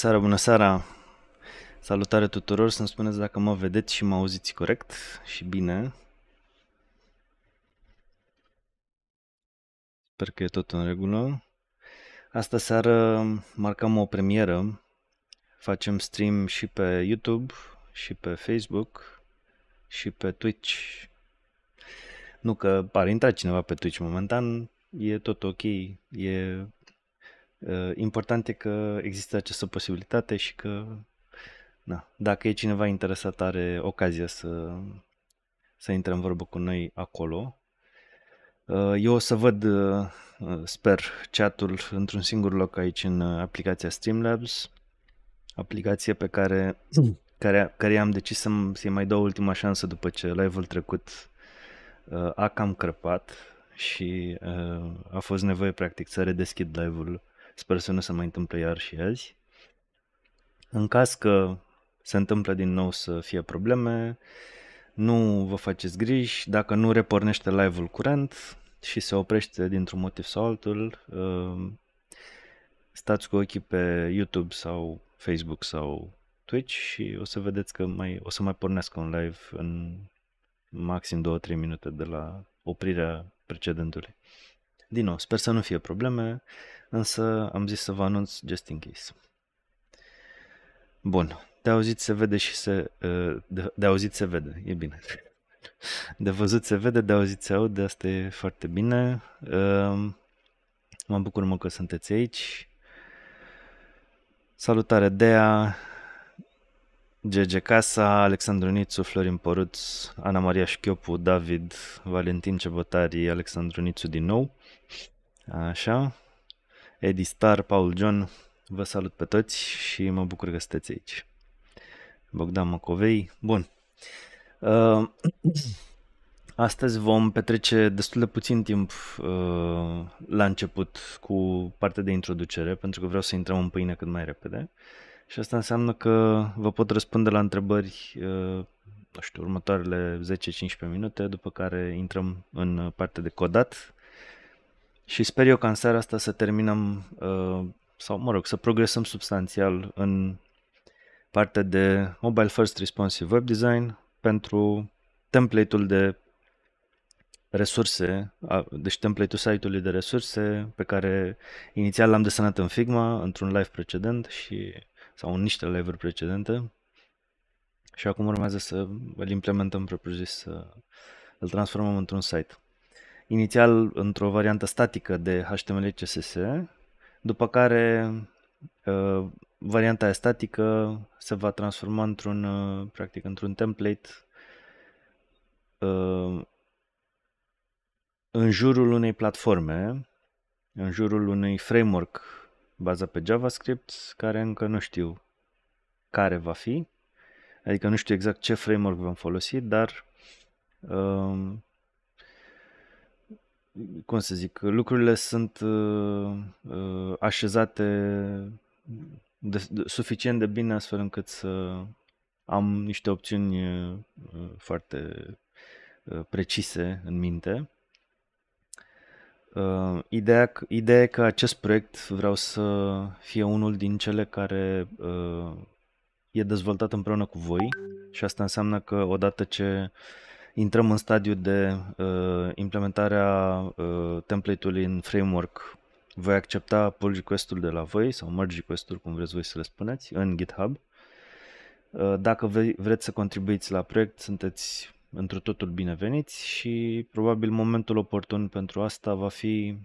seara, bună seara! Salutare tuturor, să-mi spuneți dacă mă vedeți și mă auziți corect și bine. Sper că e tot în regulă. Asta seară marcăm o premieră. Facem stream și pe YouTube, și pe Facebook, și pe Twitch. Nu că ar intra cineva pe Twitch momentan, e tot ok, e Uh, important e că există această posibilitate și că na, dacă e cineva interesat are ocazia să, să intre în vorbă cu noi acolo. Uh, eu o să văd, uh, sper, chatul într-un singur loc aici în aplicația Streamlabs, aplicație pe care, care, care am decis să, să-i mai dau ultima șansă după ce live-ul trecut a cam crăpat și a fost nevoie practic să redeschid live-ul Sper să nu se mai întâmple iar și azi. În caz că se întâmplă din nou să fie probleme, nu vă faceți griji, dacă nu repornește live-ul curent și se oprește dintr-un motiv sau altul, ehm, stați cu ochii pe YouTube sau Facebook sau Twitch și o să vedeți că mai, o să mai pornesc un live în maxim 2-3 minute de la oprirea precedentului. Din nou, sper să nu fie probleme însă am zis să vă anunț just in case. Bun, de auzit se vede și se... Uh, de, de auzit se vede, e bine. De văzut se vede, de auzit se aude, asta e foarte bine. Uh, mă bucur mult că sunteți aici. Salutare Dea, GG Casa, Alexandru Nițu, Florin Poruț, Ana Maria Șchiopu, David, Valentin Cebotari, Alexandru Nițu din nou. Așa, Eddie Star, Paul John, vă salut pe toți și mă bucur că sunteți aici. Bogdan Macovei, bun. Uh, astăzi vom petrece destul de puțin timp uh, la început cu partea de introducere, pentru că vreau să intrăm în pâine cât mai repede. Și asta înseamnă că vă pot răspunde la întrebări, uh, nu știu, următoarele 10-15 minute, după care intrăm în partea de codat și sper eu ca în seara asta să terminăm, uh, sau mă rog, să progresăm substanțial în partea de Mobile First Responsive Web Design pentru template-ul de resurse, deci template-ul site-ului de resurse pe care inițial l-am desenat în Figma într-un live precedent și sau în niște live-uri precedente și acum urmează să îl implementăm propriu-zis, să îl transformăm într-un site inițial într-o variantă statică de HTML CSS, după care uh, varianta aia statică se va transforma într-un, uh, practic, într-un template uh, în jurul unei platforme, în jurul unui framework bazat pe JavaScript, care încă nu știu care va fi, adică nu știu exact ce framework vom folosi, dar cum să zic, lucrurile sunt uh, uh, așezate de, de, suficient de bine astfel încât să am niște opțiuni uh, foarte uh, precise în minte. Uh, ideea, ideea e că acest proiect vreau să fie unul din cele care uh, e dezvoltat împreună cu voi și asta înseamnă că odată ce uh, intrăm în stadiu de uh, implementarea uh, template-ului în framework. Voi accepta pull request-ul de la voi sau merge request-ul, cum vreți voi să le spuneți, în GitHub. Uh, dacă vreți să contribuiți la proiect, sunteți într totul bineveniți și probabil momentul oportun pentru asta va fi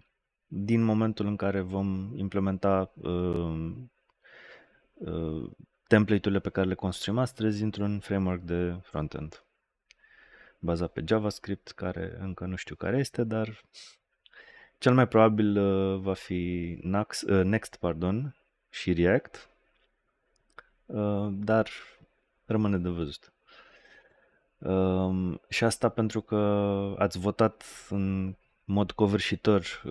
din momentul în care vom implementa uh, uh, template-urile pe care le construim astăzi într-un framework de frontend bazat pe JavaScript, care încă nu știu care este, dar cel mai probabil uh, va fi Next, uh, Next pardon, și React, uh, dar rămâne de văzut. Um, și asta pentru că ați votat în mod covârșitor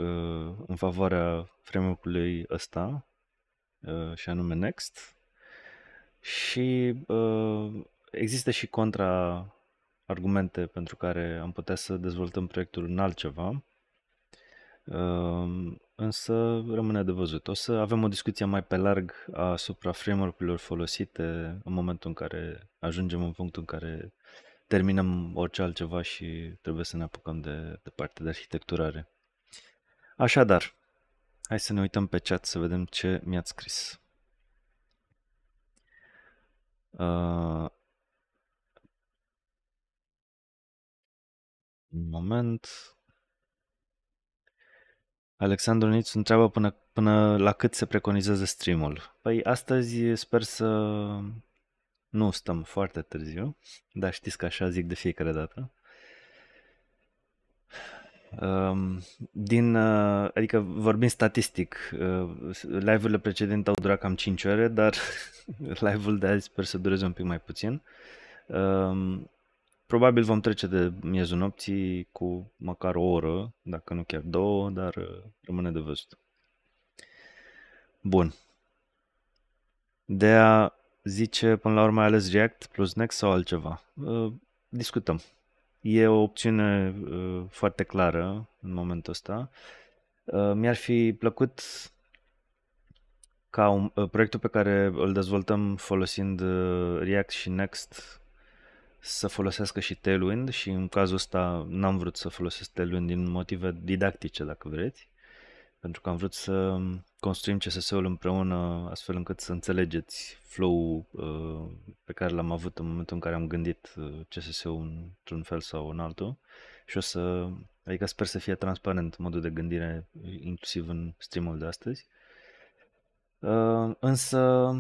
în favoarea framework-ului ăsta, și anume Next. Și există și contra argumente pentru care am putea să dezvoltăm proiectul în altceva, ehm, însă rămâne de văzut. O să avem o discuție mai pe larg asupra framework-urilor folosite în momentul în care ajungem în punctul în care terminăm orice altceva și trebuie să ne apucăm de, de parte de arhitecturare. Așadar, hai să ne uităm pe chat să vedem ce mi-ați scris. Ehm, Un moment. Alexandru Nițu întreabă până, până la cât se preconizează streamul. Păi astăzi sper să nu stăm foarte târziu, dar știți că așa zic de fiecare dată. Din, adică vorbim statistic, live-urile precedente au durat cam 5 ore, dar live-ul de azi sper să dureze un pic mai puțin. Probabil vom trece de miezul nopții cu măcar o oră, dacă nu chiar două, dar uh, rămâne de văzut. Bun. De a zice până la urmă ai ales React plus Next sau altceva. Uh, discutăm. E o opțiune uh, foarte clară în momentul ăsta. Mi-ar fi plăcut ca un, proiectul pe care îl dezvoltăm folosind React și Next să folosească și Tailwind și în cazul ăsta n-am vrut să folosesc Tailwind din motive didactice, dacă vreți, pentru că am vrut să construim CSS-ul împreună astfel încât să înțelegeți flow-ul uh, pe care l-am avut în momentul în care am gândit uh, CSS-ul într-un fel sau în altul și o să, adică sper să fie transparent modul de gândire inclusiv în stream-ul de astăzi. Uh, însă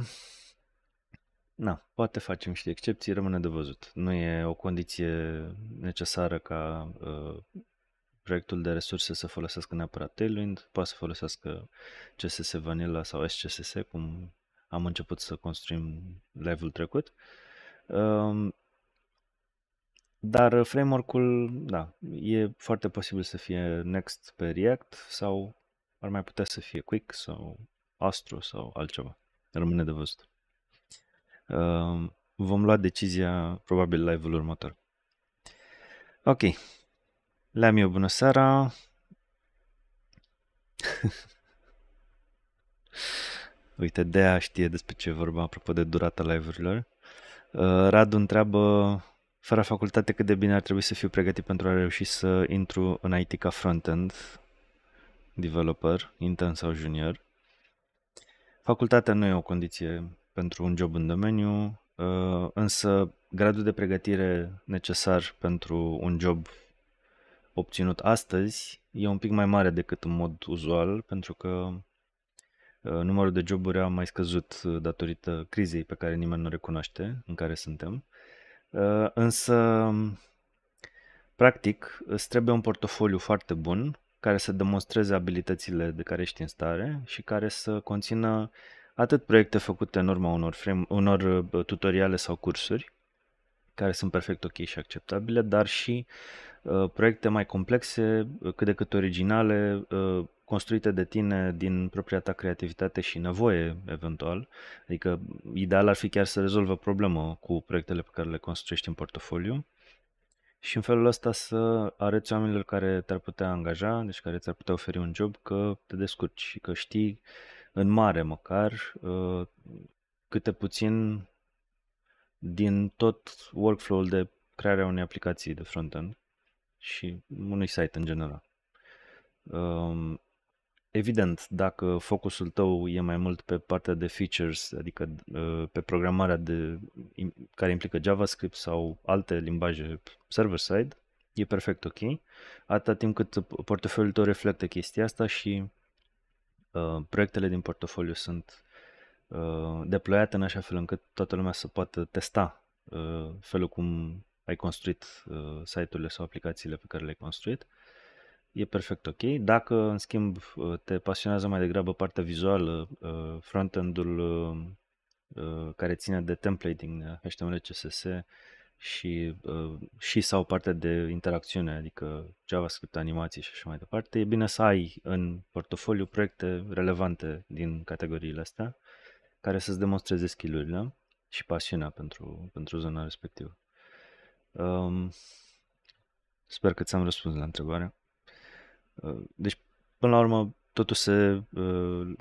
Na, poate facem și excepții, rămâne de văzut. Nu e o condiție necesară ca uh, proiectul de resurse să folosească neapărat Tailwind, poate să folosească CSS Vanilla sau SCSS, cum am început să construim live-ul trecut. Uh, dar framework-ul, da, e foarte posibil să fie Next pe React sau ar mai putea să fie Quick sau Astro sau altceva. Rămâne de văzut. Vom lua decizia probabil live-ul următor. Ok. Le-am eu bună seara. Uite, Dea știe despre ce vorba apropo de durata live-urilor. Uh, Radu întreabă, fără facultate, cât de bine ar trebui să fiu pregătit pentru a reuși să intru în IT ca front-end developer, intern sau junior. Facultatea nu e o condiție pentru un job în domeniu, uh, însă gradul de pregătire necesar pentru un job obținut astăzi e un pic mai mare decât în mod uzual, pentru că uh, numărul de joburi a mai scăzut datorită crizei pe care nimeni nu recunoaște, în care suntem. Uh, însă, practic, îți trebuie un portofoliu foarte bun care să demonstreze abilitățile de care ești în stare și care să conțină atât proiecte făcute în urma unor, frame, unor tutoriale sau cursuri, care sunt perfect ok și acceptabile, dar și uh, proiecte mai complexe, ă, cât de cât originale, uh, construite de tine din propria ta creativitate și nevoie, eventual. Adică, ideal ar fi chiar să rezolvă problemă cu proiectele pe care le construiești în portofoliu și în felul ăsta să arăți oamenilor care te-ar putea angaja, deci care ți-ar putea oferi un job, că te descurci și că știi în mare măcar, uh, câte puțin din tot workflow-ul de creare a unei aplicații de front-end și unui site în general. Um, evident, dacă focusul tău e mai mult pe partea de features, adică uh, pe programarea de, care implică JavaScript sau alte limbaje server-side, e perfect ok, atâta timp cât portofoliul tău reflectă chestia asta și Ă, proiectele din portofoliu sunt ă, deployate în așa fel încât toată lumea să poată testa ă, felul cum ai construit site-urile sau aplicațiile pe care le-ai construit. E perfect ok. Dacă, în schimb, te pasionează mai degrabă partea vizuală, front-end-ul care ține de templating, HTML, CSS, și, uh, și sau partea de interacțiune, adică JavaScript, animații și așa mai departe, e bine să ai în portofoliu proiecte relevante din categoriile astea care să-ți demonstreze skillurile și pasiunea pentru, pentru zona respectivă. Um, sper că ți-am răspuns la întrebare. Uh, deci, până la urmă, totul se uh,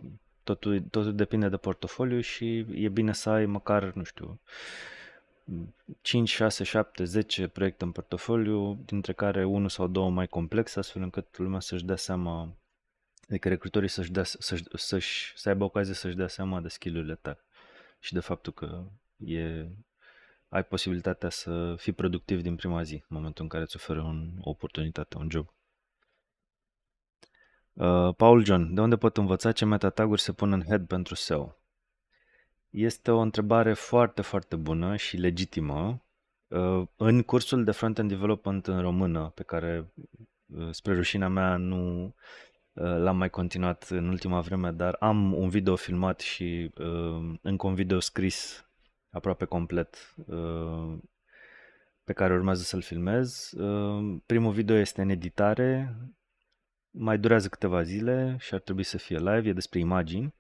totul, totul depinde de portofoliu și e bine să ai măcar, nu știu, uh, 5, 6, 7, 10 proiecte în portofoliu, dintre care unul sau două mai complexe, astfel încât lumea să-și dea seama, adică recrutorii să-și dea, să-și, să-și, să aibă ocazie să-și dea seama de skillurile tale și de faptul că e, ai posibilitatea să fii productiv din prima zi, în momentul în care îți oferă un, o oportunitate, un job. Uh, Paul John, de unde pot învăța ce metataguri se pun în head pentru SEO? Este o întrebare foarte, foarte bună și legitimă. Uh, în cursul de front-end development în română, pe care uh, spre rușinea mea nu uh, l-am mai continuat în ultima vreme, dar am un video filmat și încă un video scris aproape complet pe care urmează să-l filmez. Primul video este în editare, mai durează câteva zile și ar trebui să fie live, e despre imagini.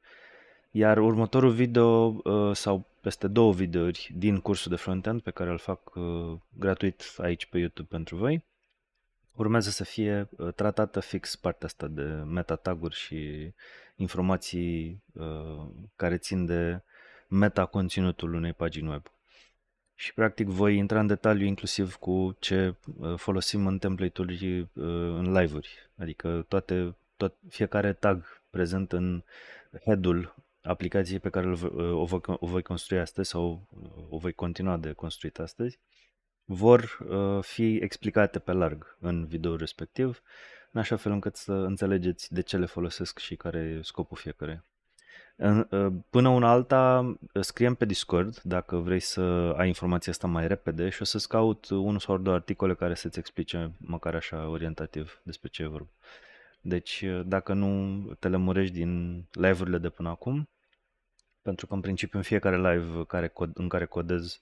Iar următorul video uh, sau peste două videouri din cursul de frontend pe care îl fac uh, gratuit aici pe YouTube pentru voi, urmează să fie uh, tratată fix partea asta de meta taguri și informații care țin de meta conținutul unei pagini web. Și practic voi intra în detaliu inclusiv cu ce folosim în template-uri în live-uri, adică toate, tot, fiecare tag prezent în head-ul aplicație pe care o voi, o voi construi astăzi sau uh, o voi continua de construit astăzi vor uh, fi explicate pe larg în video respectiv, în așa fel încât să înțelegeți de ce le folosesc și care e scopul fiecare. Uh, până una alta, scriem pe Discord dacă vrei să ai informația asta mai repede și o să-ți caut unul sau două articole care să-ți explice măcar așa orientativ despre ce e vorba. Deci, dacă nu te lămurești din live-urile de până acum, pentru că în principiu în fiecare live care cod, în care codez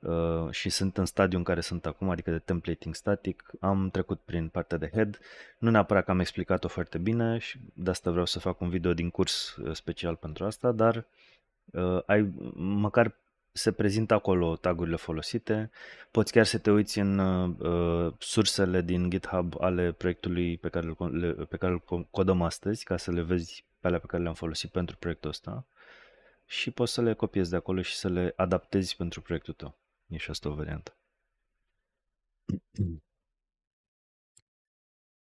uh, și sunt în stadiu în care sunt acum, adică de templating static, am trecut prin partea de head. Nu neapărat că am explicat-o foarte bine și de asta vreau să fac un video din curs uh, special pentru asta, dar uh, ai, măcar se prezintă acolo tagurile folosite. Poți chiar să te uiți în uh, sursele din GitHub ale proiectului pe care, le pe care îl codăm astăzi, ca să le vezi pe alea pe care le-am folosit pentru proiectul ăsta și poți să le copiezi de acolo și să le adaptezi pentru proiectul tău. E și asta o variantă.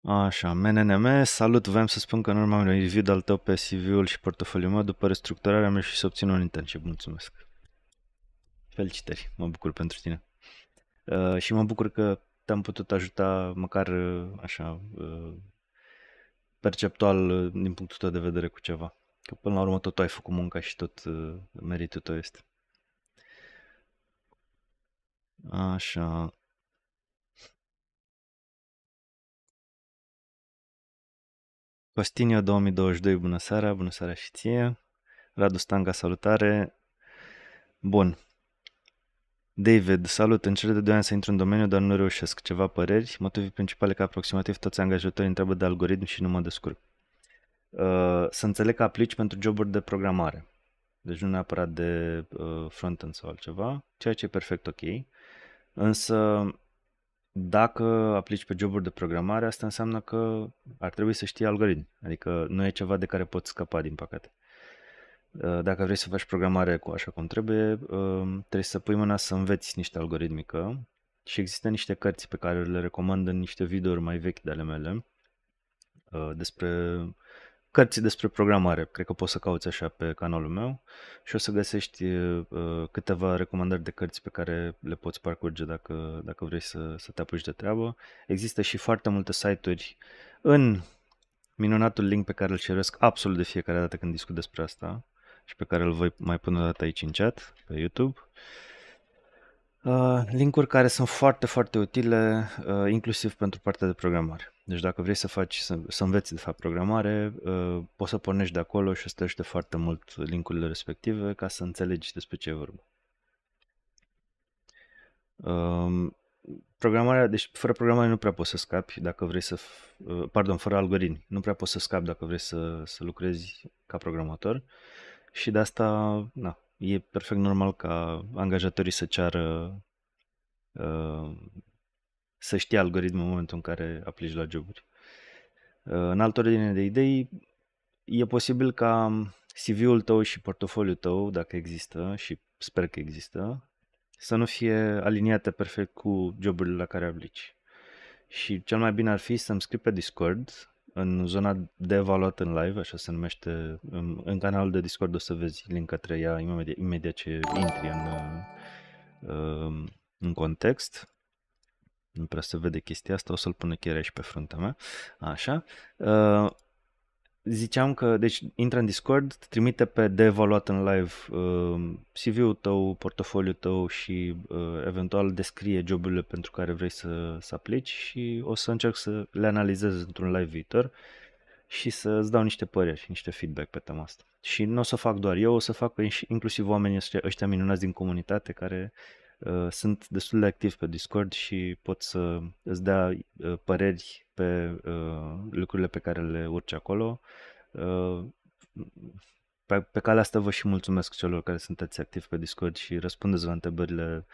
Așa, MNNM, salut, vreau să spun că în urma unui vid al tău pe CV-ul și portofoliul meu, după restructurare am și să obțin un internship, mulțumesc. Felicitări, mă bucur pentru tine. Uh, și mă bucur că te-am putut ajuta măcar uh, așa uh, perceptual uh, din punctul tău de vedere cu ceva. Că până la urmă tot ai făcut munca și tot uh, meritul tău este. Așa. Costinio 2022, bună seara, bună seara și ție. Radu Stanga, salutare. Bun. David, salut, în cele de 2 ani să intru în domeniu, dar nu reușesc. Ceva păreri? Motivul principal e că aproximativ toți angajatorii întreabă de algoritm și nu mă descurc. Uh, să înțeleg că aplici pentru joburi de programare. Deci nu neapărat de uh, front-end sau altceva, ceea ce e perfect ok. Însă dacă aplici pe joburi de programare, asta înseamnă că ar trebui să știi algoritmi. Adică nu e ceva de care poți scăpa, din păcate. Uh, dacă vrei să faci programare cu așa cum trebuie, trebuie să pui mâna să înveți niște algoritmică și există niște cărți pe care le recomand în niște videouri mai vechi de ale mele despre cărți despre programare, cred că poți să cauți așa pe canalul meu și o să găsești uh, câteva recomandări de cărți pe care le poți parcurge dacă, dacă vrei să, să te apuci de treabă. Există și foarte multe site-uri în minunatul link pe care îl ceresc absolut de fiecare dată când discut despre asta și pe care îl voi mai pune o dată aici în chat, pe YouTube. Uh, linkuri care sunt foarte, foarte utile, uh, inclusiv pentru partea de programare. Deci dacă vrei să faci, să, să înveți de fapt programare, uh, poți să pornești de acolo și să te foarte mult linkurile respective ca să înțelegi despre ce e vorba. Uh, programarea, deci fără programare nu prea poți să scapi dacă vrei să, uh, pardon, fără algoritmi, nu prea poți să scapi dacă vrei să, să lucrezi ca programator și de asta, na, e perfect normal ca angajatorii să ceară uh, să știe algoritmul în momentul în care aplici la joburi. Uh, în altă ordine de idei, e posibil ca CV-ul tău și portofoliul tău, dacă există și sper că există, să nu fie aliniate perfect cu joburile la care aplici. Și cel mai bine ar fi să-mi scrii pe Discord în zona de evaluat în live, așa se numește, în, în canalul de Discord o să vezi link către ea imediat, imediat ce intri în, uh, în context. Nu prea se vede chestia asta, o să-l pun chiar aici pe fruntea mea. Așa. Uh, ziceam că, deci, intră în Discord, te trimite pe de evaluat în live uh, CV-ul tău, portofoliu tău și uh, eventual descrie joburile pentru care vrei să, să aplici și o să încerc să le analizez într-un live viitor și să îți dau niște păreri și niște feedback pe tema asta. Și nu o să fac doar eu, o să fac inclusiv oamenii ăștia, ăștia minunați din comunitate care uh, Uh, sunt destul de activ pe Discord și pot să îți dea uh, păreri pe uh, lucrurile pe care le urci acolo. Pe, pe calea asta vă și mulțumesc celor care sunteți activi pe Discord și răspundeți la întrebările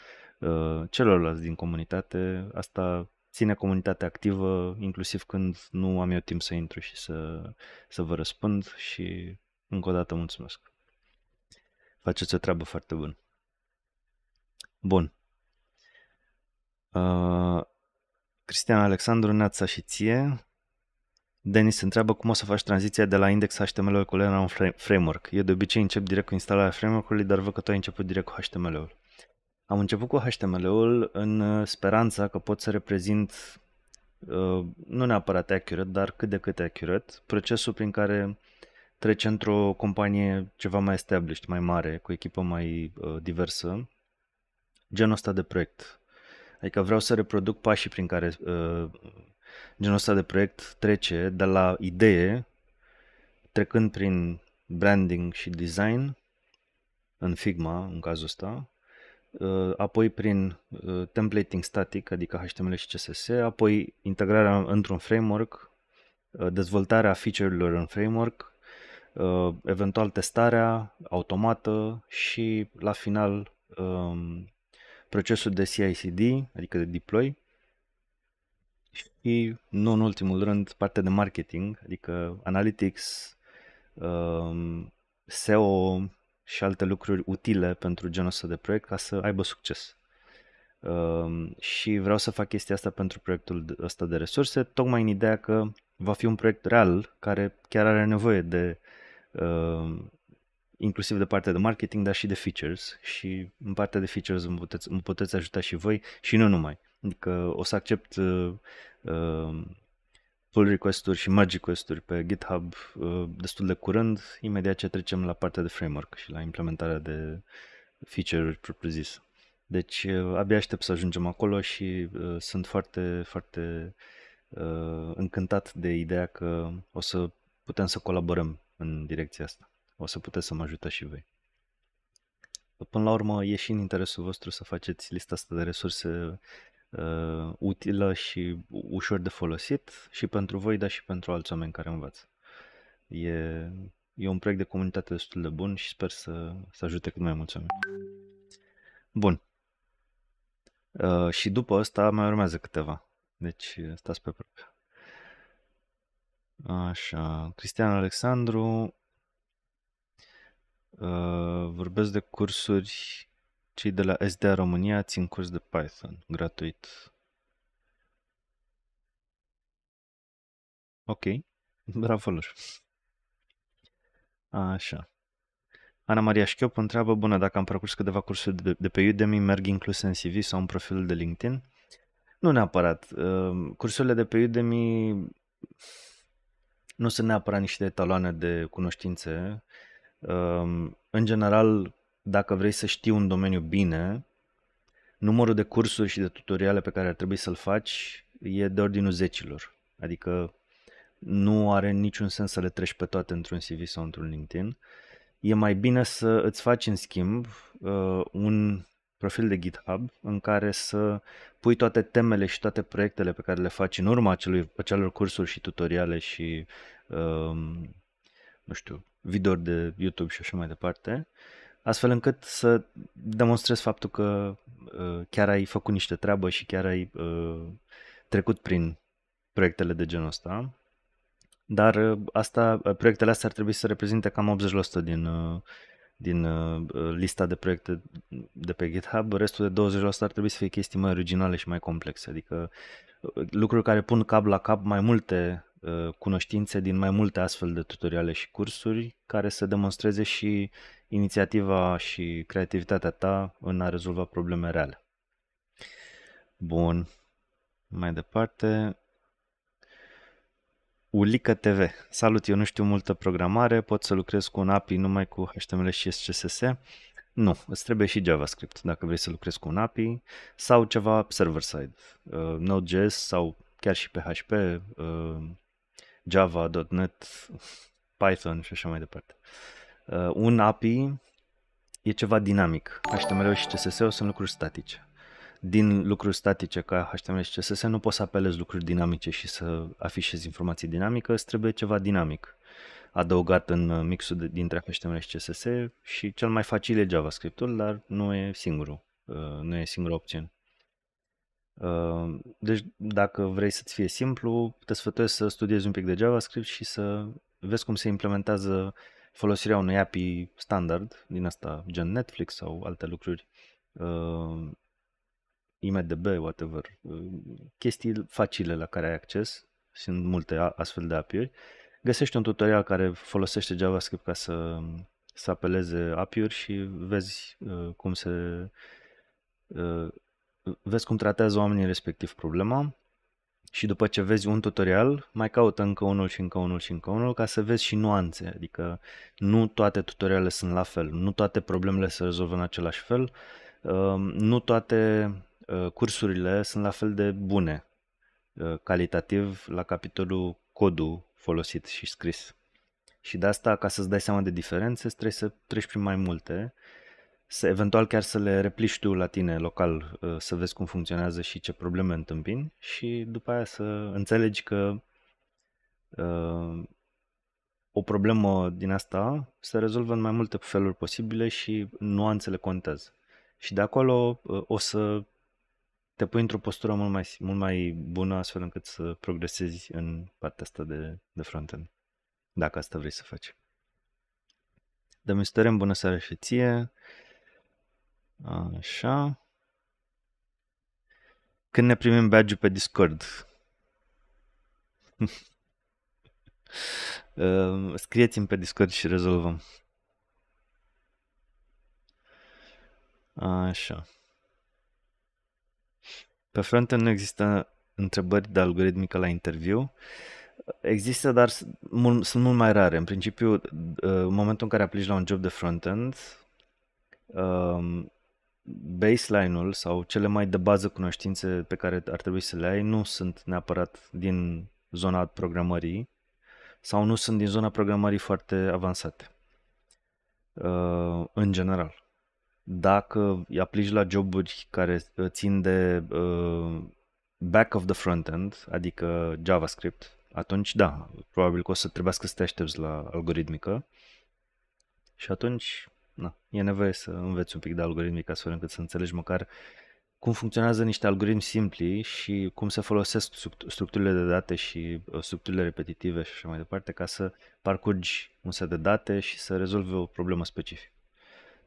celorlalți din comunitate. Asta ține comunitatea activă, inclusiv când nu am eu timp să intru și să, să vă răspund și încă o dată mulțumesc. Faceți o treabă foarte bună. Bun. Uh, Cristian Alexandru, neața și ție. Denis se întreabă cum o să faci tranziția de la index HTML cu Lena în framework. Eu de obicei încep direct cu instalarea framework-ului, dar văd că tu ai început direct cu HTML-ul. Am început cu HTML-ul în uh, speranța că pot să reprezint uh, nu neapărat accurate, dar cât de cât accurate, procesul prin care trece într-o companie ceva mai established, mai mare, cu echipă mai uh, diversă, genul ăsta de proiect. Adică vreau să reproduc pașii prin care uh, genul ăsta de proiect trece de la idee, trecând prin branding și design, în Figma, în cazul ăsta, uh, apoi prin uh, templating static, adică HTML și CSS, apoi integrarea într-un framework, uh, dezvoltarea feature-urilor în framework, uh, eventual testarea automată și la final um, procesul de CICD, adică de deploy, și, nu în ultimul rând, partea de marketing, adică analytics, um, SEO și alte lucruri utile pentru genul ăsta de proiect ca să aibă succes. Um, și vreau să fac chestia asta pentru proiectul ăsta de resurse, tocmai în ideea că va fi un proiect real care chiar are nevoie de um, inclusiv de partea de marketing, dar și de features și în partea de features îmi puteți, îmi puteți ajuta și voi și nu numai. Adică o să accept uh, uh, pull request-uri și merge request-uri pe GitHub uh, destul de curând, imediat ce trecem la partea de framework și la implementarea de feature-uri propriu-zis. Deci uh, abia aștept să ajungem acolo și uh, sunt foarte, foarte uh, încântat de ideea că o să putem să colaborăm în direcția asta o să puteți să mă ajutați și voi. Până la urmă, e și în interesul vostru să faceți lista asta de resurse uh, utilă și ușor de folosit și pentru voi, dar și pentru alți oameni care învață. E, e un proiect de comunitate destul de bun și sper să, să ajute cât mai mulți oameni. Bun. Uh, și după asta mai urmează câteva. Deci stați pe propriu. Așa, Cristian Alexandru, Uh, vorbesc de cursuri. Cei de la SDA România țin curs de Python, gratuit. Ok, bravo, lor. Așa. Ana Maria Șchiop întreabă, bună, dacă am parcurs câteva cursuri de, de pe Udemy, merg inclus în CV sau în profilul de LinkedIn? Nu neapărat. Uh, cursurile de pe Udemy nu sunt neapărat niște etaloane de cunoștințe Ehm, în general, dacă vrei să știi un domeniu bine, numărul de cursuri și de tutoriale pe care ar trebui să-l faci e de ordinul zecilor. Adică nu are niciun sens să le treci pe toate într-un CV sau într-un LinkedIn. E mai bine să îți faci în schimb eh, un profil de GitHub în care să pui toate temele și toate proiectele pe care le faci în urma acelui, acelor cursuri și tutoriale și, um, nu știu, videouri de YouTube și așa mai departe, astfel încât să demonstrezi faptul că uh, chiar ai făcut niște treabă și chiar ai uh, trecut prin proiectele de genul ăsta. Dar uh, asta, uh, proiectele astea ar trebui să reprezinte cam 80% din, uh, din uh, lista de proiecte de pe GitHub, restul de 20% ar trebui să fie chestii mai originale și mai complexe, adică uh, lucruri care pun cap la cap mai multe Uh, cunoștințe din mai multe astfel de tutoriale și cursuri care să demonstreze și inițiativa și creativitatea ta în a rezolva probleme reale. Bun, mai departe, Ulica TV. Salut, eu nu știu multă programare, pot să lucrez cu un API numai cu HTML și CSS. Nu, îți trebuie și JavaScript dacă vrei să lucrezi cu un API sau ceva server-side, uh, Node.js sau chiar și PHP, uh, Java, .net, Python și așa mai departe. Uh, un API e ceva dinamic. HTML și CSS sunt lucruri statice. Din lucruri statice ca HTML și CSS nu poți să apelezi lucruri dinamice și să afișezi informații dinamică, îți trebuie ceva dinamic adăugat în mixul de, dintre HTML și CSS și cel mai facil e JavaScript-ul, dar nu e singurul, uh, nu e singura opțiune. Ehm, deci dacă vrei să-ți fie simplu, te sfătuiesc să studiezi un pic de JavaScript și să vezi cum se implementează folosirea unui API standard din asta, gen Netflix sau alte lucruri, uh, ehm, IMDB, whatever, uh, chestii facile la care ai acces, sunt multe astfel de API-uri, găsești un tutorial care folosește JavaScript ca să, să apeleze API-uri și vezi uh, cum se uh, vezi cum tratează oamenii respectiv problema și după ce vezi un tutorial, mai caută încă unul și încă unul și încă unul ca să vezi și nuanțe, adică nu toate tutorialele sunt la fel, nu toate problemele se rezolvă în același fel, uh, nu toate uh, cursurile sunt la fel de bune uh, calitativ la capitolul codul folosit și scris. Și de asta, ca să-ți dai seama de diferențe, trebuie să treci prin mai multe să eventual chiar să le replici tu la tine local, ă, să vezi cum funcționează și ce probleme întâmpin și după aia să înțelegi că uh, o problemă din asta se rezolvă în mai multe feluri posibile și nuanțele contează. Și de acolo uh, o să te pui într-o postură mult mai, mult mai bună astfel încât să progresezi în partea asta de, de front-end, dacă asta vrei să faci. Dă-mi bună seara și ție. Așa. Când ne primim badge pe Discord? Ehm, scrieți-mi pe Discord și rezolvăm. Așa. Pe frontend nu există întrebări de algoritmică la interviu. Există, dar sunt mult mai rare. În principiu, în momentul în care aplici la un job de frontend, ehm, baseline-ul sau cele mai de bază cunoștințe pe care ar trebui să le ai nu sunt neapărat din zona programării sau nu sunt din zona programării foarte avansate uh, în general. Dacă îi aplici la joburi care uh, țin de uh, back of the front-end, adică JavaScript, atunci da, probabil că o să trebuiască să te aștepți la algoritmică și atunci na, e nevoie să înveți un pic de algoritmic astfel încât să înțelegi măcar cum funcționează niște algoritmi simpli și cum se folosesc structurile de date și uh, structurile repetitive și așa mai departe ca să parcurgi un set de date și să rezolvi o problemă specifică.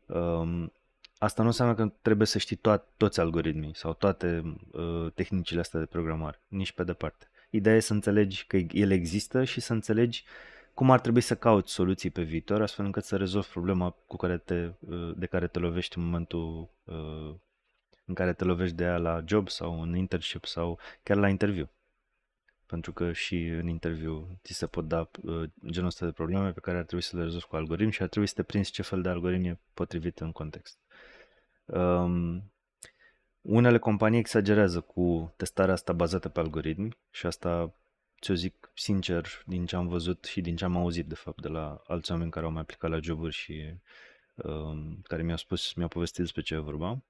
Um, asta nu înseamnă că trebuie să știi to- toți algoritmii sau toate uh, tehnicile astea de programare, nici pe departe. Ideea e să înțelegi că ele există și să înțelegi uh, cum ar trebui să cauți soluții pe viitor astfel încât să rezolvi problema cu care te, uh, de care te lovești în momentul uh, în care te lovești de ea la job sau în internship sau chiar la interviu. Pentru că și în interviu ți se pot da uh, genul ăsta de probleme pe care ar trebui să le rezolvi cu algoritmi și ar trebui să te prinzi ce fel de algoritm e potrivit în context. Um, unele companii exagerează cu testarea asta bazată pe algoritmi și asta ți-o zic sincer, din ce am văzut și din ce am auzit, de fapt, de la alți oameni care au mai aplicat la joburi și um, care mi-au spus, mi-au povestit despre ce e vorba,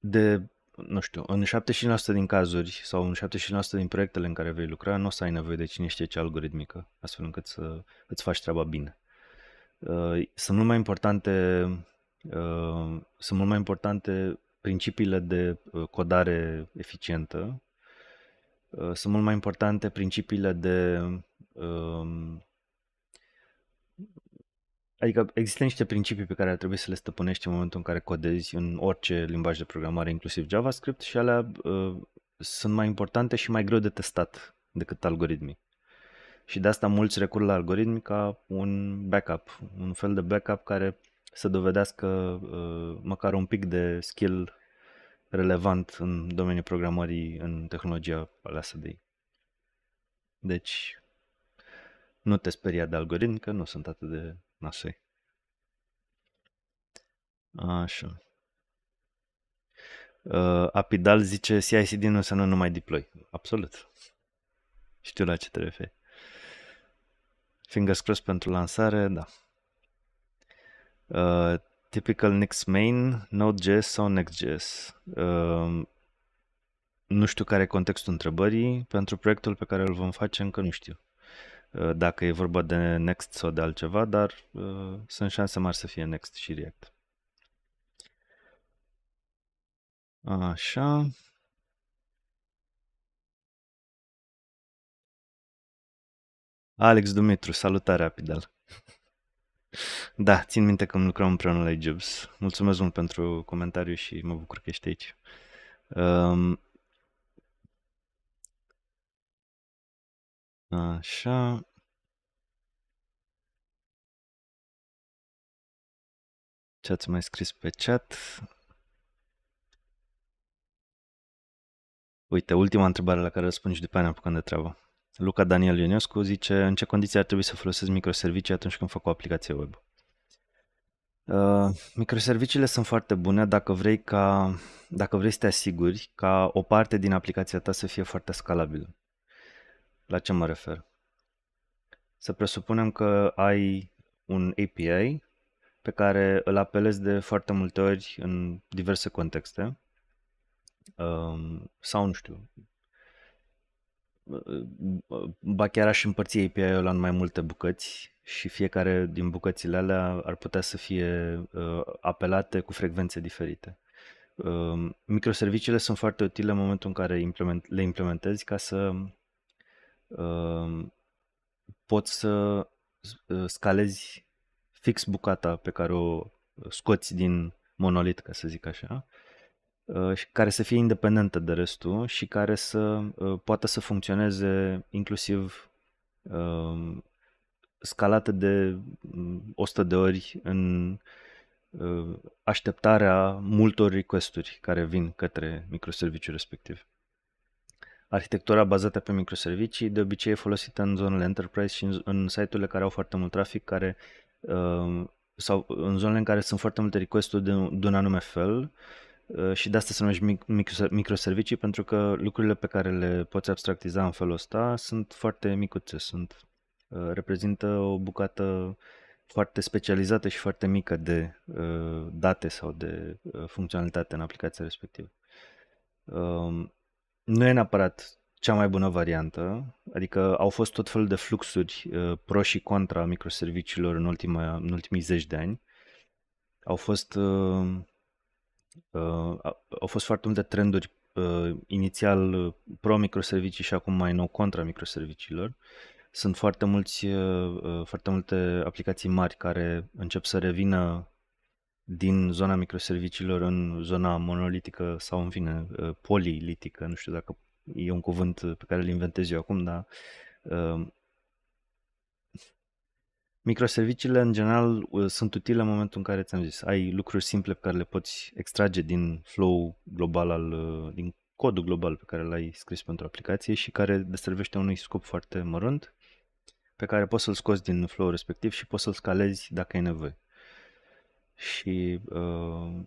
de, nu știu, în 75% din cazuri sau în 75% din proiectele în care vei lucra, nu o să ai nevoie de cine știe ce algoritmică, astfel încât să îți faci treaba bine. Uh, sunt mult mai importante uh, sunt mult mai importante principiile de uh, codare eficientă Uh, sunt mult mai importante principiile de... Um, adică există niște principii pe care ar trebui să le stăpânești în momentul în care codezi în orice limbaj de programare, inclusiv JavaScript, și alea uh, sunt mai importante și mai greu de testat decât algoritmii. Și de asta mulți recur la algoritmi ca un backup, un fel de backup care să dovedească uh, măcar un pic de skill relevant în domeniul programării, în tehnologia aleasă de ei. Deci, nu te speria de algoritm, că nu sunt atât de nasoi. Așa. Uh, Apidal zice CICD nu înseamnă numai deploy. Absolut. Știu la ce te referi. Fingers crossed pentru lansare, da. Uh, typical next main, Node.js sau Next.js. Uh, nu știu care e contextul întrebării, pentru proiectul pe care îl vom face încă nu știu uh, dacă e vorba de Next sau de altceva, dar uh, sunt șanse mari să fie Next și React. Așa. Alex Dumitru, salutare, Apidal. Da, țin minte că lucrăm împreună la Jobs. Mulțumesc mult pentru comentariu și mă bucur că ești aici. Um, așa. Ce ați mai scris pe chat? Uite, ultima întrebare la care răspund și după aia ne apucăm de treabă. Luca Daniel Ionescu zice în ce condiții ar trebui să folosesc microservicii atunci când fac o aplicație web. Uh, microserviciile sunt foarte bune dacă vrei, ca, dacă vrei să te asiguri ca o parte din aplicația ta să fie foarte scalabilă. La ce mă refer? Să presupunem că ai un API pe care îl apelezi de foarte multe ori în diverse contexte uh, sau nu știu, ba chiar aș împărți API-ul în mai multe bucăți și fiecare din bucățile alea ar putea să fie uh, apelate cu frecvențe diferite. Uh, microserviciile sunt foarte utile în momentul în care implement, le implementezi ca să uh, poți să uh, scalezi fix bucata pe care o scoți din monolit, ca să zic așa, Uh, care să fie independentă de restul și care să uh, poată să funcționeze inclusiv um, scalată de 100 mm, de ori în uh, așteptarea multor requesturi care vin către microserviciul respectiv. Arhitectura bazată pe microservicii de obicei e folosită în zonele enterprise și în site-urile care au foarte mult trafic, care sau în zonele în care sunt foarte multe requesturi de, de un anume fel uh, Uh, și de asta se numește microservicii, pentru că lucrurile pe care le poți abstractiza în felul ăsta sunt foarte micuțe, sunt, uh, reprezintă o bucată foarte specializată și foarte mică de uh, date sau de funcționalitate în aplicația respectivă. Um, nu e neapărat cea mai bună variantă, adică au fost tot felul de fluxuri pro și contra microserviciilor în, ultima, în ultimii zeci de ani. Au fost uh, Uh, au fost foarte multe trenduri uh, inițial uh, pro-microservicii și acum mai nou contra microserviciilor. Sunt foarte, mulți, foarte multe aplicații mari care încep să revină din zona microserviciilor în zona monolitică sau, în fine, polilitică. Nu știu dacă e un cuvânt pe care îl inventez eu acum, dar Microserviciile, în general, uh, sunt utile în momentul în care, ți-am zis, ai lucruri simple pe care le poți extrage din flow global, al, uh, din codul global pe care l-ai scris pentru aplicație și care deservește unui scop foarte mărunt pe care poți să-l scoți din flow respectiv și poți să-l scalezi dacă ai nevoie. Și uh,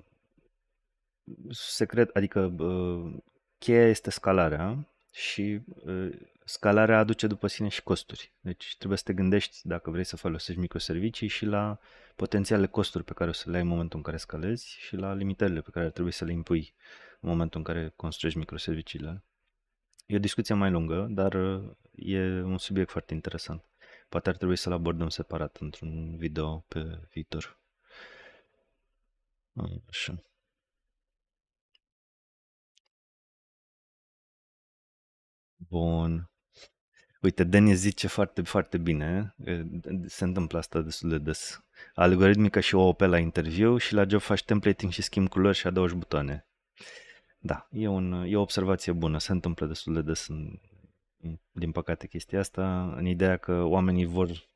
secret, adică uh, cheia este scalarea și uh, scalarea aduce după sine și costuri. Deci trebuie să te gândești dacă vrei să folosești microservicii și la potențiale costuri pe care o să le ai în momentul în care scalezi și la limitările pe care trebuie să le impui în momentul în care construiești microserviciile. E o discuție mai lungă, dar e un subiect foarte interesant. Poate ar trebui să-l abordăm separat într-un video pe viitor. Așa. Bun. Uite, Denis zice foarte, foarte bine, se întâmplă asta destul de des. Algoritmică și OOP la interviu și la job faci templating și schimb culori și adaugi butoane. Da, e, un, e o observație bună, se întâmplă destul de des în, din păcate chestia asta, în ideea că oamenii vor,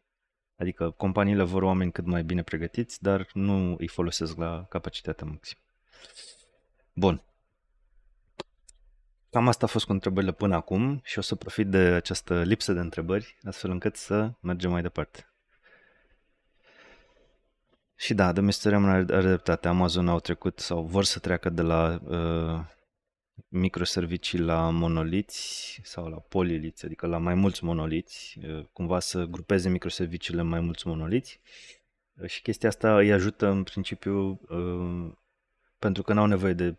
adică companiile vor oameni cât mai bine pregătiți, dar nu îi folosesc la capacitatea maximă. Bun, Cam asta a fost cu întrebările până acum și o să profit de această lipsă de întrebări, astfel încât să mergem mai departe. Și da, de Mr. Remon are dreptate. Amazon au trecut sau vor să treacă de la uh, microservicii la monoliți sau la poliliți, adică la mai mulți monoliți, uh, cumva să grupeze microserviciile în mai mulți monoliți. Uh, și chestia asta îi ajută în principiu uh, pentru că n-au nevoie de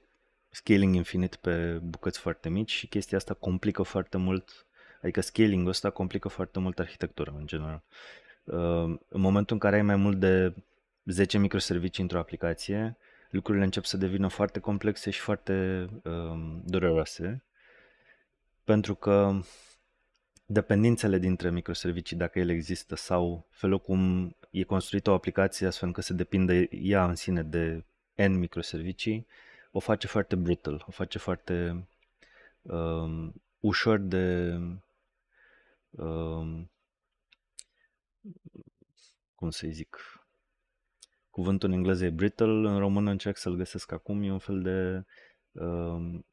scaling infinit pe bucăți foarte mici și chestia asta complică foarte mult, adică scaling-ul ăsta complică foarte mult arhitectura în general. Uh, în momentul în care ai mai mult de 10 microservicii într-o aplicație, lucrurile încep să devină foarte complexe și foarte um, dureroase, pentru că dependințele dintre microservicii, dacă ele există, sau felul cum e construită o aplicație astfel încât să depindă ea în sine de N microservicii, o face foarte brutal, o face foarte um, ușor de um, cum să zic cuvântul în engleză e brittle, în română încerc să-l găsesc acum, e un fel de um,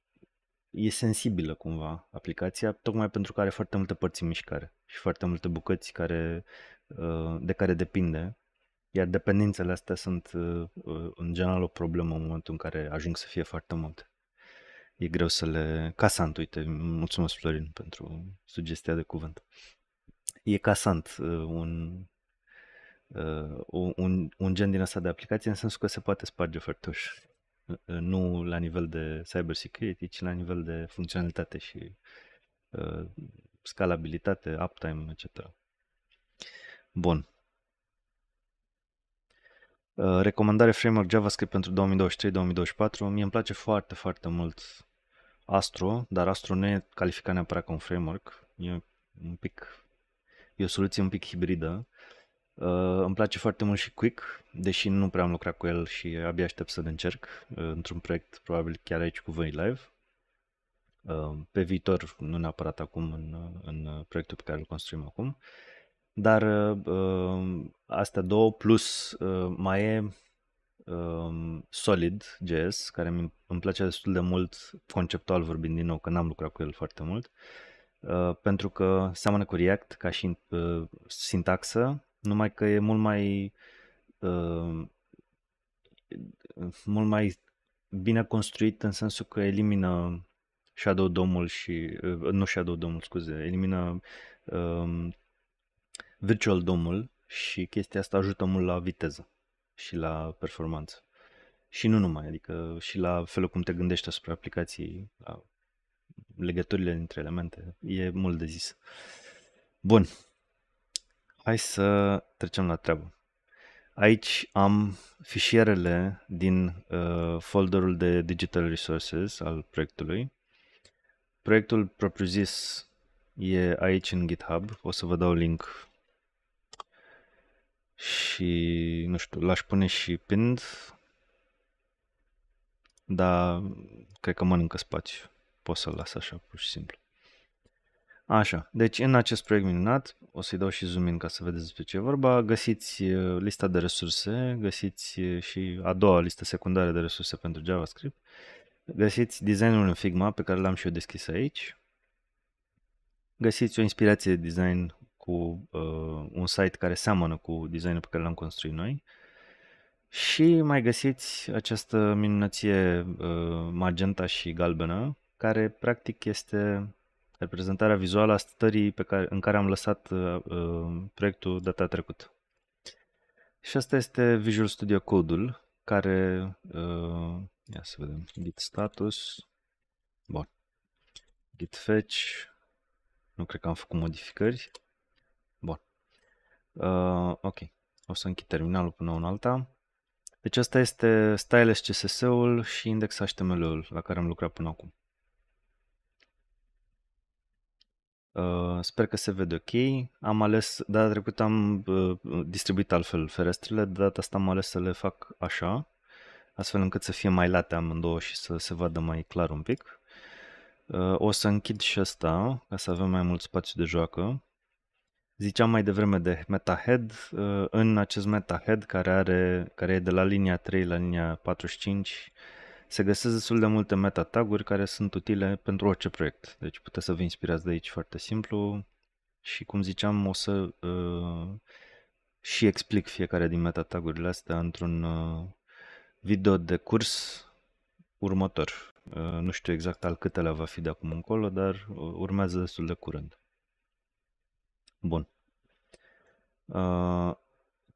e sensibilă cumva aplicația, tocmai pentru că are foarte multe părți în mișcare și foarte multe bucăți care, uh, de care depinde iar dependențele astea sunt uh, uh, în general o problemă în momentul în care ajung să fie foarte multe. E greu să le... Casant, uite, mulțumesc Florin pentru sugestia de cuvânt. E casant uh, un, un, un gen din asta de aplicație în sensul că se poate sparge fărtuș. Nu la nivel de cyber security, ci la nivel de funcționalitate și scalabilitate, uptime, etc. Bun. Uh, recomandare framework JavaScript pentru 2023-2024. Mie îmi place foarte, foarte mult Astro, dar Astro nu e calificat neapărat ca un framework. E un pic e o soluție un pic hibridă. Uh, îmi place foarte mult și Quick, deși nu prea am lucrat cu el și abia aștept să-l încerc uh, într-un proiect, probabil chiar aici cu voi live. Uh, pe viitor, nu neapărat acum, în, în uh, proiectul pe care îl construim acum. Uh, dar uh, um, astea două plus uh, mai e um, Solid JS, care mi- îmi place destul de mult conceptual vorbind din nou, că n-am lucrat cu el foarte mult, uh, pentru că seamănă cu React ca și uh, sintaxă, numai că e mult mai uh, mult mai bine construit în sensul că elimină Shadow Domul și, uh, nu Shadow Domul, scuze, elimină virtual domul și chestia asta ajută mult la viteză și la performanță. Și nu numai, adică și la felul cum te gândești asupra aplicației, la legăturile dintre elemente, e mult de zis. Bun, hai să trecem la treabă. Aici am fișierele din uh, folderul de Digital Resources al proiectului. Proiectul propriu-zis e aici în GitHub, o să vă dau link și, nu știu, l-aș pune și pind, dar cred că mănâncă spațiu. Pot să-l las așa, pur și simplu. Așa, deci în acest proiect minunat, o să-i dau și zoom in ca să vedeți despre ce e vorba, găsiți uh, lista de resurse, găsiți uh, și a doua listă secundară de resurse pentru JavaScript, găsiți designul în Figma pe care l-am și eu deschis aici, găsiți o inspirație de design cu uh, un site care seamănă cu designul pe care l-am construit noi. Și mai găsiți această minunăție uh, magenta și galbenă, care practic este reprezentarea vizuală a stării pe care, în care am lăsat uh, uh proiectul data trecută. Și asta este Visual Studio Code-ul, care, uh, ia să vedem, git status, bun, git fetch, nu cred că am făcut modificări, Uh, ok, o să închid terminalul până în alta. Deci asta este stylus CSS-ul și index HTML-ul la care am lucrat până acum. Uh, sper că se vede ok. Am ales, data trecută am uh, distribuit altfel ferestrele, de data asta am ales să le fac așa, astfel încât să fie mai late amândouă și să se vadă mai clar un pic. Uh, o să închid și asta, ca să avem mai mult spațiu de joacă. Ziceam mai devreme de MetaHead. Uh, în acest MetaHead, care, are, care e de la linia 3 la linia 45, se găsesc destul de multe meta taguri care sunt utile pentru orice proiect. Deci puteți să vă inspirați de aici foarte simplu și cum ziceam o să uh, și explic fiecare din meta tagurile astea într-un uh, video de curs următor. Uh, nu știu exact al câtelea va fi de acum încolo, dar uh, urmează destul de curând. Bun. Uh,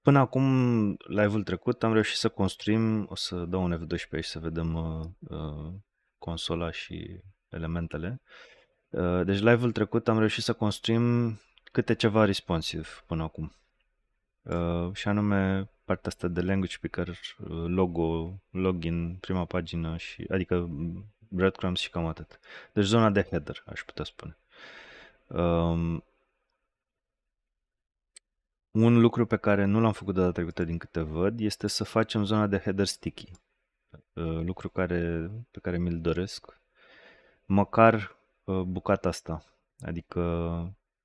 până acum, live-ul trecut, am reușit să construim, o să dau un F12 aici să vedem uh, uh, consola și elementele. Uh, deci live-ul trecut am reușit să construim câte ceva responsive până acum. Uh, și anume partea asta de language picker, uh, logo, login, prima pagină, și, adică breadcrumbs și cam atât. Deci zona de header, aș putea spune. Uh, un lucru pe care nu l-am făcut de data trecută din câte văd este să facem zona de header sticky. Uh, lucru care, pe care mi-l doresc. Măcar uh, bucata asta, adică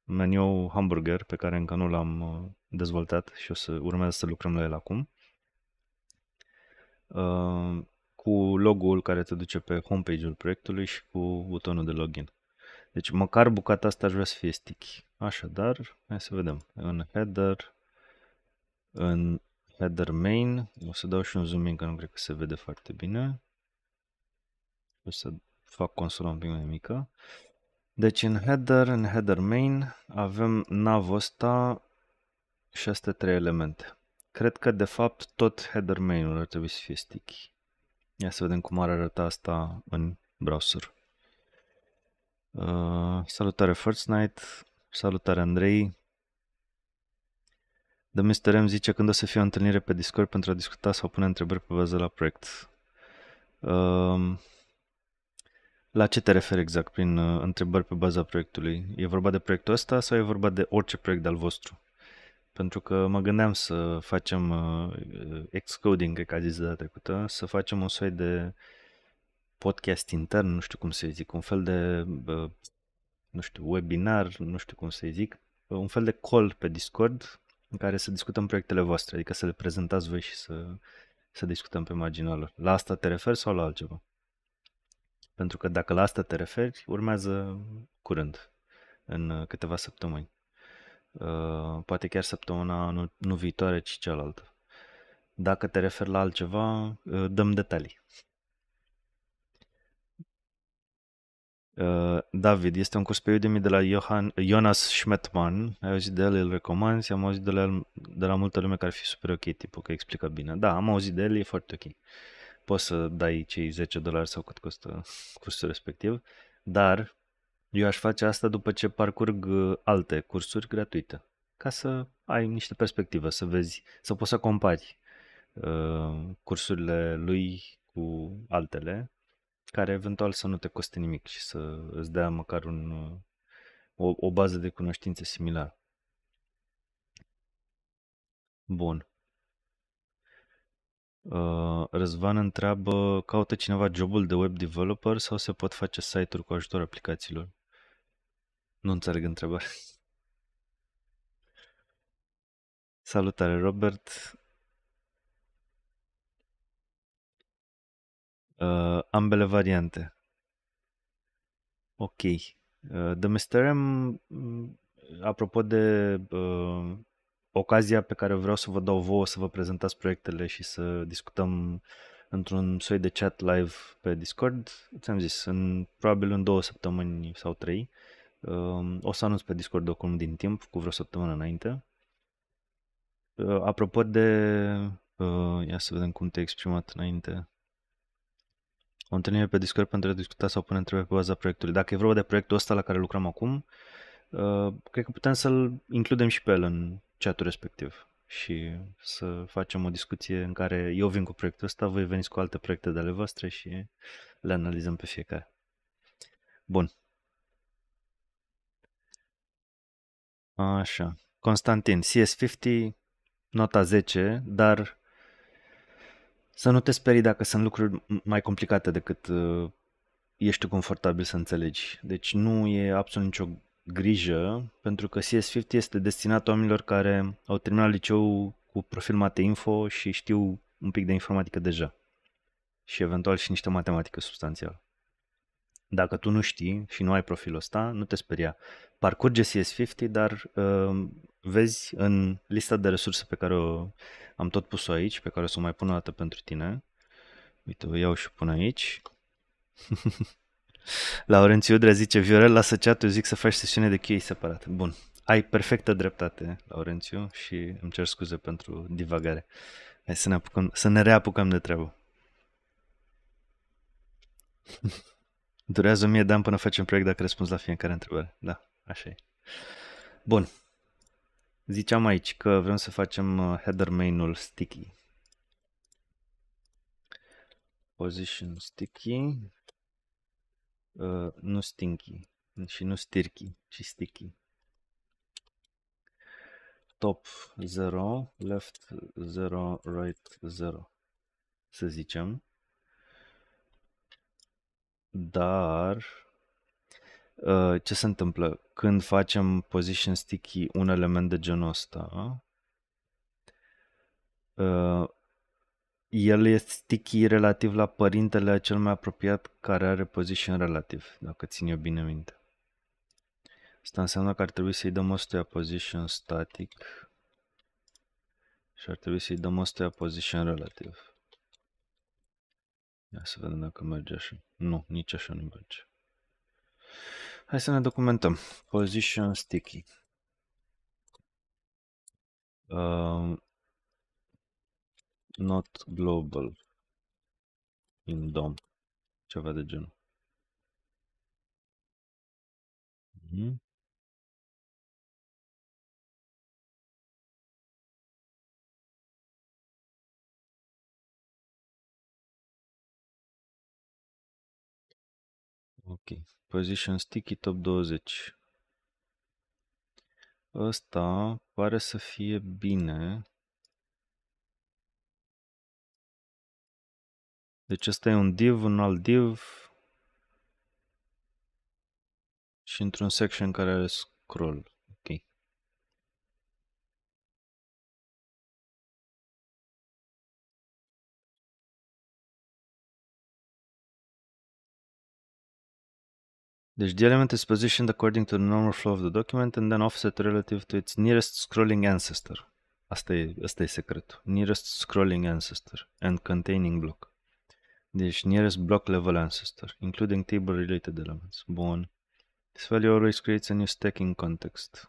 meniu hamburger pe care încă nu l-am uh, dezvoltat și o să urmează să lucrăm la el acum. Cu logo-ul care te duce pe homepage-ul proiectului și cu butonul de login. Deci măcar bucata asta aș vrea să fie sticky. Așadar, hai să vedem. În header, în header main, o să dau și un zoom in, că nu cred că se vede foarte bine. O să fac consola un pic mai mică. Deci în header, în header main, avem nav ăsta și astea trei elemente. Cred că de fapt tot header main-ul ar trebui să fie sticky. Ia să vedem cum ar arăta asta în browser. Uh, salutare First Night, salutare Andrei. The Mr. M zice când o să fie o întâlnire pe Discord pentru a discuta sau pune întrebări pe bază la proiect. Uh, la ce te referi exact prin uh, întrebări pe baza proiectului? E vorba de proiectul ăsta sau e vorba de orice proiect al vostru? Pentru că mă gândeam să facem uh, excoding, uh, cred că a zis de data trecută, să facem un soi de uh, podcast intern, nu știu cum să zic, un fel de, nu știu, webinar, nu știu cum să zic, un fel de call pe Discord în care să discutăm proiectele voastre, adică să le prezentați voi și să, să discutăm pe marginea lor. La asta te referi sau la altceva? Pentru că dacă la asta te referi, urmează curând, în câteva săptămâni. Ă, poate chiar săptămâna nu, nu viitoare, ci cealaltă. Dacă te referi la altceva, ă, dăm detalii. Uh, David, este un curs pe Udemy de la Johan, Jonas Schmetman. Ai auzit de el, îl recomand. Am auzit de la, de la multă lume care ar fi super ok, tipul că explică bine. Da, am auzit de el, e foarte ok. Poți să dai cei 10 dolari sau cât costă cursul respectiv, dar eu aș face asta după ce parcurg uh, alte cursuri gratuite, ca să ai niște perspectivă, să vezi, să poți să compari uh, cursurile lui cu altele care eventual să nu te coste nimic și să îți dea măcar un, o, o bază de cunoștință similară. Bun. Uh, Răzvan întreabă, caută cineva jobul de web developer sau se pot face site-uri cu ajutorul aplicațiilor? Nu înțeleg întrebarea. Salutare, Robert. uh, ambele variante. Ok. Uh, The Mysterium, mm, apropo de uh, ocazia pe care vreau să vă dau vouă să vă prezentați proiectele și să discutăm într-un soi de chat live pe Discord, ți-am zis, în, probabil în două săptămâni sau trei, uh, o să anunț pe Discord acum din timp, cu vreo săptămână înainte. Uh, apropo de... Uh, ia să vedem cum te-ai exprimat înainte o întâlnire pe Discord pentru a discuta sau pune întrebări pe baza proiectului. Dacă e vorba de proiectul ăsta la care lucrăm acum, uh, cred că putem să-l includem și pe el în chatul respectiv și să facem o discuție în care eu vin cu proiectul ăsta, voi veniți cu alte proiecte de ale voastre și le analizăm pe fiecare. Bun. Așa. Constantin, CS50, nota 10, dar să nu te sperii dacă sunt lucruri mai complicate decât uh, ești confortabil să înțelegi. Deci nu e absolut nicio grijă, pentru că CS50 este destinat oamenilor care au terminat liceul cu profil Mateinfo și știu un pic de informatică deja și eventual și niște matematică substanțială. Dacă tu nu știi și nu ai profilul ăsta, nu te speria. Parcurge CS50, dar uh, vezi în lista de resurse pe care o am tot pus-o aici, pe care o să o mai pun o dată pentru tine. Uite, o iau și pun aici. Laurențiu Udrea zice, Viorel, lasă chat zic să faci sesiune de chei separat. Bun, ai perfectă dreptate, Laurențiu, și îmi cer scuze pentru divagare. Hai să ne, apucăm, să ne reapucăm de treabă. Durează mie de ani până facem proiect dacă răspunzi la fiecare întrebare. Da, așa e. Bun. Ziceam aici că vrem să facem uh, header main-ul sticky. Position sticky. Uh, nu stinky. Și nu stirky, ci sticky. Top 0, left 0, right 0. Să zicem. Dar uh, ce se întâmplă? Când facem position sticky un element de genul ăsta, uh, el este sticky relativ la părintele cel mai apropiat care are position relativ, dacă țin eu bine minte. Asta înseamnă că ar trebui să-i dăm ăstuia position static și ar trebui să-i dăm ăstuia position relativ. Ia să vedem dacă merge așa. Nu, nici așa nu merge. Hai să ne documentăm. Position sticky. Uh, not global in DOM. Ceva de genul. Mm -hmm. Position Sticky Top 20. Ăsta pare să fie bine. Deci ăsta e un div, un alt div și într-un section care are scroll. Deci the element is positioned according to the normal flow of the document and then offset relative to its nearest scrolling ancestor. Asta e, asta e secretul. Nearest scrolling ancestor and containing block. Deci nearest block level ancestor, including table related elements. Bun. This value always creates a new stacking context.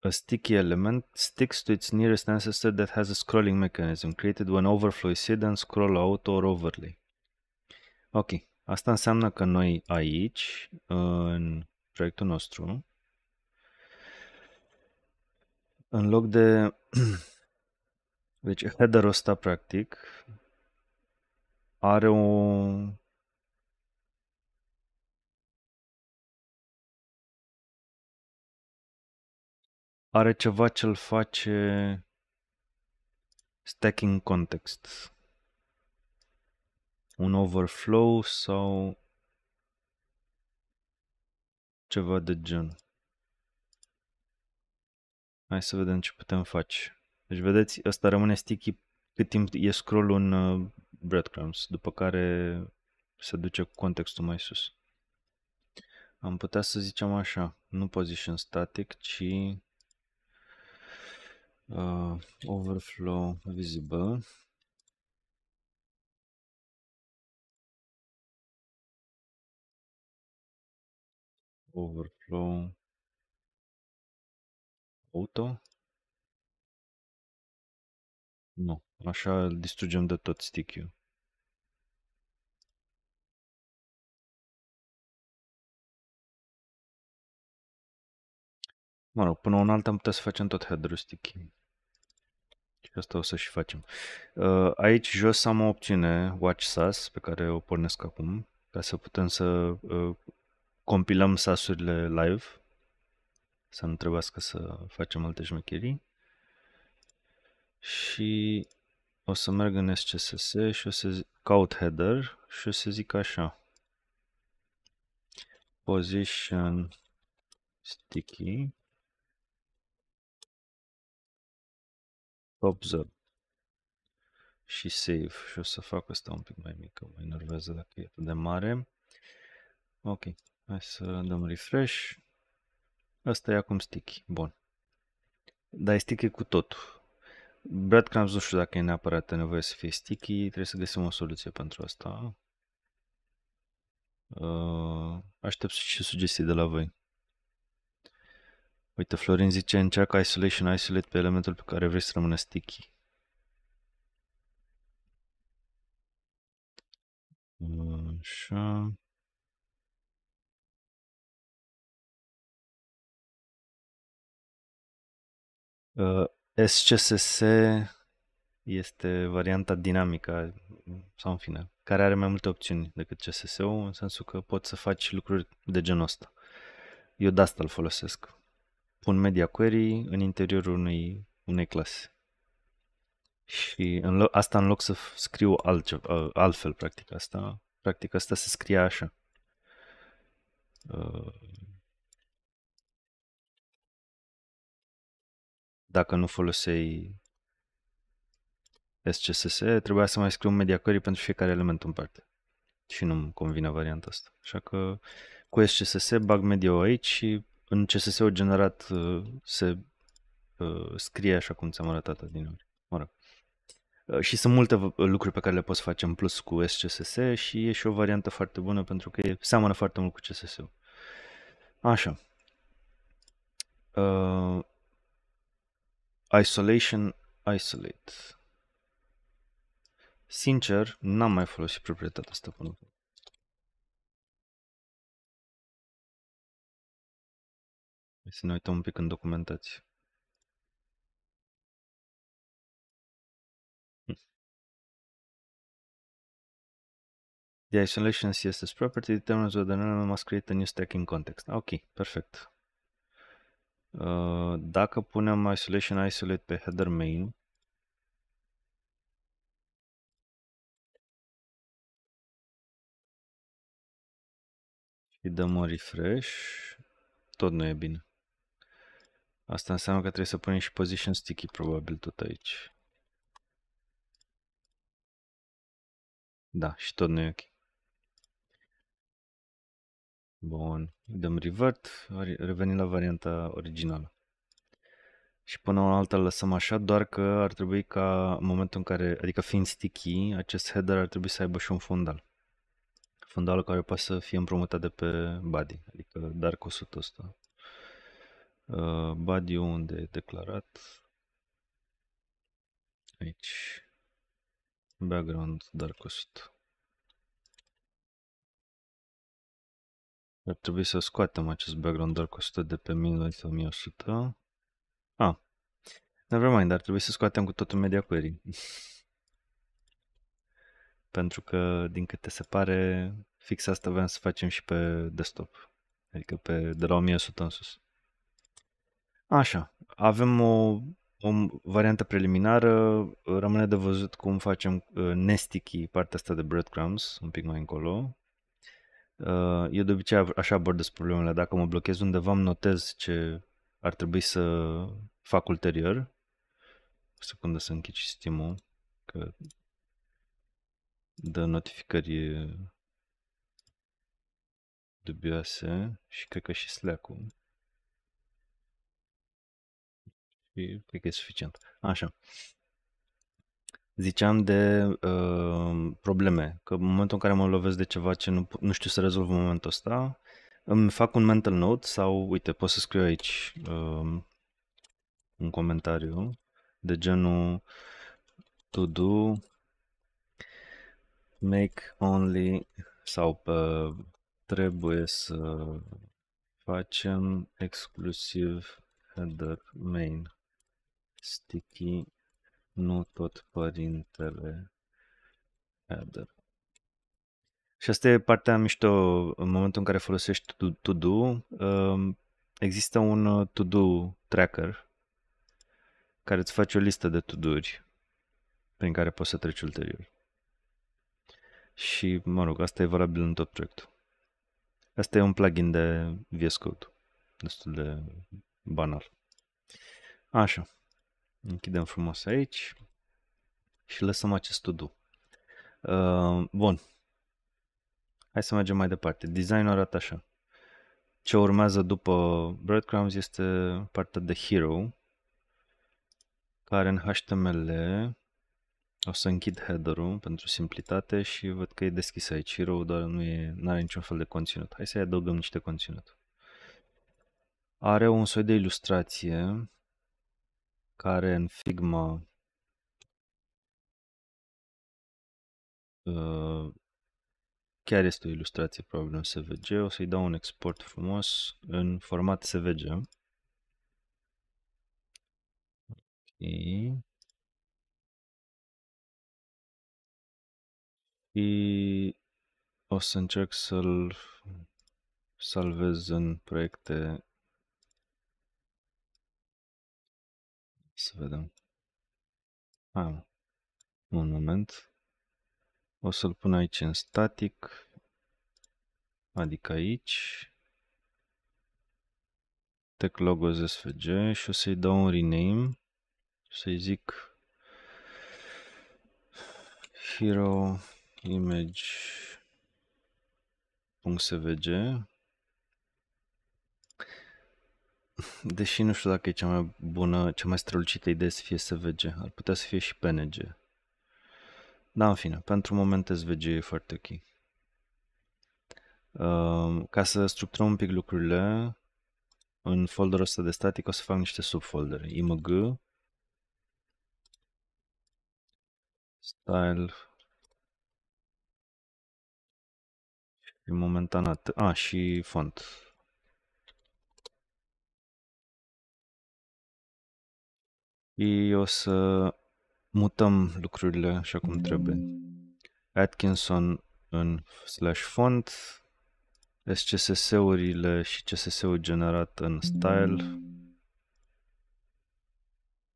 A sticky element sticks to its nearest ancestor that has a scrolling mechanism created when overflow is hidden, scroll out or overlay. Okay. Asta înseamnă că noi aici, în proiectul nostru, în loc de... Deci header-ul ăsta, practic, are o... Are ceva ce-l face stacking context un overflow sau ceva de genul. Hai să vedem ce putem face. Deci vedeți, ăsta rămâne sticky cât timp e scroll în uh, breadcrumbs, după care se duce cu contextul mai sus. Am putea să zicem așa, nu position static, ci uh, overflow visible Overflow. Auto. Nu. Așa îl distrugem de tot stick-ul. Mă rog, până un altă am putea să facem tot header-ul sticky. Și asta o să și facem. Uh, aici jos am o opțiune Watch SAS pe care o pornesc acum ca să putem să uh, compilăm sasurile live, să nu trebuiască să facem alte șmecherii. Și o să merg în SCSS și o să zic, caut header și o să zic așa. Position sticky top și save și o să fac asta un pic mai mică, mă enervează dacă e atât de mare. Ok, Hai să dăm refresh. Asta e acum sticky. Bun. Dar e sticky cu totul. Breadcrumbs nu știu dacă e neapărat nevoie să fie sticky. Trebuie să găsim o soluție pentru asta. Uh, aștept și sugestii de la voi. Uite, Florin zice încearcă isolation isolate pe elementul pe care vrei să rămână sticky. Așa. SCSS uh, este varianta dinamică sau în fine, care are mai multe opțiuni decât CSS-ul, în sensul că poți să faci lucruri de genul ăsta. Eu de asta îl folosesc. Pun media query în interiorul unei, unei clase. Și în loc, asta în loc să scriu alt uh, altfel, practic asta, practic asta se scrie așa. Uh, dacă nu foloseai SCSS, trebuia să mai scriu un media query pentru fiecare element în parte. Și nu-mi convine varianta asta. Așa că cu SCSS bag media aici și în CSS-ul generat uh, se uh, scrie așa cum ți-am arătat adineori. Mă rog. Uh, și sunt multe lucruri pe care le poți face în plus cu SCSS și e și o variantă foarte bună pentru că e, seamănă foarte mult cu CSS-ul. Așa. Uh, Isolation Isolate. Sincer, n-am mai folosit proprietatea asta până Hai să ne uităm un pic în documentație. The isolation CSS property determines whether an element must create a new stack in context. Ok, perfect. Uh, dacă punem isolation isolate pe header main, și dăm un refresh, tot nu e bine. Asta înseamnă că trebuie să punem și position sticky probabil tot aici. Da, și tot nu e ok. Bun. Dăm revert, revenim la varianta originală. Și până o alta lăsăm așa, doar că ar trebui ca în momentul în care, adică fiind sticky, acest header ar trebui să aibă și un fundal. Fundalul care poate să fie împrumutat de pe body, adică dark 100 ăsta. Uh, body unde e declarat? Aici. Background dark 100. Ar trebui să scoatem acest background cu 100 de pe minus 1100. Ah, nevermind, ar trebui să scoatem cu totul media query. Pentru că, din câte se pare, fix asta vrem să facem și pe desktop. Adică pe, de la 1100 în sus. Așa, avem o, o variantă preliminară, rămâne de văzut cum facem uh, nesticky partea asta de breadcrumbs, un pic mai încolo. Uh, eu de obicei așa abordez problemele. Dacă mă blochez undeva, îmi notez ce ar trebui să fac ulterior. O secundă să închid sistemul, că dă notificări dubioase și cred că și Slack-ul. Și cred că e suficient. Așa. Ziceam de uh, probleme, că în momentul în care mă lovesc de ceva ce nu, nu știu să rezolv în momentul ăsta, îmi fac un mental note sau, uite, pot să scriu aici uh, un comentariu de genul to do, make only sau uh, trebuie să facem exclusiv header main sticky nu tot părintele Adder. Și asta e partea mișto în momentul în care folosești to-do. Um, există un uh, to-do tracker care îți face o listă de to-do-uri prin care poți să treci ulterior. Și, mă rog, asta e valabil în tot proiectul. Asta e un plugin de VS Code, destul de banal. Așa. Închidem frumos aici și lăsăm acest to-do. Uh, bun. Hai să mergem mai departe. Designul arată așa. Ce urmează după breadcrumbs este partea de hero, care în HTML o să închid header-ul pentru simplitate și văd că e deschis aici hero, dar nu e, are niciun fel de conținut. Hai să-i adăugăm niște conținut. Are un soi de ilustrație care în Figma uh, chiar este o ilustrație probabil în SVG, o să-i dau un export frumos în format SVG. Okay. Și o să încerc să-l salvez în proiecte Să vedem. Am. Un moment. O să-l pun aici în static. Adică aici. Tech logos svg și o să-i dau un rename. Să-i zic hero image.svg Deși nu știu dacă e cea mai bună, cea mai strălucită idee să fie SVG, ar putea să fie și PNG. Da, în fine, pentru moment SVG e foarte ok. Uh, ca să structurăm un pic lucrurile, în folderul ăsta de static o să fac niște subfoldere. img, style și momentan at- a, și font. și o să mutăm lucrurile așa cum trebuie. Atkinson în slash font, SCSS-urile și CSS-ul generat în style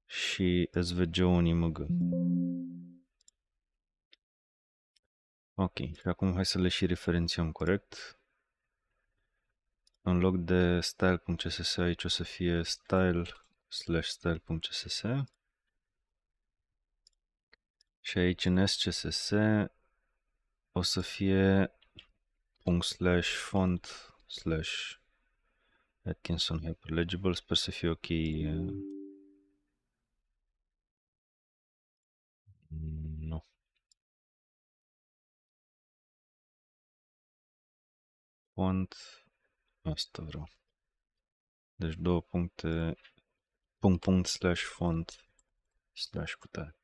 și SVG-ul în img. Ok, și acum hai să le și referențiem corect. În loc de style.css aici o să fie style slash style.css și aici în scss o să fie slash font slash Atkinson hyperlegible, sper să fie ok uh, Nu. Font. Asta vreau. Deci două puncte punct punct slash font slash cutare.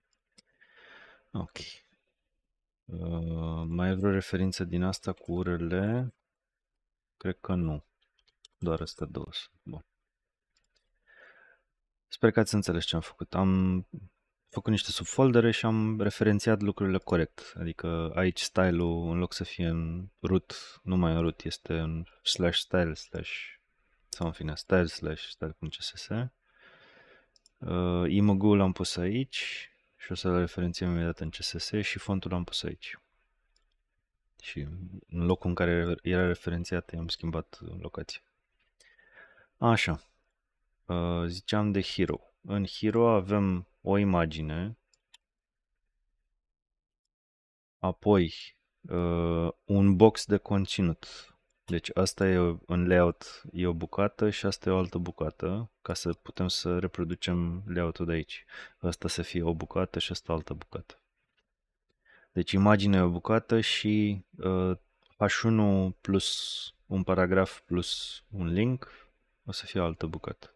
Ok. Uh, mai e vreo referință din asta cu URL? Cred că nu. Doar asta două. Bun. Sper că ați înțeles ce am făcut. Am făcut niște subfoldere și am referențiat lucrurile corect. Adică aici style-ul, în loc să fie în root, nu mai în root, este în slash style slash sau în fine style slash style.css Uh, img-ul l-am pus aici și o să-l referențiem imediat în CSS și fontul l-am pus aici. Și în locul în care era referențiat i-am schimbat locația. Așa, uh, ziceam de hero. În hero avem o imagine, apoi uh, un box de conținut, deci asta e un layout, e o bucată și asta e o altă bucată, ca să putem să reproducem layout-ul de aici. Asta să fie o bucată și asta altă bucată. Deci imaginea e o bucată și uh, H1 plus un paragraf plus un link o să fie o altă bucată.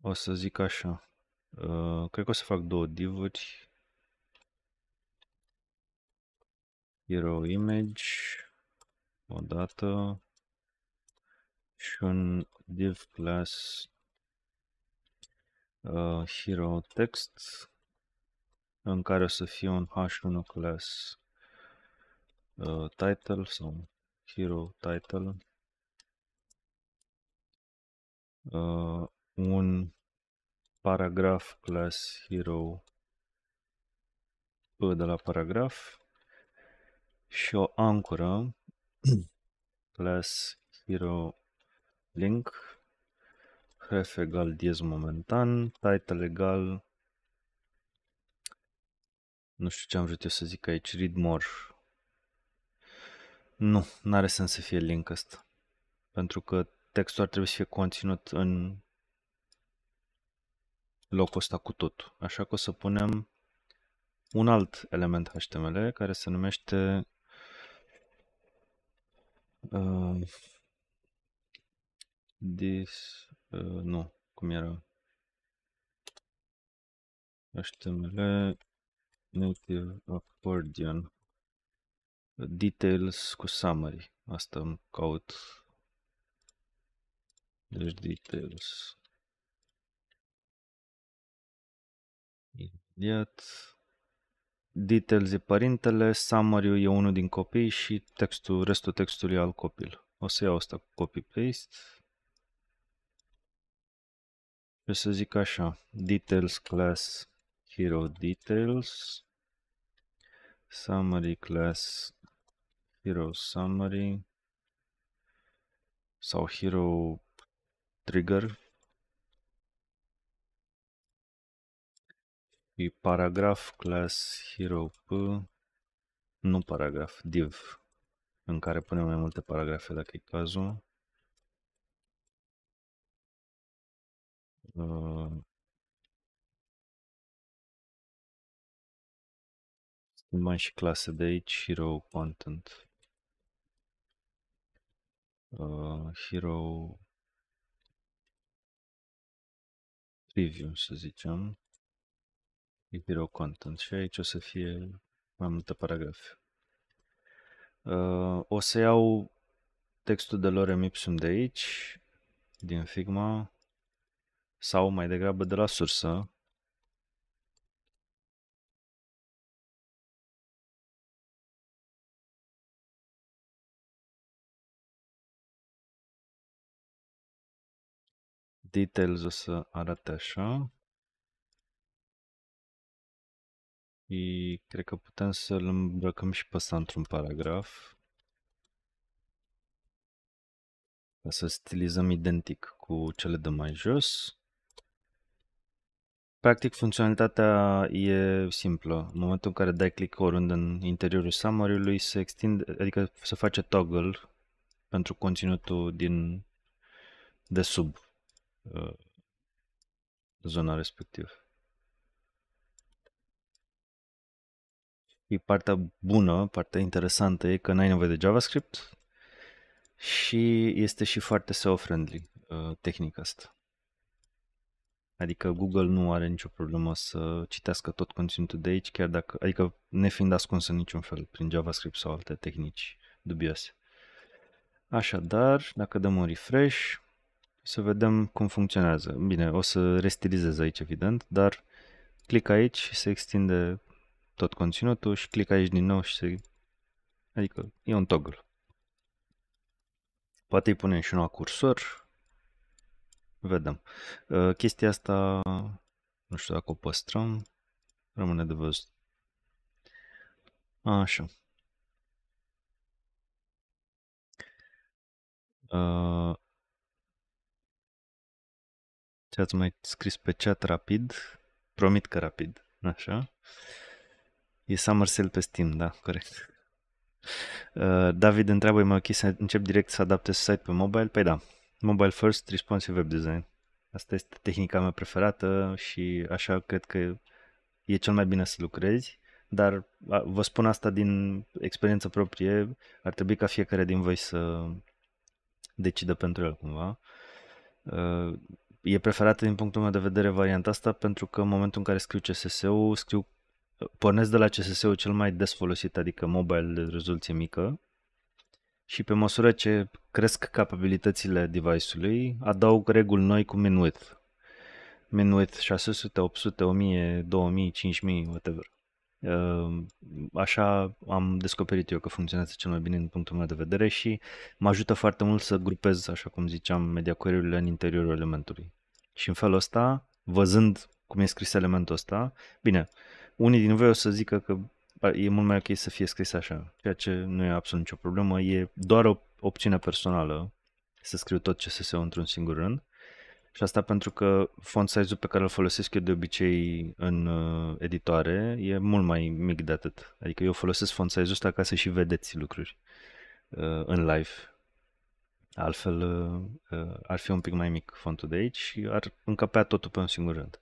O să zic așa. Uh, cred că o să fac două divuri hero image, o dată și un div class uh, hero text în care o să fie un h1 class uh, title sau hero title uh, un paragraph class hero p de la paragraph și o ancoră class hero link href egal diez momentan, title egal nu știu ce am vrut eu să zic aici, read more. Nu, n-are sens să fie link ăsta. Pentru că textul ar trebui să fie conținut în locul ăsta cu tot. Așa că o să punem un alt element HTML care se numește Uh, this, uh, nu, cum era? HTML native accordion details cu summary. Asta îmi caut. Deci details. Imediat. Details e părintele, summary e unul din copii și textul, restul textului al copil. O să iau asta cu copy-paste. Și o să zic așa, details class hero details, summary class hero summary sau hero trigger E paragraf class hero p, nu paragraf, div, în care punem mai multe paragrafe dacă e cazul. Uh, Mai și clase de aici, hero content. Uh, hero preview, să zicem e hero content și aici o să fie mai multe paragrafe. Uh, o să iau textul de lorem ipsum de aici, din Figma, sau mai degrabă de la sursă. Details o să arate așa. Și cred că putem să-l îmbrăcăm și pe ăsta într-un paragraf. Ca să stilizăm identic cu cele de mai jos. Practic, funcționalitatea e simplă. În momentul în care dai click oriunde în interiorul summary-ului, se extinde, adică se face toggle pentru conținutul din de sub uh, zona respectivă. E partea bună, partea interesantă e că n-ai nevoie de JavaScript și este și foarte SEO-friendly uh, tehnica asta. Adică Google nu are nicio problemă să citească tot conținutul de aici, chiar dacă, adică nefiind ascuns în niciun fel prin JavaScript sau alte tehnici dubioase. Așadar, dacă dăm un refresh, să vedem cum funcționează. Bine, o să restilizez aici, evident, dar clic aici și se extinde tot conținutul și clic aici din nou și se... Adică e un toggle. Poate îi punem și un cursor. Vedem. Uh, chestia asta, nu știu dacă o păstrăm, rămâne de văzut. Așa. Ce uh, ați mai scris pe chat rapid? Promit că rapid. Așa. E Summer Sale pe Steam, da, corect. Uh, David întreabă, e mai ok să încep direct să adaptez site pe mobile? Păi da, mobile first, responsive web design. Asta este tehnica mea preferată și așa cred că e cel mai bine să lucrezi, dar vă spun asta din experiență proprie, ar trebui ca fiecare din voi să decidă pentru el cumva. Uh, e preferată din punctul meu de vedere varianta asta pentru că în momentul în care scriu CSS-ul, scriu pornesc de la CSS-ul cel mai des folosit, adică mobile de rezoluție mică, și pe măsură ce cresc capabilitățile device-ului, adaug reguli noi cu min width. Min width 600, 800, 1000, 2000, 5000, whatever. Ehm, așa am descoperit eu că funcționează cel mai bine din punctul meu de vedere și mă ajută foarte mult să grupez, așa cum ziceam, media query-urile în interiorul elementului. Și în felul ăsta, văzând cum e scris elementul ăsta, bine, uh, unii din voi o să zică că e mult mai ok să fie scris așa, ceea ce nu e absolut nicio problemă, e doar o opțiune personală să scriu tot ce se într-un singur rând și asta pentru că font size-ul pe care îl folosesc eu de obicei în uh, editoare e mult mai mic de atât, adică eu folosesc font size-ul ăsta ca să și vedeți lucruri uh, în live. Altfel uh, ar fi un pic mai mic fontul de aici și ar încăpea totul pe un singur rând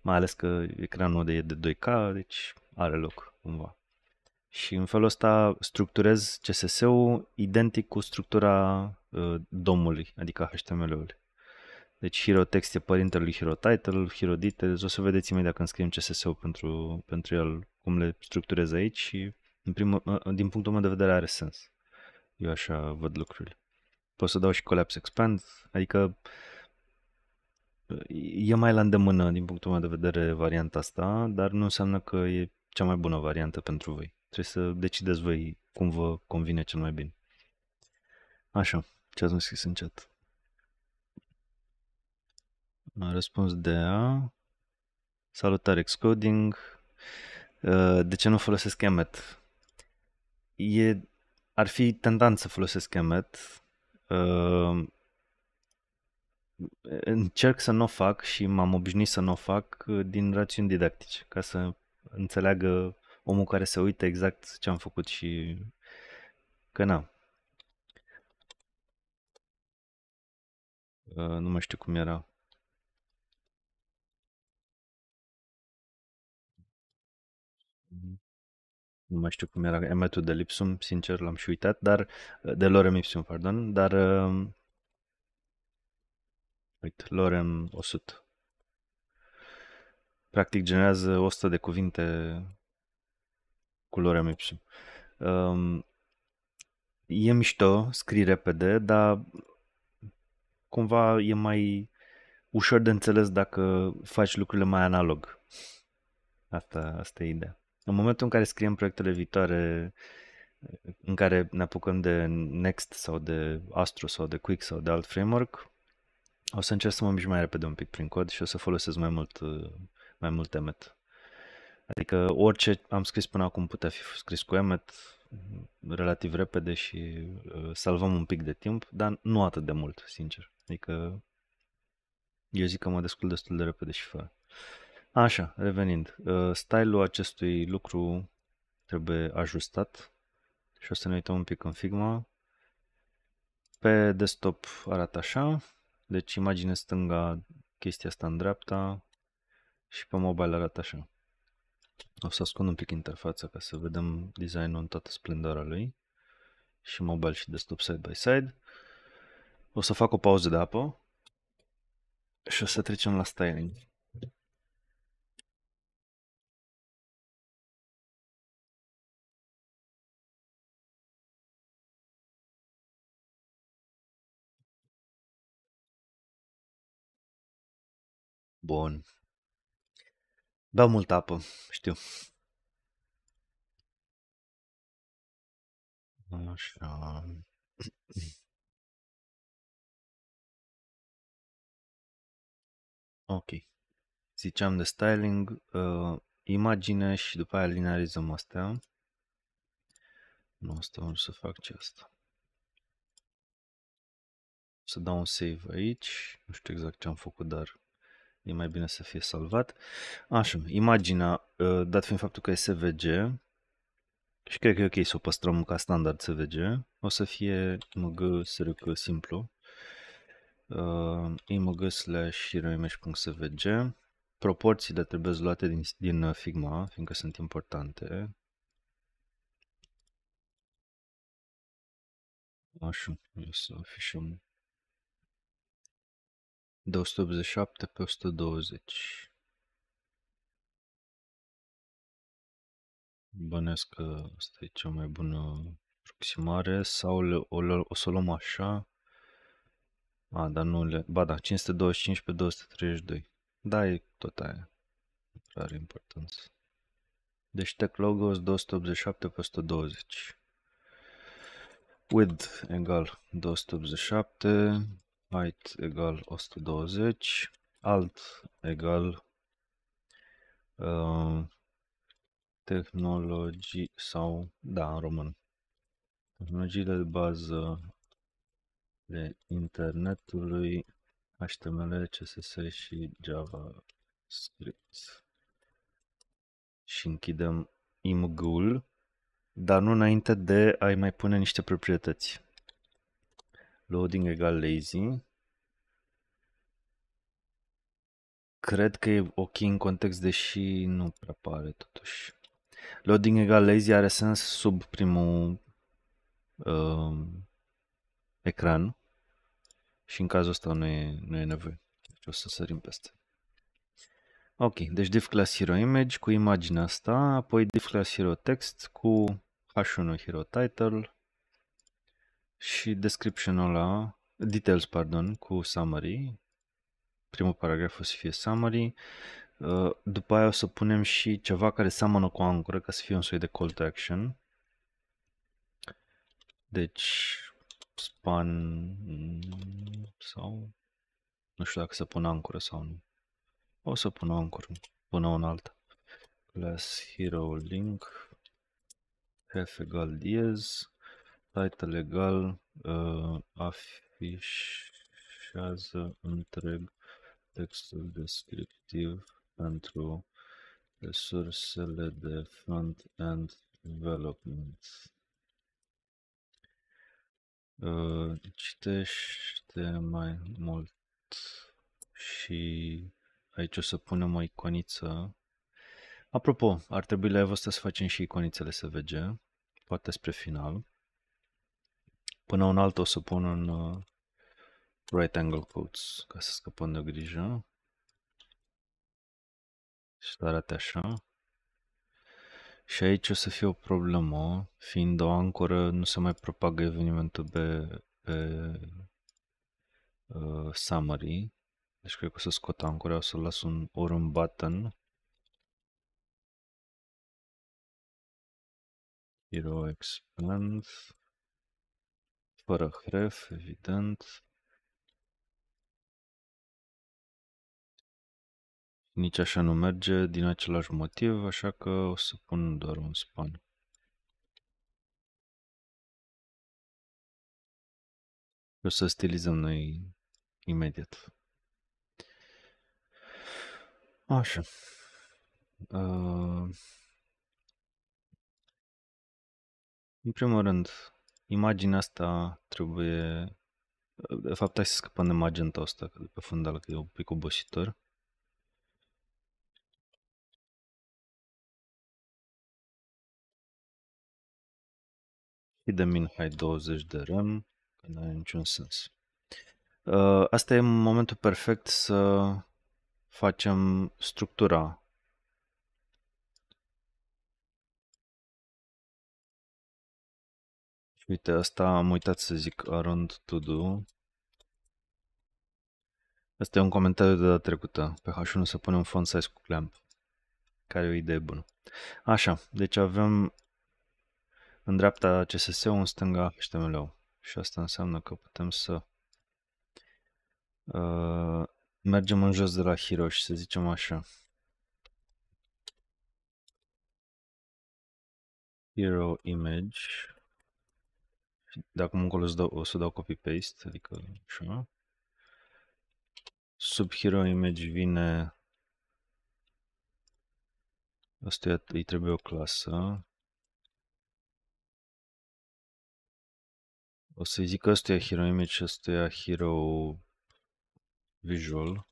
mai ales că ecranul e de 2K, deci are loc cumva. Și în felul ăsta structurez CSS-ul identic cu structura uh, ă, domului, adică HTML-ului. Deci hero text e părintele lui hero title, hero details, o să vedeți imediat când scriem CSS-ul pentru, pentru el, cum le structurez aici și în primul, ă, ă, din punctul meu de vedere are sens. Eu așa văd lucrurile. Pot să dau și collapse expand, adică uh, E mai la îndemână, din punctul meu de vedere, varianta asta, dar nu înseamnă că e cea mai bună variantă pentru voi. Trebuie să decideți voi cum vă convine cel mai bine. Așa, ce ați scris în chat? Răspuns de A. Salutare Xcoding. Uh, de ce nu folosesc Emmet? E, ar fi tentant să folosesc Emmet. Uh, încerc să nu o fac și m-am obișnuit să nu o fac uh, din rațiuni didactice, ca să înțeleagă omul care se uită exact ce am făcut și că am. Uh, nu mai știu cum era. Nu mai știu cum era emetul de lipsum, sincer l-am și uitat, dar uh, de lor ipsum, pardon, dar Uite, lorem 100. Practic generează 100 de cuvinte cu lorem ipsum. Um, e mișto, scrii repede, dar cumva e mai ușor de înțeles dacă faci lucrurile mai analog. Asta, asta e ideea. În momentul în care scriem proiectele viitoare, în care ne apucăm de Next sau de Astro sau de Quick sau de alt framework, o să încerc să mă mișc mai repede un pic prin cod și o să folosesc mai mult, uh, mai mult Emmet. Adică orice am scris până acum putea fi scris cu Emmet relativ repede și uh, salvăm un pic de timp, dar nu atât de mult, sincer. Adică eu zic că mă descul destul de repede și fără. Așa, revenind, uh, style-ul acestui lucru trebuie ajustat și o să ne uităm un pic în Figma. Pe desktop arată așa, deci imagine stânga, chestia asta în dreapta și pe mobile arată așa. O să ascund un pic interfața ca să vedem designul în toată splendoarea lui și mobile și desktop side by side. O să fac o pauză de apă și o să trecem la styling. Bun. Beau multă apă, știu. Așa. Ok. Ziceam de styling, uh, imagine și după aia linearizăm astea. Nu, asta vreau să fac ce asta. Să dau un save aici. Nu știu exact ce am făcut, dar e mai bine să fie salvat. Așa, imaginea, ă, dat fiind faptul că e SVG, și cred că e ok să o păstrăm ca standard SVG, o să fie mg src simplu, uh, img slash Proporții proporțiile trebuie luate din, din Figma, fiindcă sunt importante. Așa, o să afișăm 287 pe 120. Bănesc că asta e cea mai bună aproximare sau le, o, o să o luăm așa. A, dar nu le... Ba da, 525 pe 232. Da, e tot aia. Are importanță. Deci Tech Logos 287 pe 120. With egal 287 height egal 120, alt egal uh, um, tehnologii sau, da, în român, tehnologiile de bază de internetului, HTML, CSS și JavaScript. Și închidem imgul, dar nu înainte de a-i mai pune niște proprietăți loading egal lazy. Cred că e ok în context, deși nu prea pare totuși. Loading egal lazy are sens sub primul uh, ecran și în cazul ăsta nu e, nu e nevoie. Deci o să sărim peste. Ok, deci div class hero image cu imaginea asta, apoi div class hero text cu h1 hero title, și description-ul ăla, details, pardon, cu summary. Primul paragraf o să fie summary. Uh, după aia o să punem și ceva care seamănă cu ancoră ca să fie un soi de call to action. Deci, span sau nu știu dacă să pun ancoră sau nu. O să pun ancoră până un alta. Class hero link half egal diez site legal uh, afișează întreg textul descriptiv pentru resursele de front-end development. Uh, citește mai mult și aici o să punem o iconiță. Apropo, ar trebui la Evostă să facem și iconițele SVG, poate spre final. Până un alt o să pun în uh, right angle quotes ca să scăpăm de grijă. Și să arate așa. Și aici o să fie o problemă, fiind o ancoră, nu se mai propagă evenimentul pe, pe uh, summary. Deci cred că o să scot ancora, o să las un ori un button. Hero expand fără href, evident. Nici așa nu merge din același motiv, așa că o să pun doar un span. O să stilizăm noi imediat. Așa. Uh, în primul rând, Imaginea asta trebuie... De fapt, hai să scăpăm de magenta asta, că de pe fundal, că e un pic obositor. Și de min hai 20 de rem, că nu are niciun sens. Uh, asta e momentul perfect să facem structura Uite, asta am uitat să zic around to do. Asta e un comentariu de data trecută. Pe H1 să punem font size cu clamp. Care e o idee bună. Așa, deci avem în dreapta CSS-ul, în stânga HTML-ul. Și asta înseamnă că putem să uh, mergem în jos de la hero și să zicem așa. Hero image de acum încolo să dau, o să dau copy-paste, adică așa. Sub hero image vine Asta îi trebuie o clasă. O să-i zic e hero image și e hero visual.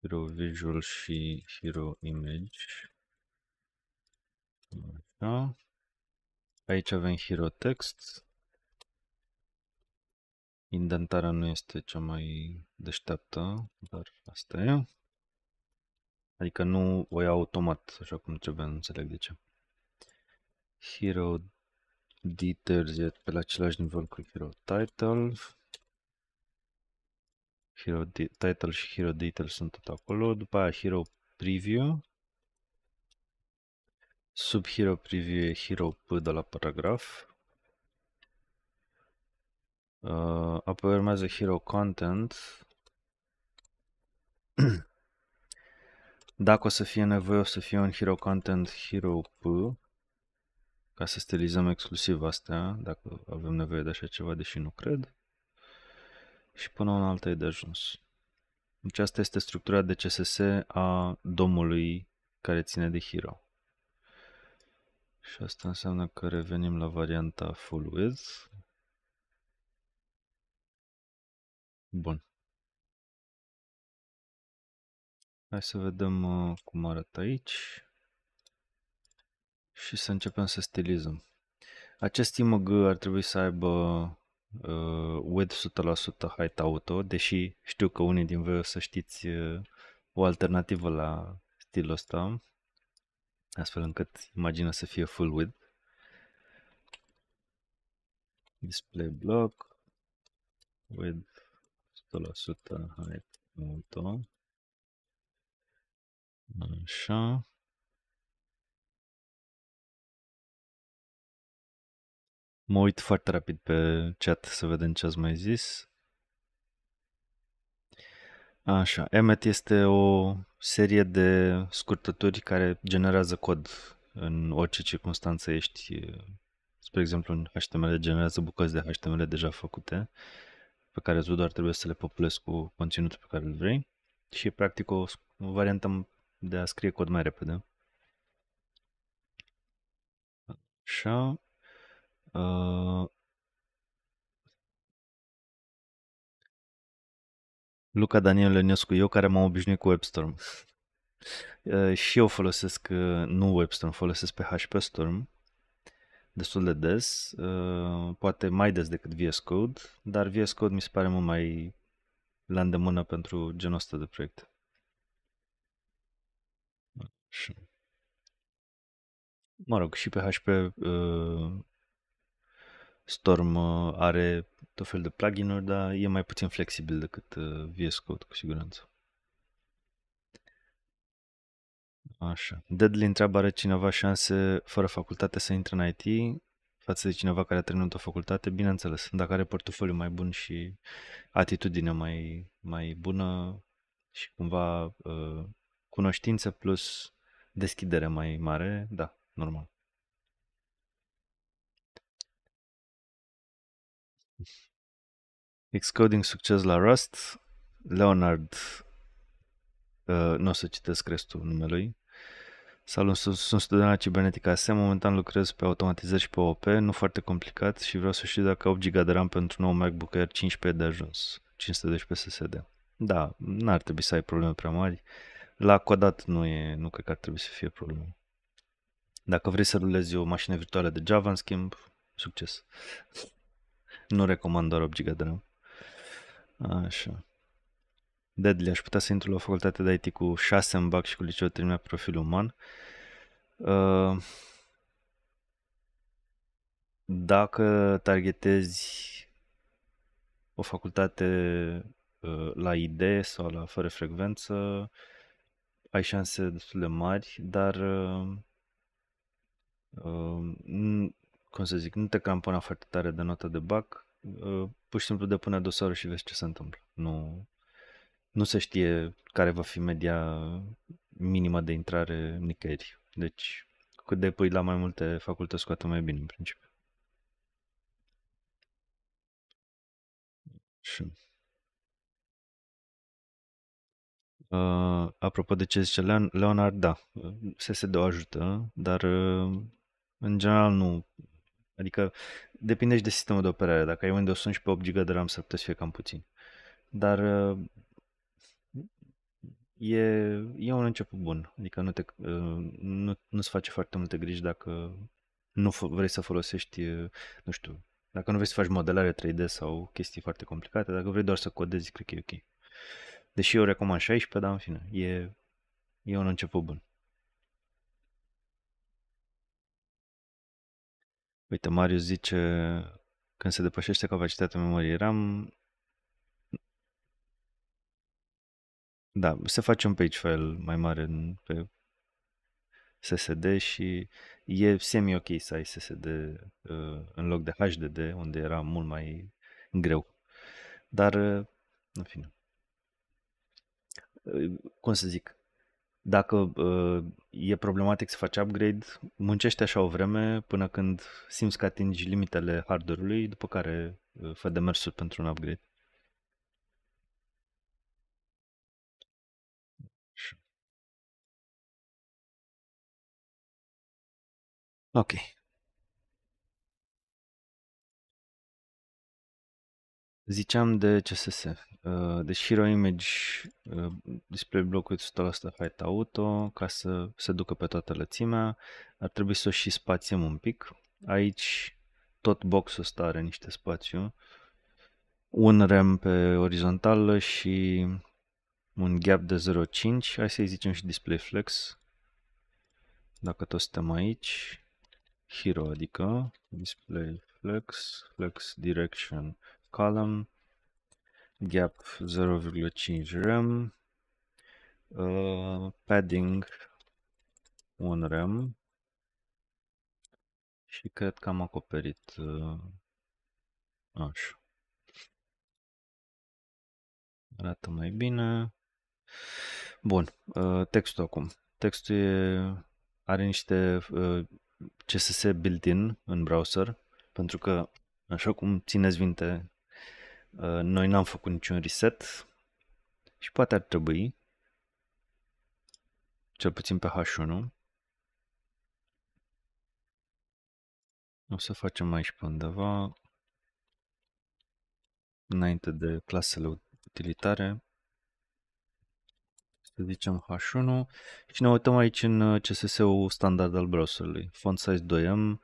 Hero visual și hero image. Așa. Aici avem hero text. Indentarea nu este cea mai deșteaptă, dar asta e. Adică nu o iau automat, așa cum trebuie, nu înțeleg de ce. Hero Details e pe la același nivel cu Hero Title. Hero Title și Hero Details sunt tot acolo. După aia Hero Preview sub hero preview e hero P de la paragraf. Uh, apoi urmează hero content. Dacă o să fie nevoie, o să fie un hero content hero P ca să stilizăm exclusiv astea, dacă avem nevoie de așa ceva, deși nu cred. Și până în alta e de ajuns. Deci asta este structura de CSS a domului care ține de hero. Și asta înseamnă că revenim la varianta full width. Bun. Hai să vedem uh, cum arată aici și să începem să stilizăm. Acest img ar trebui să aibă uh, width 100% height auto, deși știu că unii din voi o să știți uh, o alternativă la stilul ăsta, astfel încât imaginea să fie full width. Display block, width 100%, height auto. Așa. Mă uit foarte rapid pe chat să vedem ce ați mai zis. Așa, Emmet este o serie de scurtături care generează cod în orice circunstanță ești, spre exemplu în HTML generează bucăți de HTML deja făcute, pe care tu doar trebuie să le populezi cu conținutul pe care îl vrei și e practic o, variantă de a scrie cod mai repede. Așa. Uh, Luca Daniel Leonescu, eu care m-am obișnuit cu WebStorm. Eh, și eu folosesc, eh, nu WebStorm, folosesc PHP Storm destul de des, eh, poate mai des decât VS Code, dar VS Code mi se pare mult mai la îndemână pentru genul ăsta de proiect. Mă rog, și PHP uh, Storm are tot fel de pluginuri, dar e mai puțin flexibil decât uh, VS Code, cu siguranță. Așa. Deadly întreabă are cineva șanse fără facultate să intre în IT față de cineva care a terminat o facultate? Bineînțeles, dacă are portofoliu mai bun și atitudine mai, mai bună și cumva uh, plus deschidere mai mare, da, normal. Excoding succes la Rust, Leonard, uh, nu o să citesc restul numelui, Salut, sunt student la Cibernetica ASEM, momentan lucrez pe automatizări și pe OP, nu foarte complicat și vreau să știu dacă 8 GB de RAM pentru nou MacBook Air 15 de ajuns, 512 SSD. Da, n-ar trebui să ai probleme prea mari. La codat nu, e, nu cred că ar trebui să fie probleme. Dacă vrei să rulezi o mașină virtuală de Java, în schimb, succes. Nu recomand doar 8 GB de RAM. Așa. Deadly, aș putea să intru la facultate de IT cu 6 în bac și cu liceu termina profil uman. Uh, dacă targetezi o facultate uh, la ID sau la fără frecvență, ai șanse destul de mari, dar uh, cum să zic, nu te crampona foarte tare de nota de bac, Uh, pur și simplu depune dosarul și vezi ce se întâmplă. Nu, nu se știe care va fi media minimă de intrare nicăieri. Deci, cât de pui la mai multe facultăți, cu atât mai bine, în principiu. Și... Uh, apropo de ce zice Leon, Leonard, da, uh, SSD-ul ajută, dar uh, în general nu Adică depinde și de sistemul de operare. Dacă ai Windows 11 8 GB de RAM, s-ar putea să fie cam puțin. Dar uh, e, e un început bun. Adică nu te, uh, nu, nu-ți face foarte multe griji dacă nu vrei să folosești, uh, nu știu, dacă nu vrei să faci modelare 3D sau chestii foarte complicate, dacă vrei doar să codezi, cred că e ok. Deși eu recomand 16, dar în fine, e, e un început bun. Uite, Marius zice, când se depășește capacitatea memoriei RAM, da, se face un page file mai mare pe SSD și e semi-ok să ai SSD uh, în loc de HDD, unde era mult mai greu. Dar, uh, în fine, uh, cum să zic, dacă uh, e problematic să faci upgrade, muncește așa o vreme până când simți că atingi limitele hardware-ului, după care uh, fă demersul pentru un upgrade. Ok. Ziceam de CSS deci uh, Hero Image uh, display blocul 100% Fight auto ca să se ducă pe toată lățimea ar trebui să o și spațiem un pic aici tot boxul ăsta are niște spațiu un rem pe orizontală și un gap de 0.5 hai să-i zicem și display flex dacă tot suntem aici hero adică display flex flex direction column gap 0,5 rem, uh, padding 1 rem și cred că am acoperit uh, așa. Arată mai bine. Bun, uh, textul acum. Textul e, are niște uh, CSS built-in în browser, pentru că, așa cum țineți vinte, Uh, noi n-am făcut niciun reset și poate ar trebui, cel puțin pe H1. O să facem aici pe undeva, înainte de clasele utilitare, să zicem H1 și ne uităm aici în CSS-ul standard al browserului, font size 2M,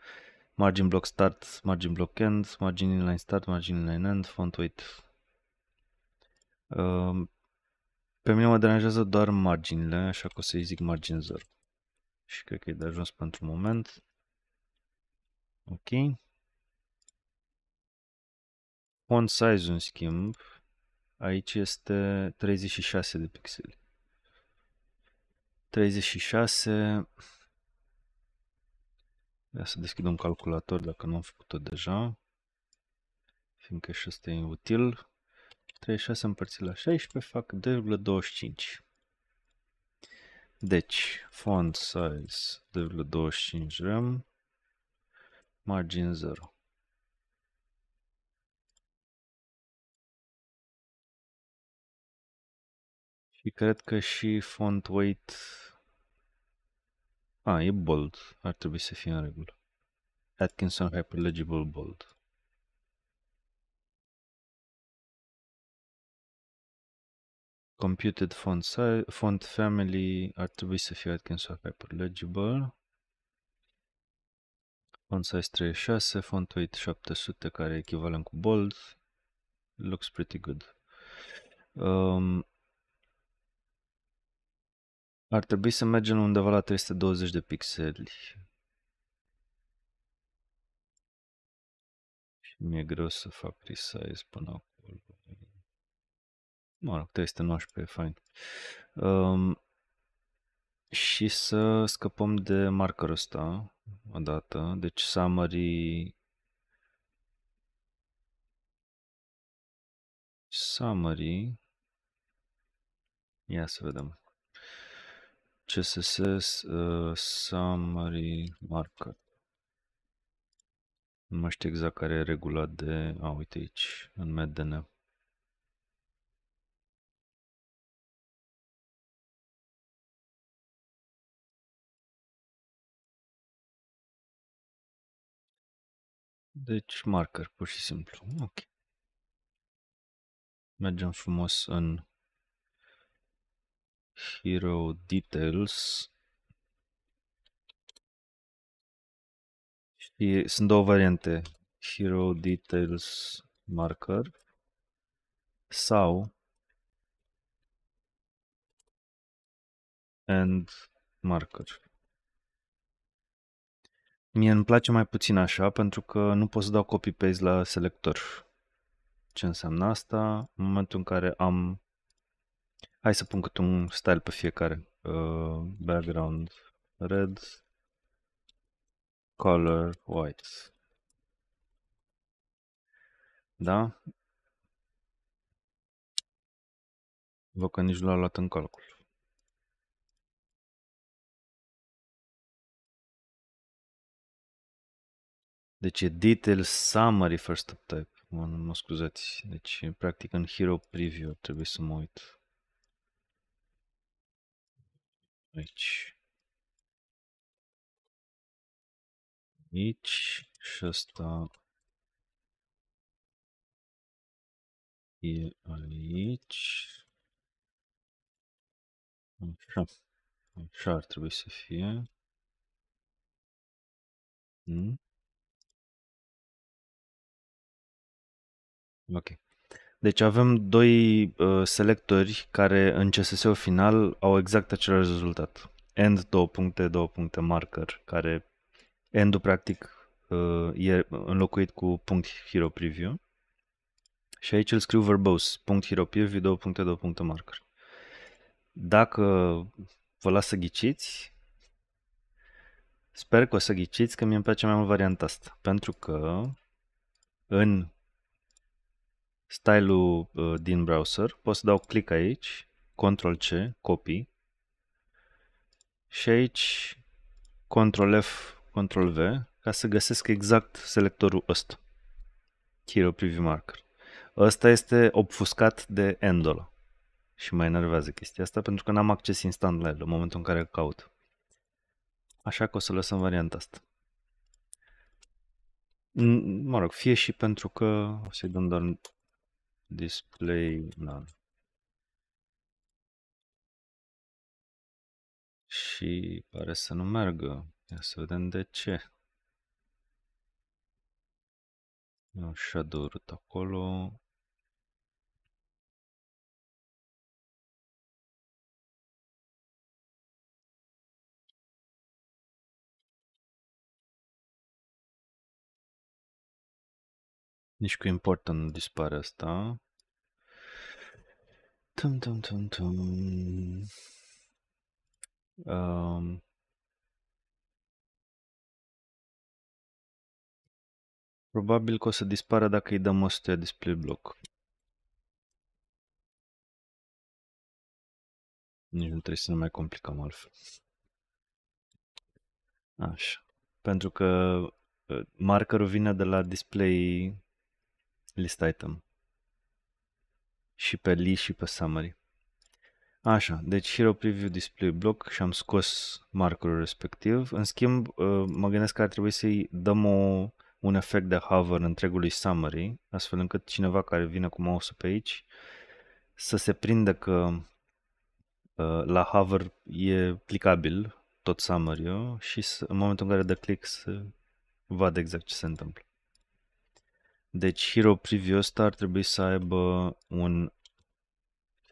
margin block start, margin block end, margin inline start, margin inline end, font weight. Um, pe mine mă deranjează doar marginile, așa că o să-i zic margin 0. Și cred că e de ajuns pentru moment. Ok. Font size, în schimb, aici este 36 de pixeli. 36 Ia să deschid un calculator dacă nu am făcut-o deja, fiindcă și asta e util. 36 împărțit la 16 fac 2,25. Deci, font size 2,25 RAM, margin 0. Și cred că și font weight a, e bold. Ar trebui să fie în regulă. Atkinson Hyperlegible Bold. Computed font, size, font family ar trebui să fie Atkinson Hyperlegible. Font size 36, font weight 700 care e echivalent cu bold. Looks pretty good. Um, ar trebui să mergem undeva la 320 de pixeli. Și mi-e greu să fac resize până acolo. Mă rog, 319 e fain. Um, și să scăpăm de markerul ăsta odată. Deci summary summary ia să vedem CSS uh, Summary Marker. Nu mai știu exact care e regula de... A, uite aici, în MDN. Deci marker, pur și simplu. Ok. Mergem frumos în Hero Details. Și sunt două variante. Hero Details Marker sau and marker. Mie îmi place mai puțin așa pentru că nu pot să dau copy-paste la selector. Ce înseamnă asta? În momentul în care am Hai să pun câte un style pe fiecare. Uh, background red, color white. Da? Văd că nici nu l-a luat în calcul. Deci e detail summary first type. Mă, mă scuzați. Deci practic în hero preview trebuie să mă uit. Aici. Aici și ăsta e aici. Așa. Așa ar trebui să fie. Hmm? Ok. Deci avem doi uh, selectori care în CSS-ul final au exact același rezultat. End, două puncte, două puncte, marker, care end-ul practic uh, e înlocuit cu punct hero preview. Și aici îl scriu verbose, punct hero preview, două puncte, două puncte, marker. Dacă vă las să ghiciți, sper că o să ghiciți că mi îmi place mai mult varianta asta, pentru că în style-ul uh, din browser, pot să dau click aici, Ctrl-C, copy, și aici Ctrl-F, Ctrl-V, ca să găsesc exact selectorul ăsta, Hero Preview Marker. Ăsta este obfuscat de Endola și mă enervează chestia asta pentru că n-am acces instant la el în momentul în care îl caut. Așa că o să lăsăm varianta asta. Mă rog, fie și pentru că o să-i dăm doar display none. Da. Și pare să nu meargă. Ia să vedem de ce. Nu, un shadow acolo. Nici cu important nu dispare asta. Tum, tum, tum, tum. Um. Probabil că o să dispară dacă îi dăm 100 display block. Nici nu trebuie să ne mai complicăm altfel. Așa. Pentru că uh, markerul vine de la display list item. Și pe list și pe summary. Așa, deci Hero Preview Display Block și am scos markerul respectiv. În schimb, ă, mă gândesc că ar trebui să-i dăm o, un efect de hover întregului summary, astfel încât cineva care vine cu mouse-ul pe aici să se prindă că ă, la hover e clicabil tot summary-ul și în momentul în care dă click să vadă exact ce se întâmplă. Deci hero preview ăsta ar trebui să aibă un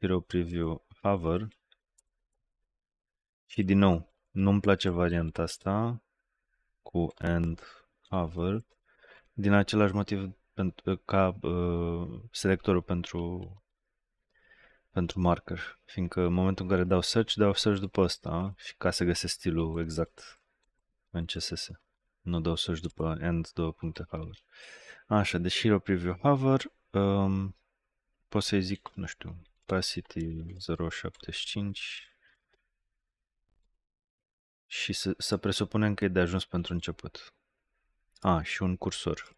hero preview hover. Și din nou, nu-mi place varianta asta cu end hover din același motiv pentru, ca uh, selectorul pentru pentru marker, fiindcă în momentul în care dau search, dau search după asta și ca să găsesc stilul exact în CSS. Nu dau search după end două puncte hover. Așa, deși la preview hover, um, pot să-i zic, nu știu, Pacity 0.75 și să, să presupunem că e de ajuns pentru început. A, și un cursor.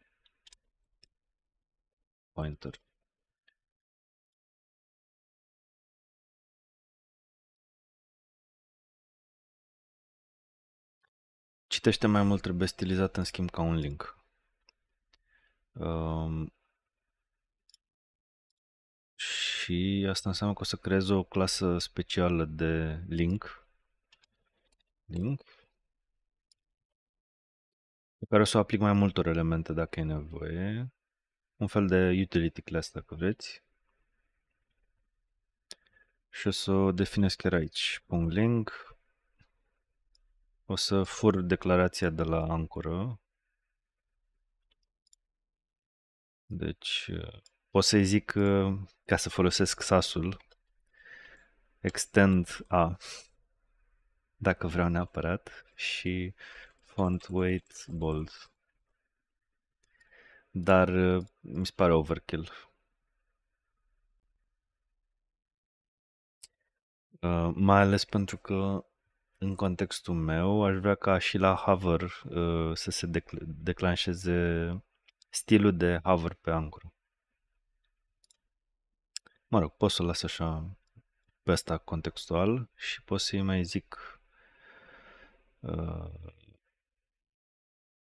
Pointer. Citește mai mult trebuie stilizat în schimb ca un link. Um, și asta înseamnă că o să creez o clasă specială de link. Link. Pe care o să o aplic mai multor elemente dacă e nevoie. Un fel de utility class dacă vreți. Și o să o definesc chiar aici. Punct link. O să fur declarația de la ancoră Deci uh, pot să-i zic uh, ca să folosesc SAS-ul extend A dacă vreau neapărat și font weight bold. Dar uh, mi se pare overkill. Uh, mai ales pentru că în contextul meu aș vrea ca și la hover uh, să se decl- declanșeze stilul de hover pe ancru. Mă rog, pot să las așa pe asta contextual și pot să-i mai zic uh,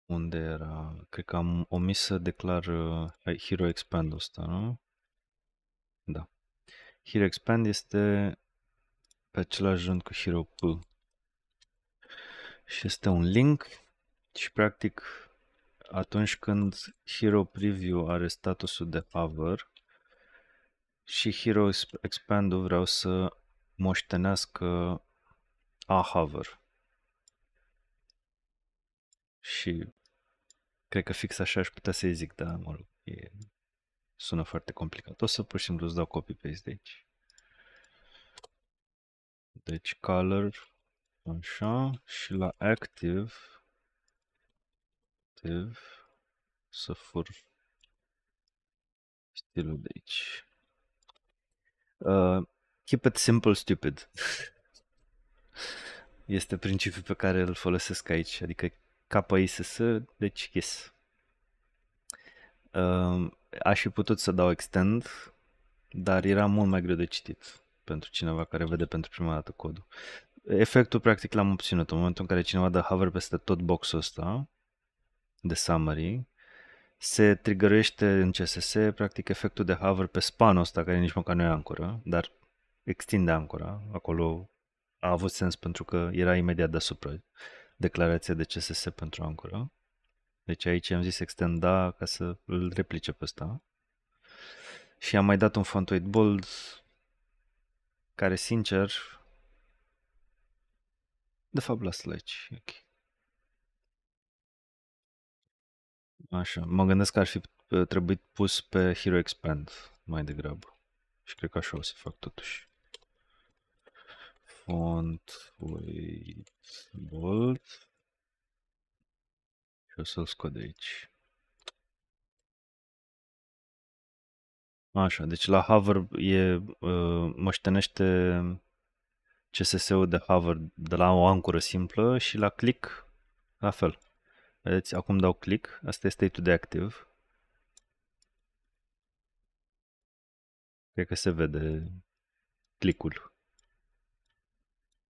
unde era. Cred că am omis să declar uh, Hero Expand ăsta, nu? Da. Hero Expand este pe același rând cu Hero Pull. Și este un link și practic atunci când Hero Preview are statusul de hover și Hero expand vreau să moștenească a hover. Și cred că fix așa aș putea să-i zic, dar mă rog, e, sună foarte complicat. O să pur și simplu îți dau copy-paste de aici. Deci color, așa, și la active activ, să fur stilul de aici. Uh, keep it simple, stupid. este principiul pe care îl folosesc aici, adică KISS, deci KISS. Uh, aș fi putut să dau extend, dar era mult mai greu de citit pentru cineva care vede pentru prima dată codul. Efectul practic l-am obținut în momentul în care cineva dă hover peste tot boxul ăsta, de summary, se trigărește în CSS practic efectul de hover pe spanul ăsta care nici măcar nu e ancoră, dar extinde ancora. Acolo a avut sens pentru că era imediat deasupra declarația de CSS pentru ancoră. Deci aici am zis extenda da ca să îl replice pe ăsta. Și am mai dat un font weight bold care sincer de fapt las aici. Okay. Așa, mă gândesc că ar fi uh, trebuit pus pe Hero Expand mai degrabă. Și cred că așa o să fac totuși. Font, wait, bold. Și o să-l scot de aici. Așa, deci la hover e, uh, moștenește CSS-ul de hover de la o ancură simplă și la click la fel. Vedeți, acum dau click, asta este state de activ. Cred că se vede clicul.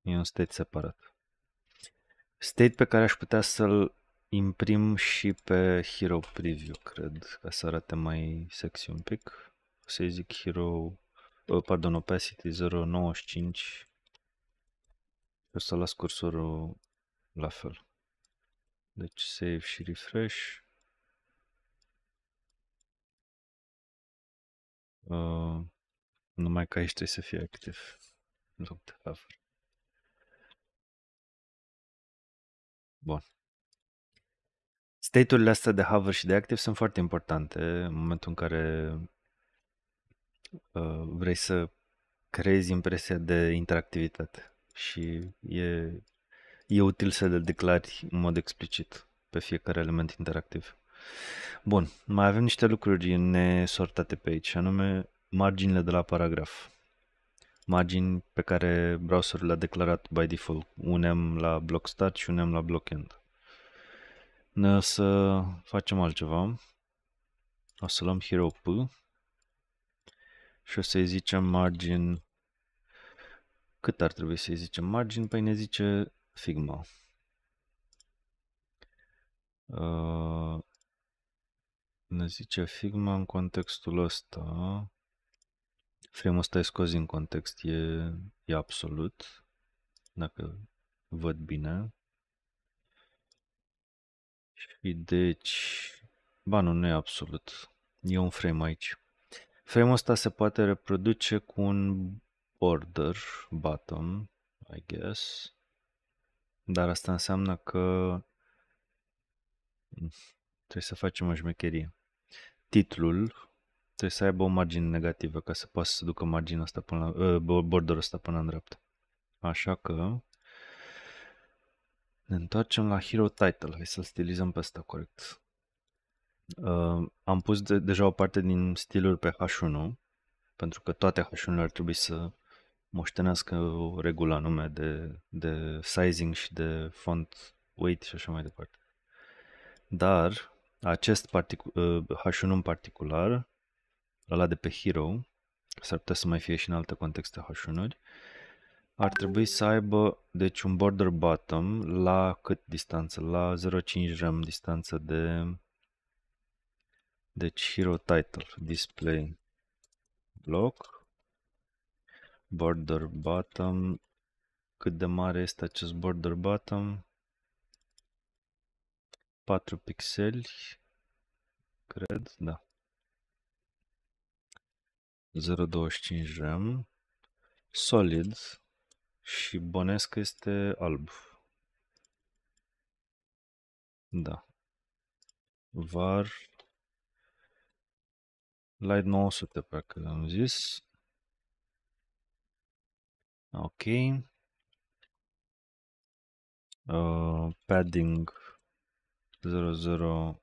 E un state separat. State pe care aș putea să-l imprim și pe Hero Preview, cred, ca să arate mai sexy un pic. O să-i zic Hero, oh, pardon, Opacity 0.95 o să las cursorul la fel. Deci save și refresh. Uh, numai că aici trebuie să fie activ în hover. Bun. State-urile astea de hover și de active sunt foarte importante în momentul în care uh, vrei să creezi impresia de interactivitate și e e util să le declari în mod explicit pe fiecare element interactiv. Bun, mai avem niște lucruri nesortate pe aici, anume marginile de la paragraf. Margini pe care browserul le-a declarat by default. Unem la block start și unem la block end. Ne o să facem altceva. O să luăm hero P și o să-i zicem margin cât ar trebui să-i zicem margin? Păi ne zice Figma. Uh, ne zice Figma în contextul ăsta. Frame-ul ăsta e scos din context, e, e absolut. Dacă văd bine. Și deci, ba nu, nu e absolut. E un frame aici. Frame-ul ăsta se poate reproduce cu un border bottom, I guess. Dar asta înseamnă că mm, trebuie să facem o șmecherie. Titlul trebuie să aibă o margine negativă ca să poată să ducă marginea asta până la, uh, borderul ăsta până în dreapta. Așa că ne întoarcem la Hero Title. Hai să-l stilizăm pe ăsta corect. Uh, am pus de, deja o parte din stiluri pe H1 pentru că toate H1-urile ar trebui să moștenească o regulă anume de, de sizing și de font weight și așa mai departe. Dar acest particu- H1 uh, în particular, ăla de pe Hero, s-ar putea să mai fie și în alte contexte h ar trebui să aibă deci un border bottom la cât distanță? La 0.5 ram distanță de deci hero title display block border bottom. Cât de mare este acest border bottom? 4 pixeli, cred, da. 0.25 RAM, solid și bănesc este alb. Da. Var Light 900 pe care am zis. Ok. Uh, padding 00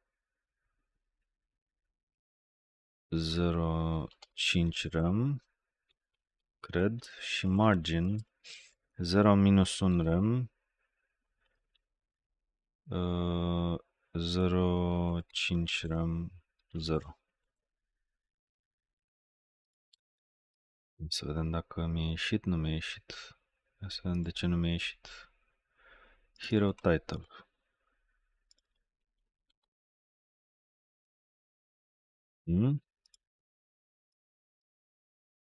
0,5 rem, cred, și margin 0 minus 1 rem, uh, 0,5 rem, 0. Să vedem dacă mi-a ieșit, nu mi-a ieșit. Ia să vedem de ce nu mi-a ieșit. Hero Title. Hmm?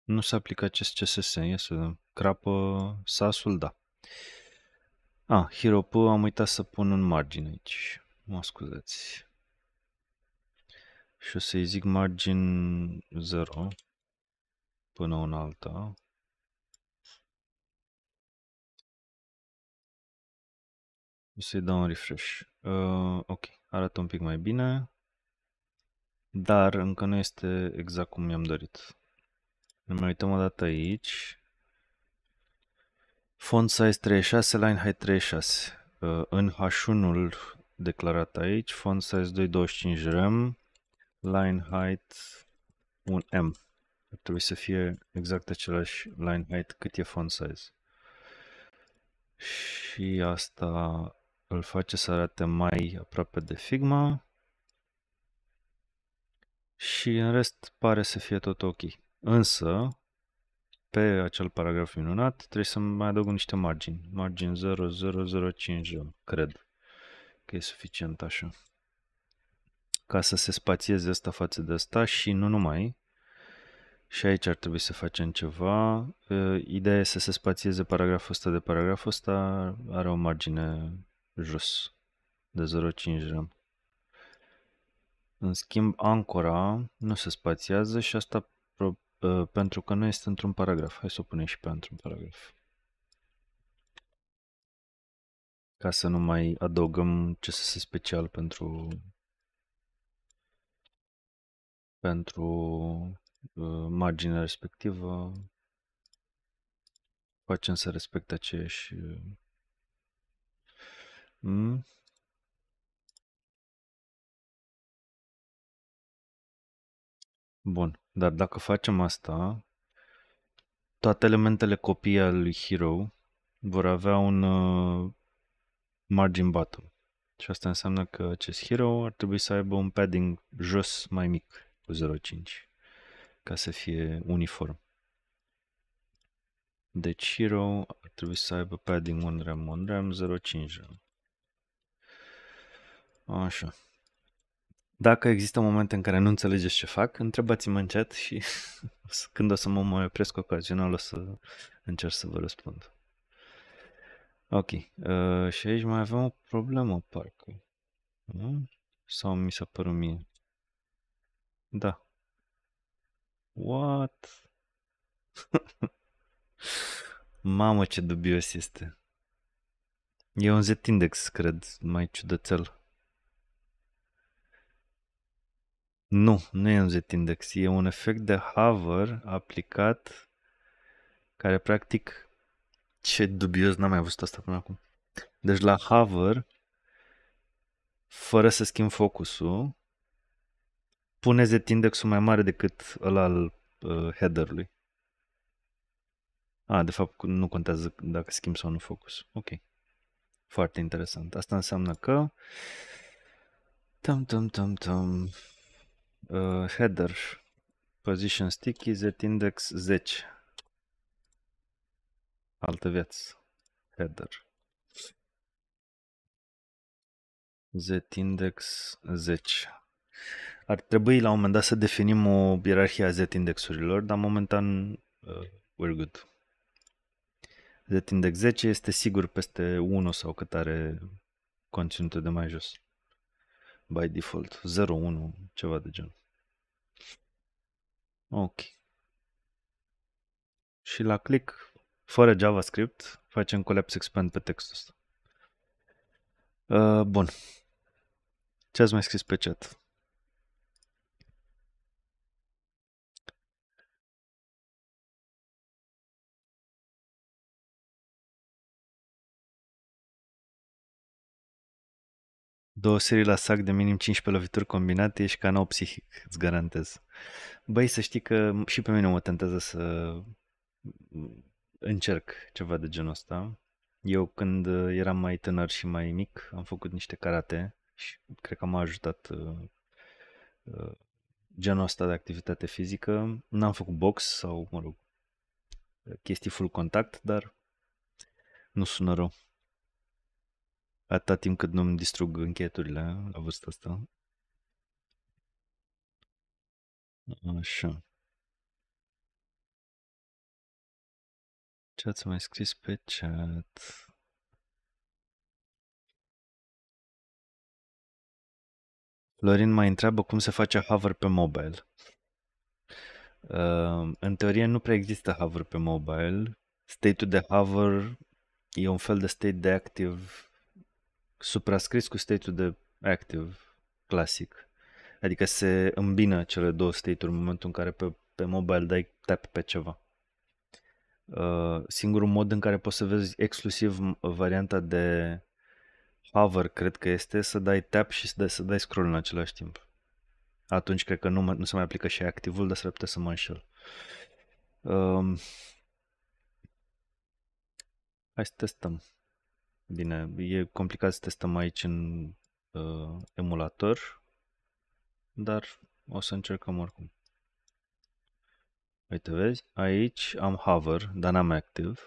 Nu se aplică acest CSS. Ia să vedem. Crapă sasul, da. A, ah, Hirop, am uitat să pun un margin aici. Mă scuzați. Și o să-i zic margin 0 până în alta. O să-i dau un refresh. Uh, ok, arată un pic mai bine, dar încă nu este exact cum mi-am dorit. Ne mai uităm o dată aici. Font size 36, line height 36. Uh, în H1-ul declarat aici, font size 225 rem, line height 1M. Ar trebui să fie exact același line height cât e font size. Și asta îl face să arate mai aproape de Figma. Și în rest pare să fie tot ok. Însă, pe acel paragraf minunat, trebuie să mai adaug niște margini. Margin 0005, cred că e suficient așa. Ca să se spațieze asta față de asta și nu numai, și aici ar trebui să facem ceva. Ă, ideea este să se spațieze paragraful ăsta de paragraful ăsta. Are o margine jos de 0,5 RAM. În schimb, ancora nu se spațiază și asta ă, pentru că nu este într-un paragraf. Hai să o punem și pe într-un paragraf. Ca să nu mai adăugăm se special pentru pentru Uh, marginea respectivă, facem să respecte aceeași... Mm? Bun, dar dacă facem asta, toate elementele copii al lui Hero vor avea un uh, margin bottom. Și asta înseamnă că acest hero ar trebui să aibă un padding jos mai mic cu 0.5 ca să fie uniform. Deci Hero ar trebui să aibă padding 1 RAM, 1 RAM, 0,5 RAM. Așa. Dacă există momente în care nu înțelegeți ce fac, întrebați-mă în chat și când o să mă mai opresc ocazional o să încerc să vă răspund. Ok. Uh, și aici mai avem o problemă, parcă. Nu? Sau mi s-a părut mie? Da, What? Mamă, ce dubios este. E un Z-index, cred, mai ciudățel. Nu, nu e un Z-index, e un efect de hover aplicat care practic ce dubios, n-am mai văzut asta până acum. Deci la hover, fără să schimb focusul, pune z-indexul mai mare decât al uh, header-ului. A, de fapt nu contează dacă schimb sau nu focus. Ok. Foarte interesant. Asta înseamnă că tam tam tam tam uh, header position sticky z index 10. Altă viață. Header. Z index 10 ar trebui la un moment dat să definim o ierarhie a Z-indexurilor, dar momentan uh, we're good. Z-index 10 este sigur peste 1 sau cât are conținutul de mai jos. By default, 0, 1, ceva de genul. Ok. Și la click, fără JavaScript, facem collapse expand pe textul ăsta. Uh, bun. Ce ați mai scris pe chat? Două serii la sac de minim 15 lovituri combinate, ești canal psihic, îți garantez. Băi, să știi că și pe mine mă tentează să încerc ceva de genul ăsta. Eu când uh, eram mai tânăr și mai mic am făcut niște karate și cred că m-a ajutat uh, uh, genul ăsta de activitate fizică. N-am făcut box sau, mă rog, chestii full contact, dar nu sună rău. Atâta timp cât nu-mi distrug încheturile la vârsta asta. Așa. Ce ați mai scris pe chat? Florin mai întreabă cum se face hover pe mobile. Uh, în teorie nu prea există hover pe mobile. State-ul de hover e un fel de state de active suprascris cu state-ul de active clasic. Adică se îmbină cele două state-uri în momentul în care pe, pe mobile dai tap pe ceva. Uh, singurul mod în care poți să vezi exclusiv varianta de hover, cred că este, să dai tap și să dai, să dai scroll în același timp. Atunci cred că nu, nu se mai aplică și activul, dar s-ar putea să mă înșel. Um, hai să testăm. Bine, e complicat să testăm aici în uh, emulator, dar o să încercăm oricum. Uite, vezi? Aici am hover, dar n-am active.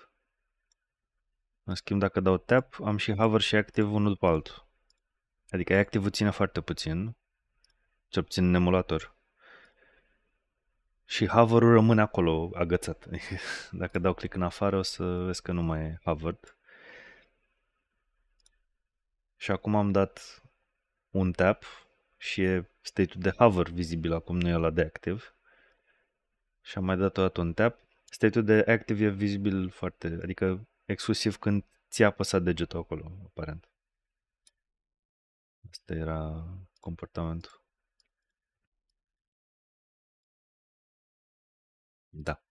În schimb, dacă dau tap, am și hover și active unul după altul. Adică active ține foarte puțin, ce puțin în emulator. Și hover-ul rămâne acolo agățat. dacă dau click în afară, o să vezi că nu mai e hovered și acum am dat un tap și e state de hover vizibil acum, nu e la de active. Și am mai dat o dată un tap. state de active e vizibil foarte, adică exclusiv când ți-a apăsat degetul acolo, aparent. Asta era comportamentul. Da.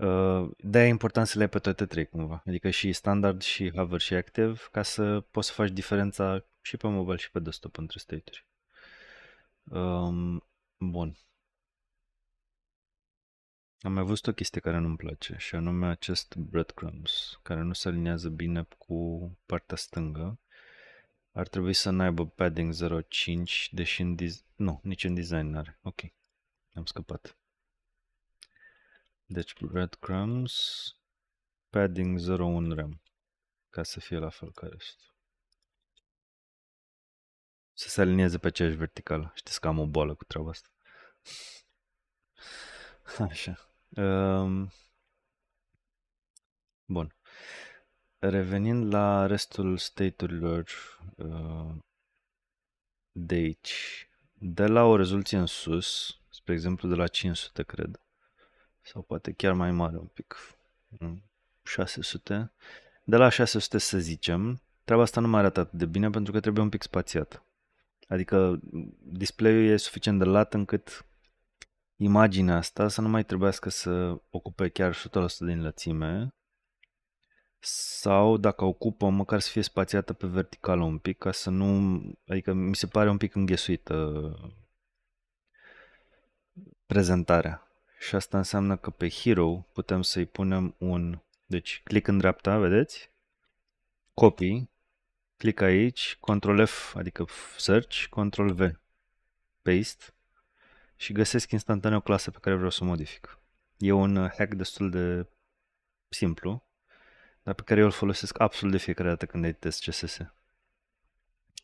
Uh, de e important să le ai pe toate trei cumva, adică și standard, și hover, și active, ca să poți să faci diferența și pe mobile și pe desktop între state-uri. Um, bun. Am mai văzut o chestie care nu-mi place și anume acest breadcrumbs care nu se aliniază bine cu partea stângă. Ar trebui să n-aibă padding 0.5, deși în dis, nu, nici în design n-are. Ok, am scăpat. Deci breadcrumbs, padding 01 rem, ca să fie la fel ca restul. Să se alinieze pe aceeași verticală. Știți că am o boală cu treaba asta. Așa. Um, bun. Revenind la restul state-urilor uh, de aici, de la o rezoluție în sus, spre exemplu de la 500, cred, sau poate chiar mai mare un pic, 600. De la 600 să zicem, treaba asta nu mai arată atât de bine pentru că trebuie un pic spațiat. Adică display-ul e suficient de lat încât imaginea asta să nu mai trebuiască să ocupe chiar 100% din lățime sau dacă ocupă măcar să fie spațiată pe verticală un pic ca să nu, adică mi se pare un pic înghesuită prezentarea și asta înseamnă că pe Hero putem să-i punem un... Deci clic în dreapta, vedeți? Copy, clic aici, Ctrl F, adică Search, Ctrl V, Paste și găsesc instantaneu clasa pe care vreau să o modific. E un hack destul de simplu, dar pe care eu îl folosesc absolut de fiecare dată când editez CSS.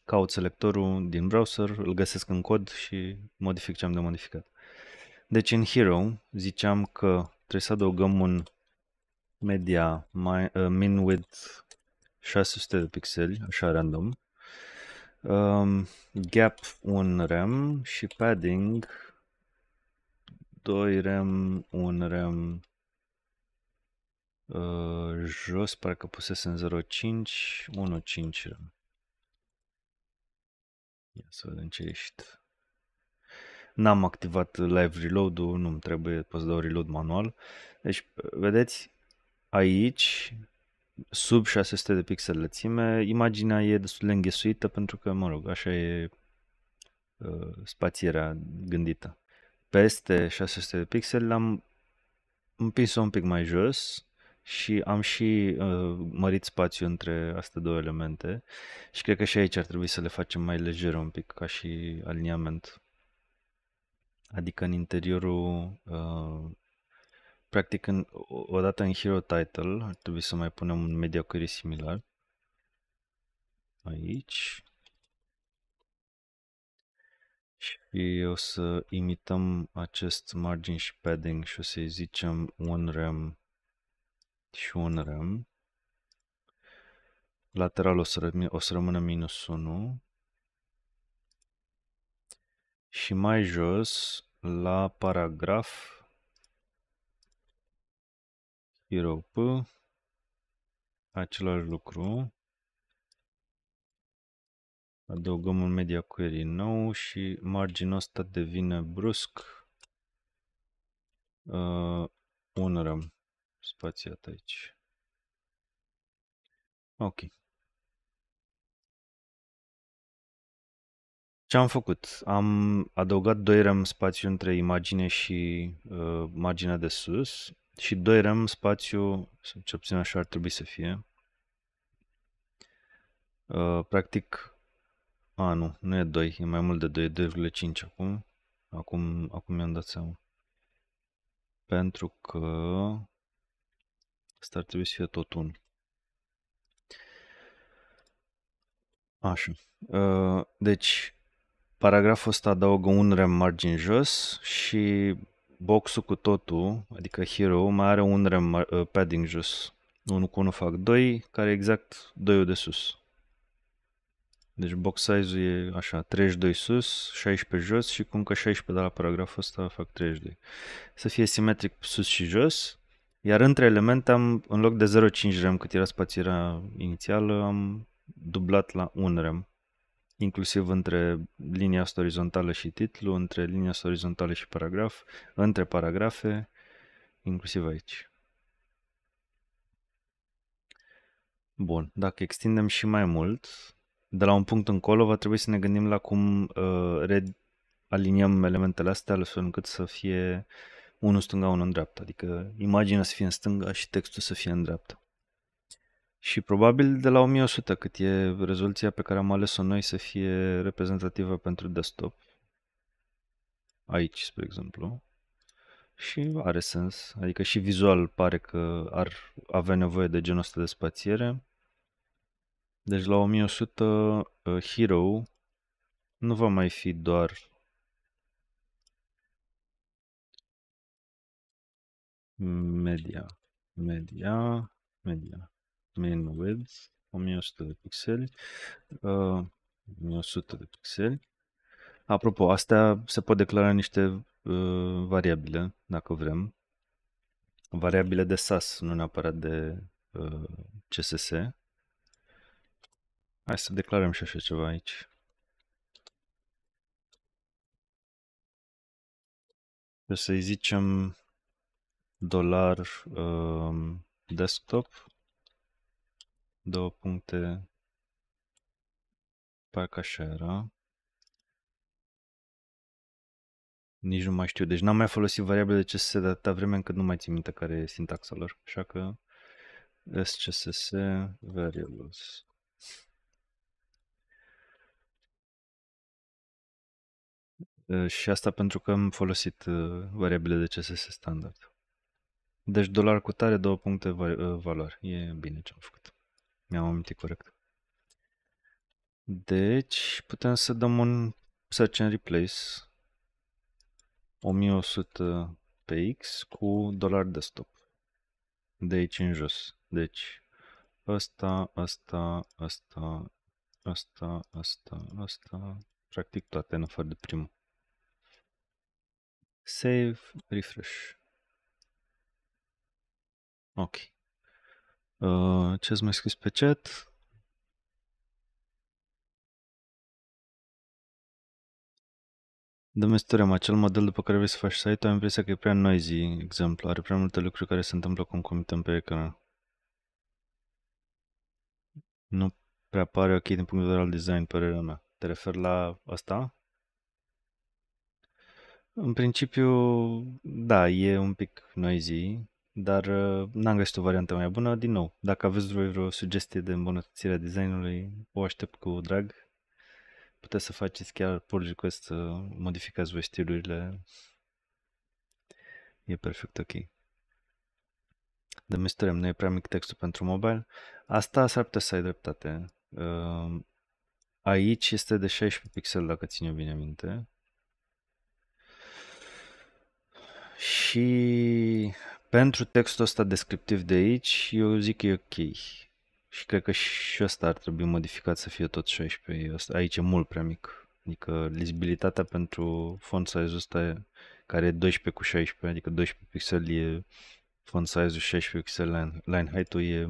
Caut selectorul din browser, îl găsesc în cod și modific ce am de modificat. Deci în hero ziceam că trebuie să adăugăm un media min, uh, min width 600 de pixeli, așa random, um, gap un rem și padding 2 rem, 1 rem, uh, jos, parcă pusese în 0.5, 1.5 rem. Ia să vedem ce ești. N-am activat live reload-ul, nu-mi trebuie, pot să dau reload manual. Deci, vedeți, aici, sub 600 de pixel lățime, imaginea e destul de înghesuită pentru că, mă rog, așa e uh, spațierea gândită. Peste 600 de pixel l-am împins-o un pic mai jos și am și uh, mărit spațiu între astea două elemente și cred că și aici ar trebui să le facem mai lejer un pic ca și aliniament. Adică în interiorul, uh, practic în, odată în hero title ar trebui să mai punem un media query similar. Aici. Și o să imităm acest margin și padding și o să-i zicem un rem și un rem. Lateral o să, o să rămână minus 1 și mai jos, la paragraf, hero P, același lucru, adăugăm un media query nou și marginul ăsta devine brusc uh, un răm spațiat aici. Ok. Ce am făcut? Am adăugat 2 RAM spațiu între imagine și uh, marginea de sus și 2 RAM spațiu, cel puțin așa ar trebui să fie. Uh, practic, a, nu, nu e 2, e mai mult de 2, e 2,5 acum. Acum, acum mi-am dat seama. Pentru că asta ar trebui să fie tot 1. Așa. Uh, deci, paragraful ăsta adaugă un rem margin jos și boxul cu totul, adică hero, mai are un rem uh, padding jos. Unul cu unul fac 2, care e exact 2 de sus. Deci box size-ul e așa, 32 sus, 16 jos și cum că 16 de la paragraful ăsta fac 32. Să fie simetric sus și jos, iar între elemente am, în loc de 0,5 rem cât era spațiera inițială, am dublat la 1 rem inclusiv între linia asta orizontală și titlu, între linia asta orizontală și paragraf, între paragrafe, inclusiv aici. Bun, dacă extindem și mai mult, de la un punct încolo va trebui să ne gândim la cum uh, aliniem elementele astea astfel încât să fie unul stânga, unul în dreapta, adică imaginea să fie în stânga și textul să fie în dreapta. Și probabil de la 1100, cât e rezoluția pe care am ales-o noi să fie reprezentativă pentru desktop. Aici, spre exemplu. Și are sens, adică și vizual pare că ar avea nevoie de genul ăsta de spațiere. Deci la 1100 uh, Hero nu va mai fi doar media, media, media min width 1100 de pixeli, uh, 1100 de pixeli. Apropo, astea se pot declara niște uh, variabile, dacă vrem. Variabile de SAS, nu neapărat de uh, CSS. Hai să declarăm și așa ceva aici. Să-i zicem dolar uh, desktop două puncte parcă așa era. Nici nu mai știu. Deci n-am mai folosit variabile de CSS de atâta vreme încât nu mai țin minte care e sintaxa lor. Așa că SCSS variables. Și asta pentru că am folosit variabile de CSS standard. Deci dolar cu tare, două puncte valoare. E bine ce am făcut. Mi-am amintit corect. Deci, putem să dăm un search and replace 1100 pe X cu dolar desktop. De aici în jos. Deci, ăsta, ăsta, ăsta, ăsta, ăsta, ăsta, practic toate în afară de primul. Save, refresh. Ok. Uh, ce-ți mai scris pe chat? Dă mesturăm acel model după care vrei să faci site-ul, am impresia că e prea noisy, exemplu, are prea multe lucruri care se întâmplă concomitent pe ecran. Nu prea pare ok din punct de vedere al design, părerea mea. Te refer la asta? În principiu, da, e un pic noisy, dar uh, n-am găsit o variantă mai bună. Din nou, dacă aveți vreo, vreo sugestie de îmbunătățire a designului, o aștept cu drag. Puteți să faceți chiar pull request, să uh, modificați voi stilurile. E perfect ok. Demonstrăm, nu e prea mic textul pentru mobile. Asta s-ar putea să ai dreptate. Uh, aici este de 16 pixel, dacă țin eu bine minte. Și pentru textul ăsta descriptiv de aici, eu zic că e ok. Și cred că și ăsta ar trebui modificat să fie tot 16. Aici e mult prea mic. Adică lizibilitatea pentru font size-ul ăsta care e 12 cu 16, adică 12 pixeli e font size-ul 16 pixel line, line height-ul e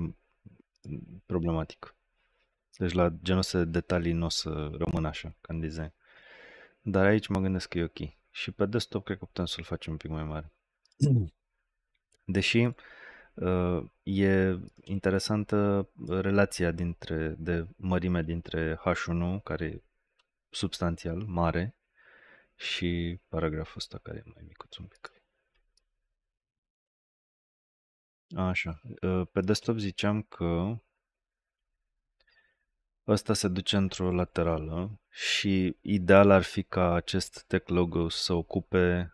problematic. Deci la genul ăsta de detalii nu o să rămână așa ca în design. Dar aici mă gândesc că e ok. Și pe desktop cred că putem să-l facem un pic mai mare. Deși uh, e interesantă relația dintre, de mărime dintre H1, care e substanțial, mare, și paragraful ăsta care e mai micuț un pic. Așa. Uh, pe desktop ziceam că ăsta se duce într-o laterală și ideal ar fi ca acest tech logo să ocupe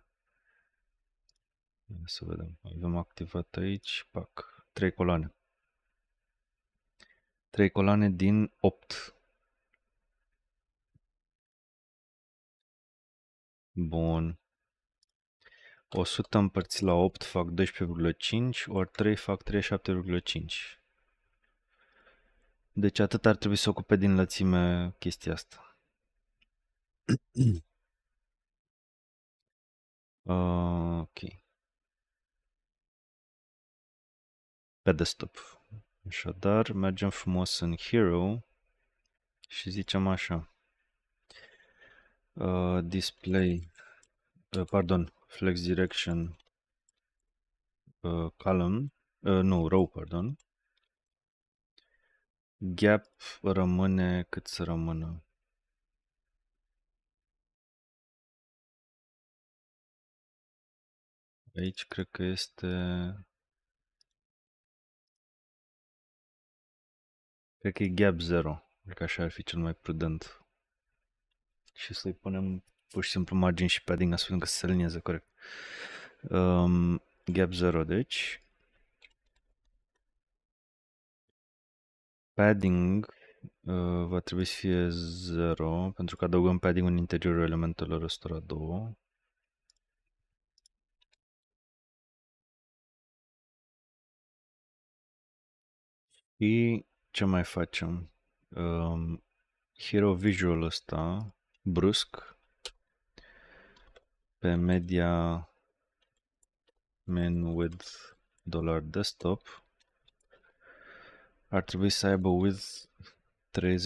Ia să vedem. Avem activat aici, pac, trei coloane. Trei coloane din 8. Bun. 100 împărțit la 8 fac 12,5, ori 3 fac 37,5. Deci atât ar trebui să ocupe din lățime chestia asta. uh, ok. pe desktop. Așadar, mergem frumos în Hero și zicem așa. Uh, display, uh, pardon, flex direction uh, column, uh, nu, row, pardon. Gap rămâne cât să rămână. Aici cred că este Cred că e gap 0. Cred că așa ar fi cel mai prudent. Și să-i punem pur și simplu margini și padding astfel încât să se alinieze corect. Um, gap 0, deci. Padding uh, va trebui să fie 0, pentru că adăugăm padding în interiorul elementelor ăstora 2. Și ce mai facem? Um, Hero Visual ăsta, brusc, pe media main with dollar desktop ar trebui să aibă width 37,5%.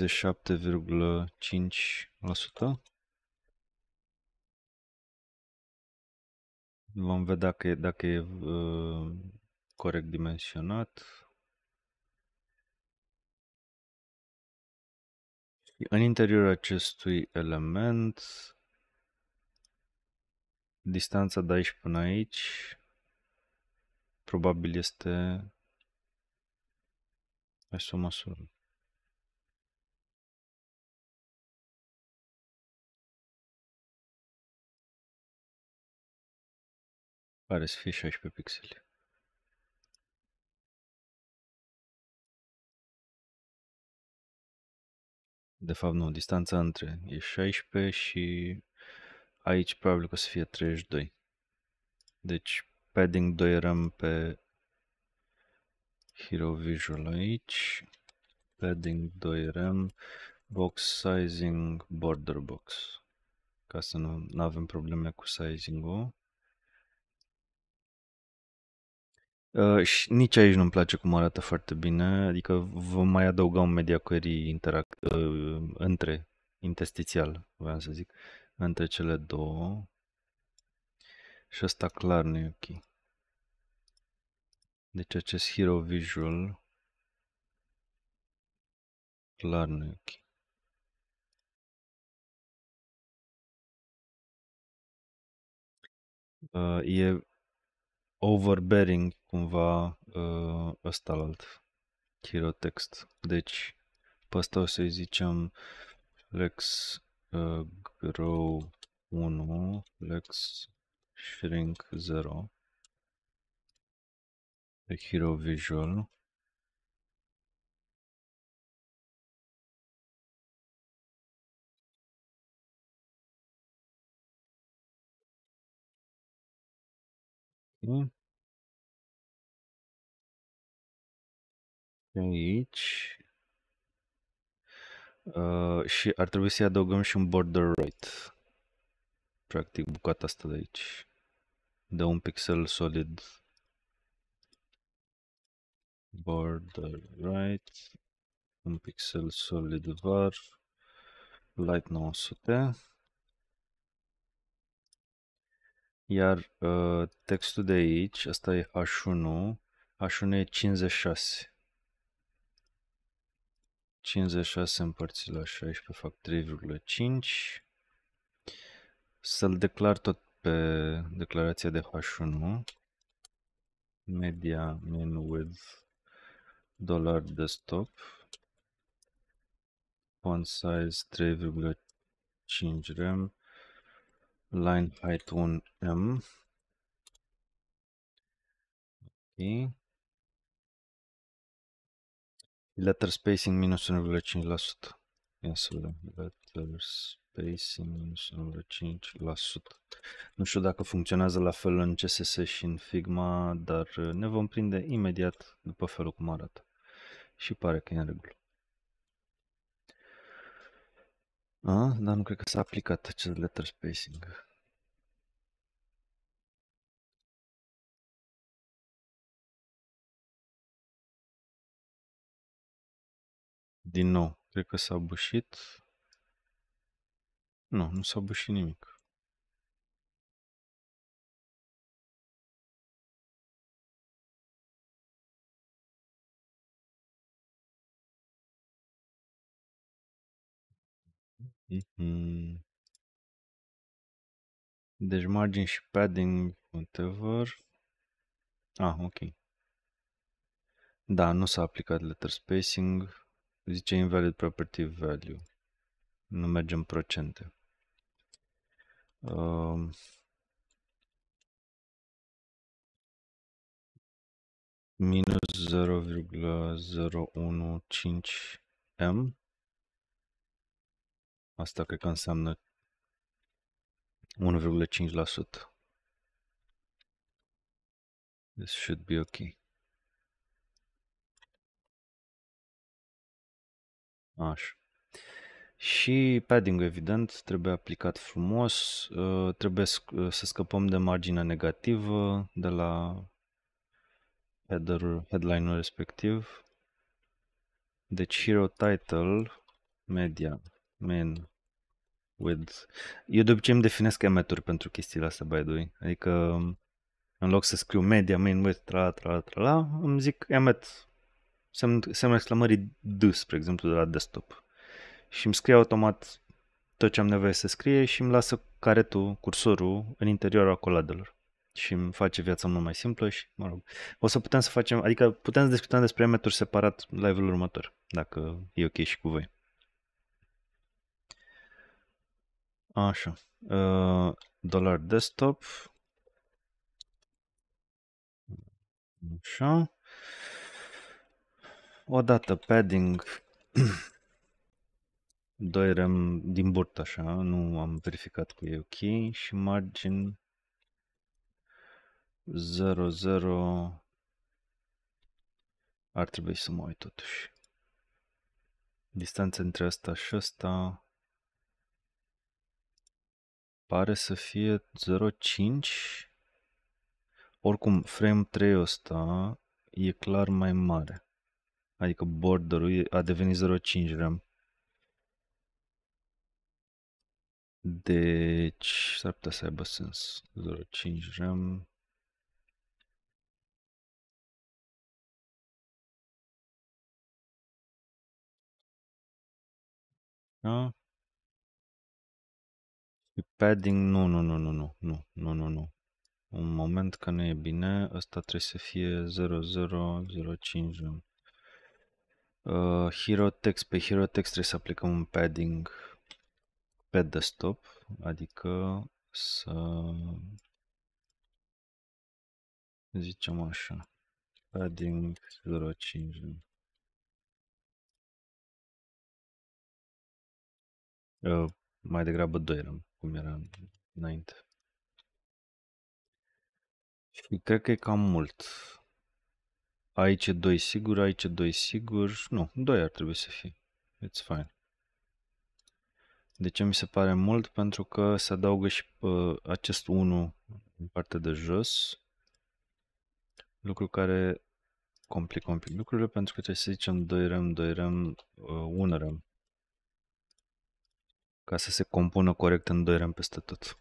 Vom vedea e, dacă e uh, corect dimensionat. În interiorul acestui element, distanța de aici până aici probabil este... Hai să o măsurăm. Pare să fie 16 pixeli. de fapt nu, distanța între e 16 și aici probabil că o să fie 32. Deci padding 2 eram pe Hero Visual aici, padding 2 RAM, box sizing border box, ca să nu avem probleme cu sizing-ul. Uh, și nici aici nu-mi place cum arată foarte bine, adică vă mai adăuga un media query interac- uh, între, interstițial, vreau să zic, între cele două. Și asta clar nu e ok. Deci acest hero visual clar nu e ok. Uh, e overbearing cumva uh, ăsta alt hero text. Deci pe ăsta o să-i zicem lex uh, grow 1, lex shrink 0 pe hero visual. Mm. pe aici. Uh, și ar trebui să-i adăugăm și un border right. Practic bucata asta de aici. De un pixel solid. Border right. Un pixel solid var. Light 900. Iar uh, textul de aici, asta e H1, H1 e 56. 56 împărțit la 16 fac 3,5. Să-l declar tot pe declarația de H1. Media min with dollar desktop. Font size 3,5 rem. Line height 1 m. Okay letter spacing minus 1,5%. Ia să vedem. Letter spacing minus 1,5%. Nu știu dacă funcționează la fel în CSS și în Figma, dar uh, ne vom prinde imediat după felul cum arată. Și pare că e în regulă. A, dar nu cred că s-a aplicat acest letter spacing. din nou. Cred că s-a bușit. Nu, nu s-a bușit nimic. Mm-hmm. Deci margin și padding, whatever. Ah, ok. Da, nu s-a aplicat letter spacing. Zice invalid property value. Nu mergem procente. Um, minus 0,015m. Asta cred că înseamnă 1,5%. This should be okay. Așa. Și padding evident, trebuie aplicat frumos, uh, trebuie uh, să scăpăm de marginea negativă de la header headline-ul respectiv. Deci hero title media main with. Eu de obicei îmi definesc emeturi pentru chestiile astea by the way. Adică în loc să scriu media main with tra tra tra la, îmi zic emet semn, semnul exclamării D, spre exemplu, de la desktop. Și îmi scrie automat tot ce am nevoie să scrie și îmi lasă caretul, cursorul, în interiorul acoladelor. Și îmi face viața mult mai simplă și, mă rog, o să putem să facem, adică putem să discutăm despre meturi separat live-ul următor, dacă e ok și cu voi. Așa. Uh, dollar desktop. Așa. O dată padding, 2 rem din burtă așa, nu am verificat cu e ok și margin 00 ar trebui să mă uit totuși. Distanța între asta și asta pare să fie 0.5. Oricum, frame 3 ăsta e clar mai mare adică borderul a devenit 0.5 RAM. Deci, s-ar putea să aibă sens. 0.5 RAM. Da? E padding, nu, nu, nu, nu, nu, nu, nu, nu, nu. Un moment că nu e bine, ăsta trebuie să fie 0005 RAM. Uh, hero text. Pe hero text trebuie să aplicăm un padding pe desktop, adică să zicem așa, padding 0.5 uh, mai degrabă 2 eram, cum era înainte. Și cred că e cam mult. Aici e 2 sigur, aici e 2 sigur. Nu, 2 ar trebui să fie. It's fine. De deci, ce mi se pare mult? Pentru că se adaugă și pe acest 1 în partea de jos. Lucru care complică un pic lucrurile pentru că trebuie să zicem 2 rem, 2 rem, 1 ă, rem. Ca să se compună corect în 2 rem peste tot.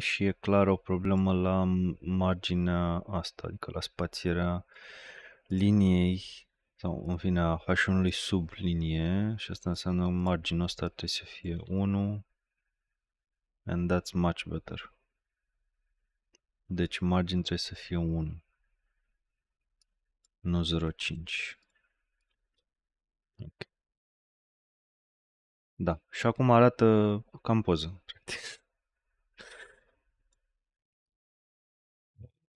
și e clar o problemă la marginea asta, adică la spațierea liniei sau în fine a H1-ului sub linie și asta înseamnă marginul ăsta trebuie să fie 1 and that's much better. Deci margin trebuie să fie 1, nu 0,5. Okay. Da, și acum arată cam poză, practic.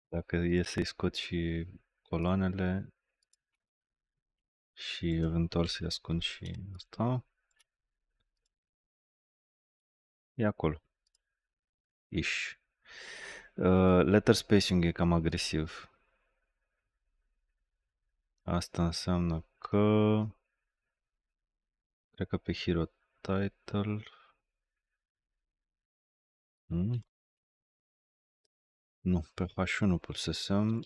Dacă e să-i scot și coloanele și eventual să-i ascund și asta. E acolo. Iș. Uh, letter spacing e cam agresiv. Asta înseamnă că... Cred că pe hero title... Hmm? Nu, pe H1 pusesem.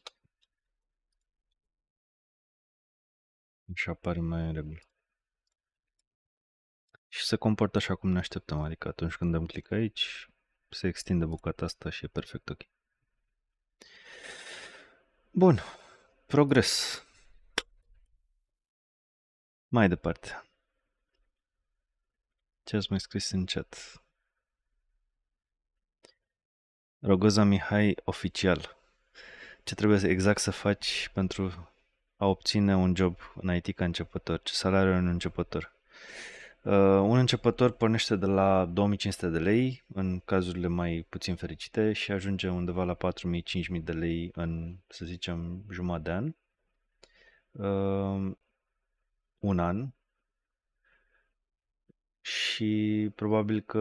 Și apare mai în regulă. Și se comportă așa cum ne așteptăm, adică atunci când dăm click aici, se extinde bucata asta și e perfect ok. Bun, progres. Mai departe. Ce ați mai scris în chat? Rogoza Mihai oficial. Ce trebuie exact să faci pentru a obține un job în IT ca începător? Ce salariu un începător? Uh, un începător pornește de la 2500 de lei în cazurile mai puțin fericite și ajunge undeva la 4000-5000 de lei în, să zicem, jumătate de an. Uh, un an. Și probabil că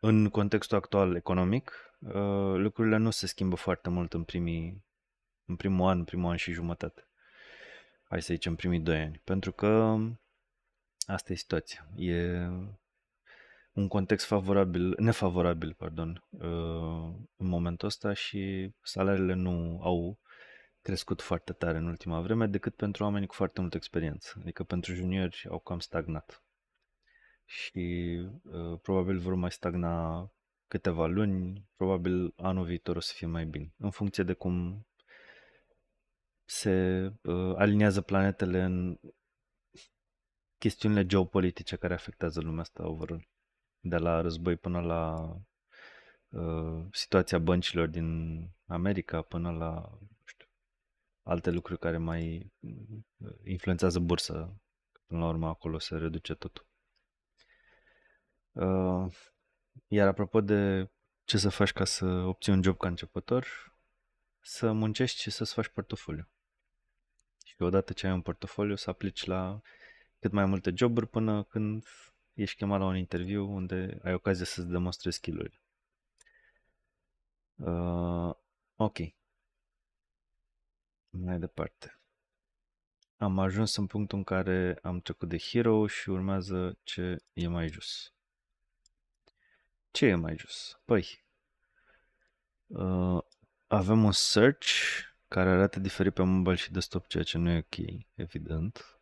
în contextul actual economic, Uh, lucrurile nu se schimbă foarte mult în, primii, în primul an, primul an și jumătate. Hai să zicem primii doi ani. Pentru că asta e situația. E un context favorabil, nefavorabil, pardon, uh, în momentul ăsta și salariile nu au crescut foarte tare în ultima vreme, decât pentru oameni cu foarte multă experiență. Adică pentru juniori au cam stagnat. Și uh, probabil vor mai stagna câteva luni, probabil anul viitor o să fie mai bine, în funcție de cum se uh, aliniază planetele în chestiunile geopolitice care afectează lumea asta overall, de la război până la uh, situația băncilor din America, până la nu știu, alte lucruri care mai uh, influențează bursa. Până la urmă acolo se reduce totul. Uh, iar apropo de ce să faci ca să obții un job ca începător, să muncești și să-ți faci portofoliu. Și odată ce ai un portofoliu, să aplici la cât mai multe joburi până când ești chemat la un interviu unde ai ocazia să-ți demonstrezi skill Uh, ok. Mai departe. Am ajuns în punctul în care am trecut de hero și urmează ce e mai jos. Ce e mai jos? Păi, uh, avem un search care arată diferit pe mobile și desktop, ceea ce nu e ok, evident.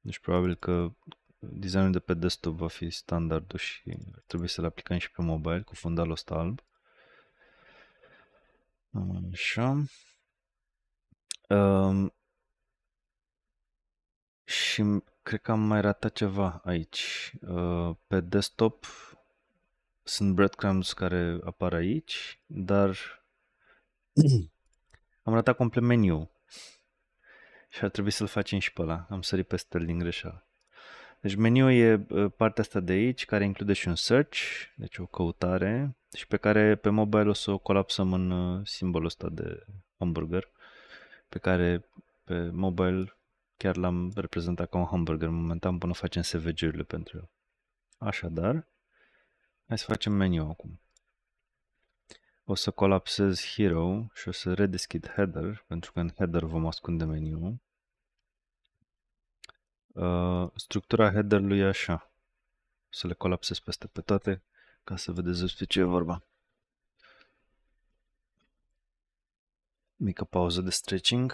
Deci probabil că designul de pe desktop va fi standardul și trebuie să-l aplicăm și pe mobile cu fundalul ăsta alb. Așa. Um, și cred că am mai ratat ceva aici. Uh, pe desktop sunt breadcrumbs care apar aici, dar am ratat complet meniu și ar trebui să-l facem și pe ăla. Am sărit peste el din greșeală. Deci meniu e ă, partea asta de aici care include și un search, deci o căutare și pe care pe mobile o să o colapsăm în ă, simbolul ăsta de hamburger pe care pe mobile chiar l-am reprezentat ca un hamburger momentan până facem SVG-urile pentru el. Așadar, Hai să facem meniu acum. O să colapsez Hero și o să redeschid Header, pentru că în Header vom ascunde meniu. Uh, structura header-ului e așa. O să le colapsez peste pe toate ca să vedeți despre ce e vorba. Mică pauză de stretching.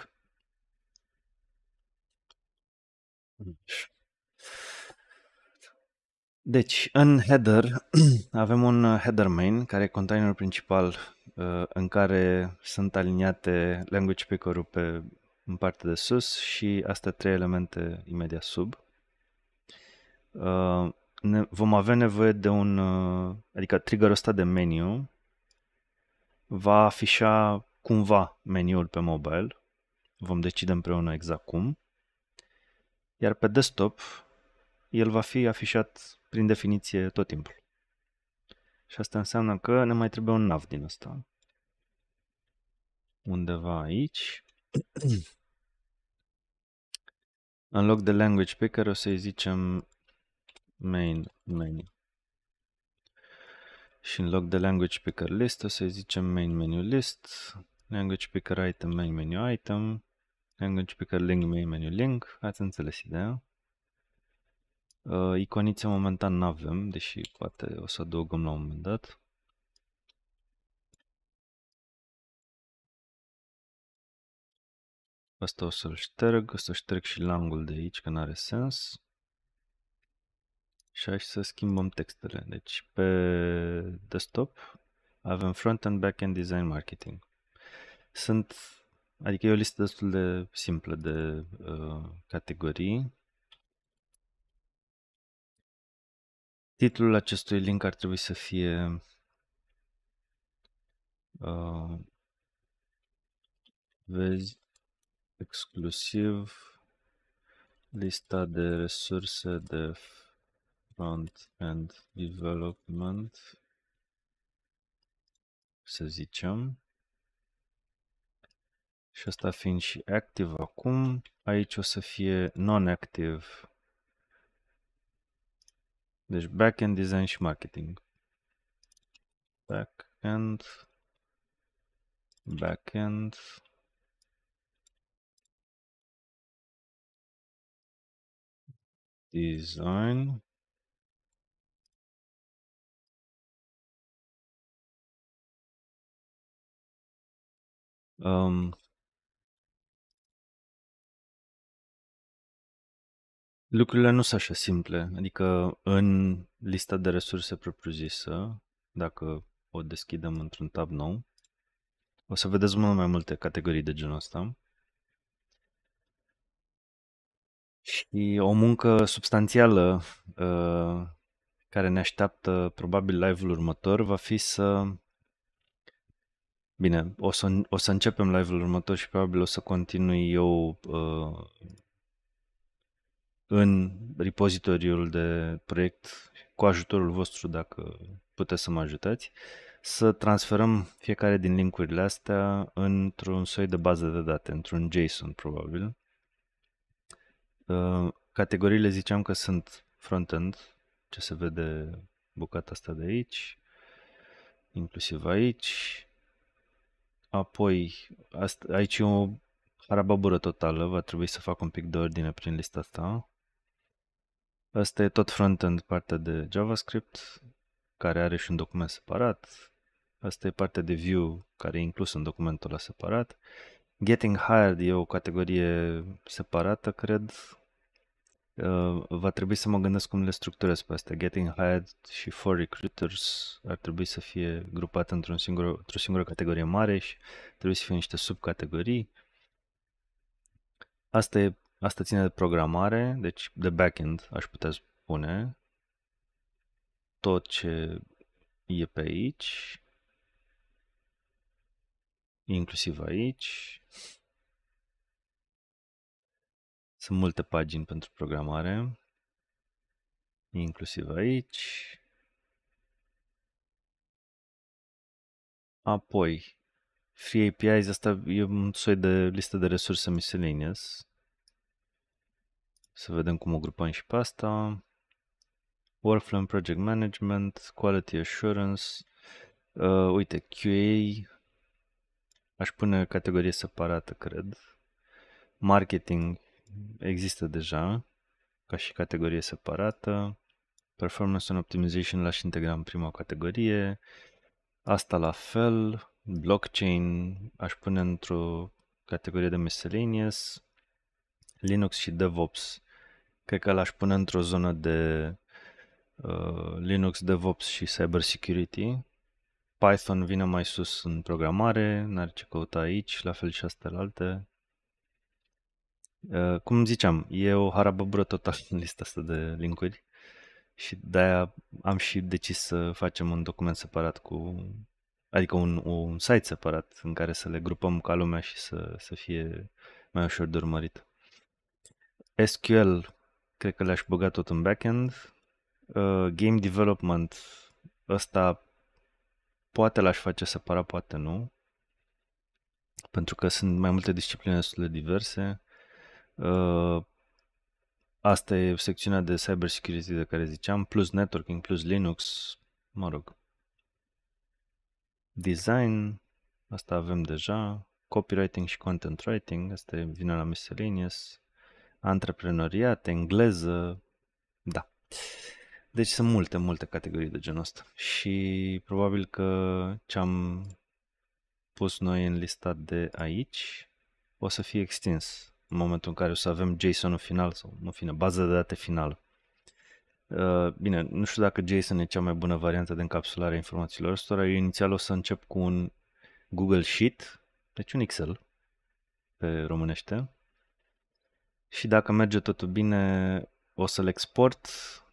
Și deci, deci, în header avem un uh, header main, care e containerul principal uh, în care sunt aliniate language picker-ul pe, în partea de sus și astea trei elemente imediat sub. Uh, ne, vom avea nevoie de un, adică adică ul ăsta de meniu va afișa cumva meniul pe mobile, vom decide împreună exact cum, iar pe desktop el va fi afișat prin definiție, tot timpul. Și asta înseamnă că ne mai trebuie un nav din ăsta. Undeva aici. În loc de language picker o să-i zicem main menu. Și în loc de language picker list o să-i zicem main menu list, language picker item main menu item, language picker link main menu link. Ați înțeles ideea? Uh, iconițe momentan nu avem, deși poate o să adăugăm la un moment dat. Asta o să-l șterg, o să șterg și langul de aici, că n are sens. Și aici să schimbăm textele. Deci pe desktop avem front-end, back-end, design, marketing. Sunt, adică e o listă destul de simplă de uh, categorii Titlul acestui link ar trebui să fie uh, vezi exclusiv lista de resurse de front-end development, să zicem. Și asta fiind și active acum, aici o să fie non-active Deci backend design și marketing. Backend. Backend. Design. Um, Lucrurile nu sunt așa simple, adică în lista de resurse propriu-zisă, dacă o deschidem într-un tab nou, o să vedeți mult mai multe categorii de genul ăsta. Și o muncă substanțială ă, care ne așteaptă probabil live-ul următor va fi să... Bine, o să, o să începem live-ul următor și probabil o să continui eu uh, în repozitoriul de proiect cu ajutorul vostru dacă puteți să mă ajutați să transferăm fiecare din linkurile astea într-un soi de bază de date, într-un JSON probabil. Uh, categoriile ziceam că sunt front-end, ce se vede bucata asta de aici, inclusiv aici. Apoi, aici e o arababură totală, va trebui să fac un pic de ordine prin lista asta. Asta e tot front-end, partea de JavaScript, care are și un document separat. Asta e partea de view, care e inclus în documentul ăla separat. Getting Hired e o categorie separată, cred. Uh, va trebui să mă gândesc cum le structurez pe astea. Getting Hired și For Recruiters ar trebui să fie grupate într-un singur, într-o singură categorie mare și trebuie să fie niște subcategorii. Asta e Asta ține de programare, deci de backend aș putea spune tot ce e pe aici, inclusiv aici. Sunt multe pagini pentru programare, inclusiv aici. Apoi, Free APIs, asta e un soi de listă de resurse miscellaneous. Să vedem cum o grupăm și pe asta. Workflow Project Management, Quality Assurance, uh, uite, QA, aș pune categorie separată, cred. Marketing există deja, ca și categorie separată. Performance and Optimization l-aș integra în prima categorie. Asta la fel. Blockchain aș pune într-o categorie de miscellaneous. Linux și DevOps Cred că l-aș pune într-o zonă de uh, Linux DevOps și Cyber Security. Python vine mai sus în programare, n-ar ce căuta aici, la fel și alte. Uh, cum ziceam, e o harabăbură totală în lista asta de linkuri și de-aia am și decis să facem un document separat cu adică un, un site separat în care să le grupăm ca lumea și să, să fie mai ușor de urmărit. SQL Cred că le-aș băga tot în backend. Uh, game development, ăsta poate l-aș face separat, poate nu. Pentru că sunt mai multe discipline destul de diverse. Uh, asta e secțiunea de cyber security de care ziceam, plus networking, plus Linux, mă rog. Design, asta avem deja, copywriting și content writing, asta vine la miscellaneous, antreprenoriat, engleză, da. Deci sunt multe, multe categorii de genul ăsta. Și probabil că ce am pus noi în listat de aici o să fie extins în momentul în care o să avem JSON-ul final sau, nu fine, baza de date finală. Uh, bine, nu știu dacă JSON e cea mai bună variantă de încapsulare a informațiilor ăstora. Eu inițial o să încep cu un Google Sheet, deci un Excel pe românește, și dacă merge totul bine, o să-l export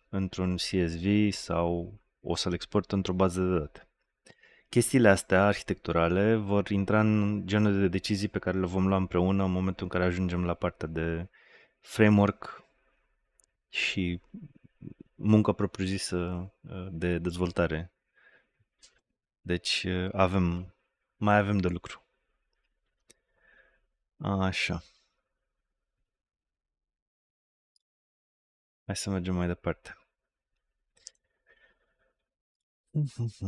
într-un CSV sau o să-l export într-o bază de date. Chestiile astea arhitecturale vor intra în genul de decizii pe care le vom lua împreună în momentul în care ajungem la partea de framework și muncă propriu-zisă uh, de dezvoltare. Deci uh, avem, mai avem de lucru. Așa. Hai să mergem mai departe.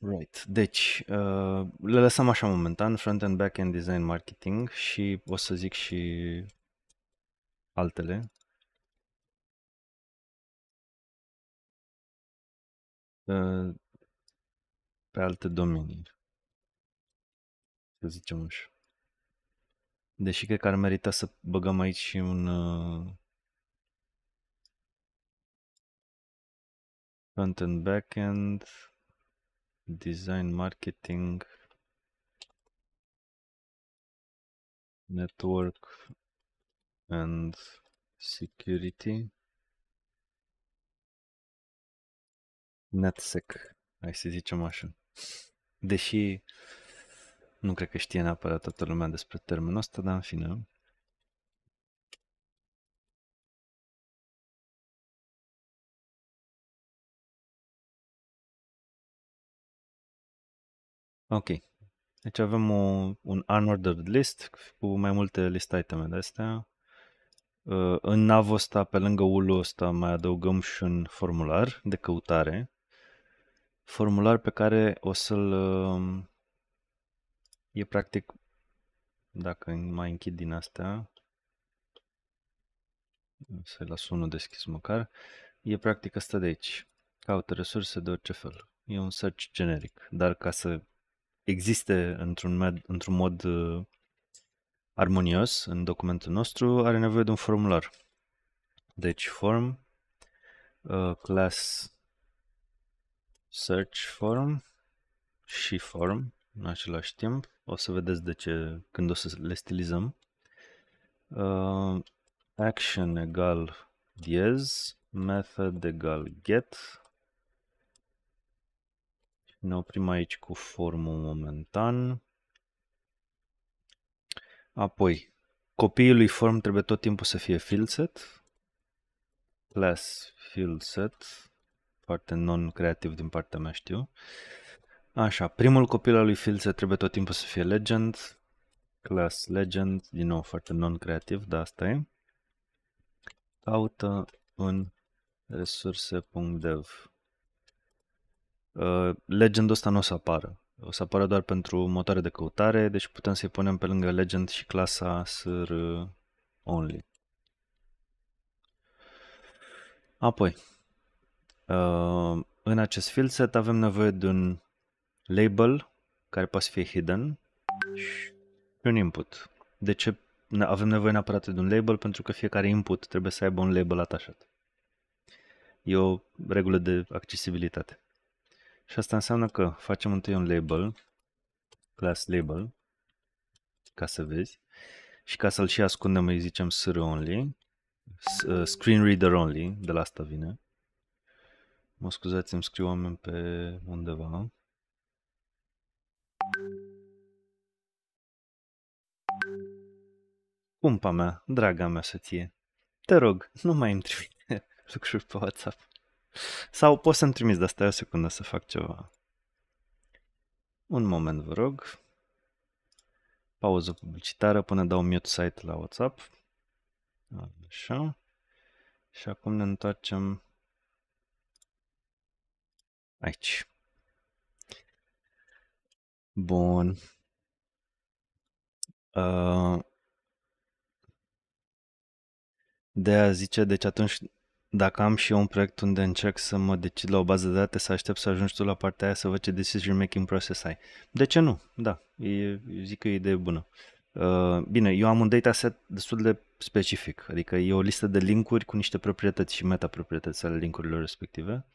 Right. Deci, uh, le lăsăm așa momentan, front-end, back-end, design, marketing și o să zic și altele. Uh, pe alte domenii. Să zicem așa. Deși cred că ar merita să băgăm aici și un... Uh, Front-end, back-end, design, marketing, network and security. NetSec, hai să zicem așa. Deși nu cred că știe neapărat toată lumea despre termenul ăsta, dar în fine. Ok. Deci avem o, un unordered list cu mai multe list iteme de astea. Uh, În navul ăsta, pe lângă ul ăsta, mai adăugăm și un formular de căutare. Formular pe care o să-l... uh, E practic, dacă mai închid din astea, să-i las unul deschis măcar, e practic asta de aici. Caută resurse de orice fel. E un search generic, dar ca să existe într-un, med, într-un mod uh, armonios în documentul nostru, are nevoie de un formular. Deci form uh, class search form și form în același timp. O să vedeți de ce când o să le stilizăm. Uh, action egal diez, method egal get, ne oprim aici cu formul momentan. Apoi, copiii lui form trebuie tot timpul să fie field set. Class field set, parte non-creativ din partea mea știu. Așa, primul copil al lui field set trebuie tot timpul să fie legend. Class legend, din nou foarte non-creativ, dar asta e. Caută în resurse.dev Uh, legendul ăsta nu o să apară. O să apară doar pentru motoare de căutare, deci putem să-i punem pe lângă legend și clasa sr only. Apoi, uh, în acest field set avem nevoie de un label care poate fi hidden și un input. De ce avem nevoie neapărat de un label? Pentru că fiecare input trebuie să aibă un label atașat. E o regulă de accesibilitate. Și asta înseamnă că facem întâi un label, class label, ca să vezi, și ca să-l și ascundem îi zicem sr only, uh, screen reader only, de la asta vine. Mă scuzați, îmi scriu oameni pe undeva. Pumpa mea, draga mea soție, te rog, nu mai îmi trimite lucruri pe WhatsApp. Sau poți să-mi trimiți dar stai o secundă să fac ceva. Un moment, vă rog. Pauză publicitară până dau mute site la WhatsApp. Așa. Și acum ne întoarcem aici. Bun. Uh, de a zice, deci atunci dacă am și eu un proiect unde încerc să mă decid la o bază de date, să aștept să ajungi tu la partea aia să văd ce decision making process ai. De ce nu? Da, e, zic că e idee bună. Uh, bine, eu am un dataset destul de specific, adică e o listă de linkuri cu niște proprietăți și metaproprietăți ale linkurilor respective.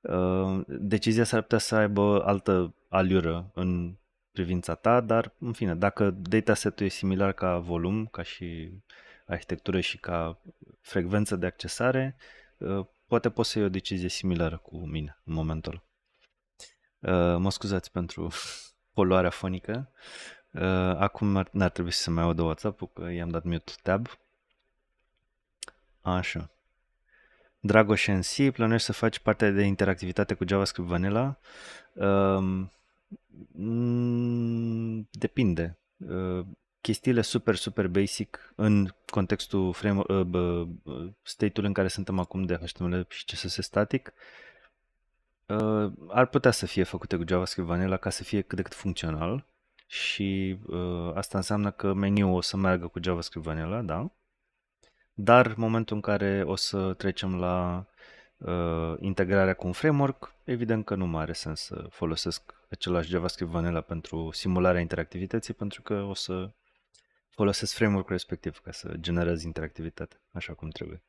Uh, decizia s-ar putea să aibă altă aliură în privința ta, dar în fine, dacă dataset-ul e similar ca volum, ca și arhitectură și ca frecvență de accesare, uh, poate poți să iei o decizie similară cu mine în momentul uh, Mă scuzați pentru poluarea fonică. Uh, acum n-ar trebui să mai audă WhatsApp-ul, că i-am dat mute tab. Așa. Dragoș în C, să faci parte de interactivitate cu JavaScript Vanilla? Um, mm, depinde chestiile super, super basic în contextul frame, uh, state-ul în care suntem acum de HTML și CSS static uh, ar putea să fie făcute cu JavaScript Vanilla ca să fie cât de cât funcțional și uh, asta înseamnă că meniul o să meargă cu JavaScript Vanilla, da? Dar în momentul în care o să trecem la uh, integrarea cu un framework, evident că nu mai are sens să folosesc același JavaScript Vanilla pentru simularea interactivității, pentru că o să folosesc framework-ul respectiv ca să generezi interactivitate așa cum trebuie.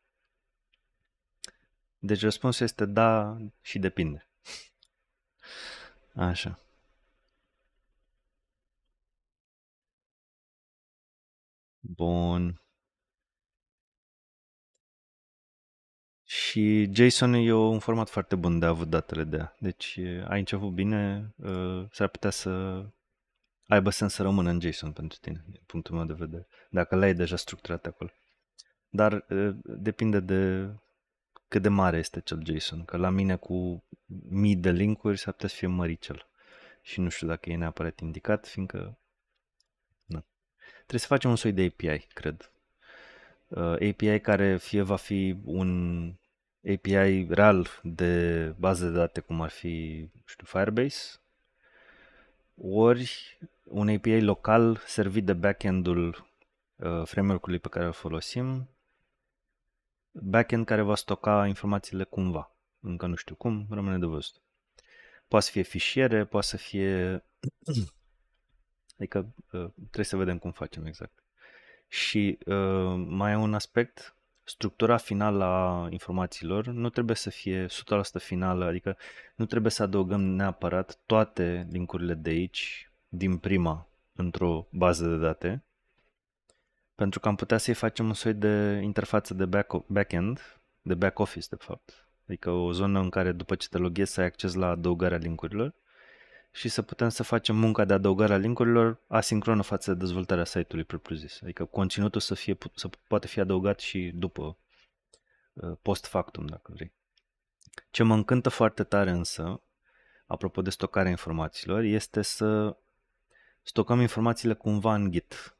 Deci răspunsul este da și depinde. Așa. Bun. Și JSON e un format foarte bun de avut datele de a. Deci ai început bine, ă, s-ar putea să aibă sens să rămână în JSON pentru tine, din punctul meu de vedere, dacă le-ai deja structurat acolo. Dar depinde de cât de mare este cel JSON, că la mine cu mii de linkuri s-ar putea să fie măricel. Și nu știu dacă e neapărat indicat, fiindcă nu. Trebuie să facem un soi de API, cred. Uh, API care fie va fi un API real de bază de date, cum ar fi, știu, Firebase, ori un API local servit de backend-ul uh, framework-ului pe care îl folosim, backend care va stoca informațiile cumva. Încă nu știu cum, rămâne de văzut. Poate să fie fișiere, poate să fie... Adică uh, trebuie să vedem cum facem exact. Și uh, mai e un aspect, structura finală a informațiilor nu trebuie să fie 100% finală, adică nu trebuie să adăugăm neapărat toate linkurile de aici din prima într-o bază de date, pentru că am putea să-i facem un soi de interfață de back-end, de back-office, de fapt. Adică o zonă în care după ce te loghezi să ai acces la adăugarea linkurilor și să putem să facem munca de adăugare a linkurilor asincronă față de dezvoltarea site-ului propriu-zis. Adică conținutul să, fie, să poate fi adăugat și după uh, post factum, dacă vrei. Ce mă încântă foarte tare însă, apropo de stocarea informațiilor, este să stocam informațiile cumva în Git.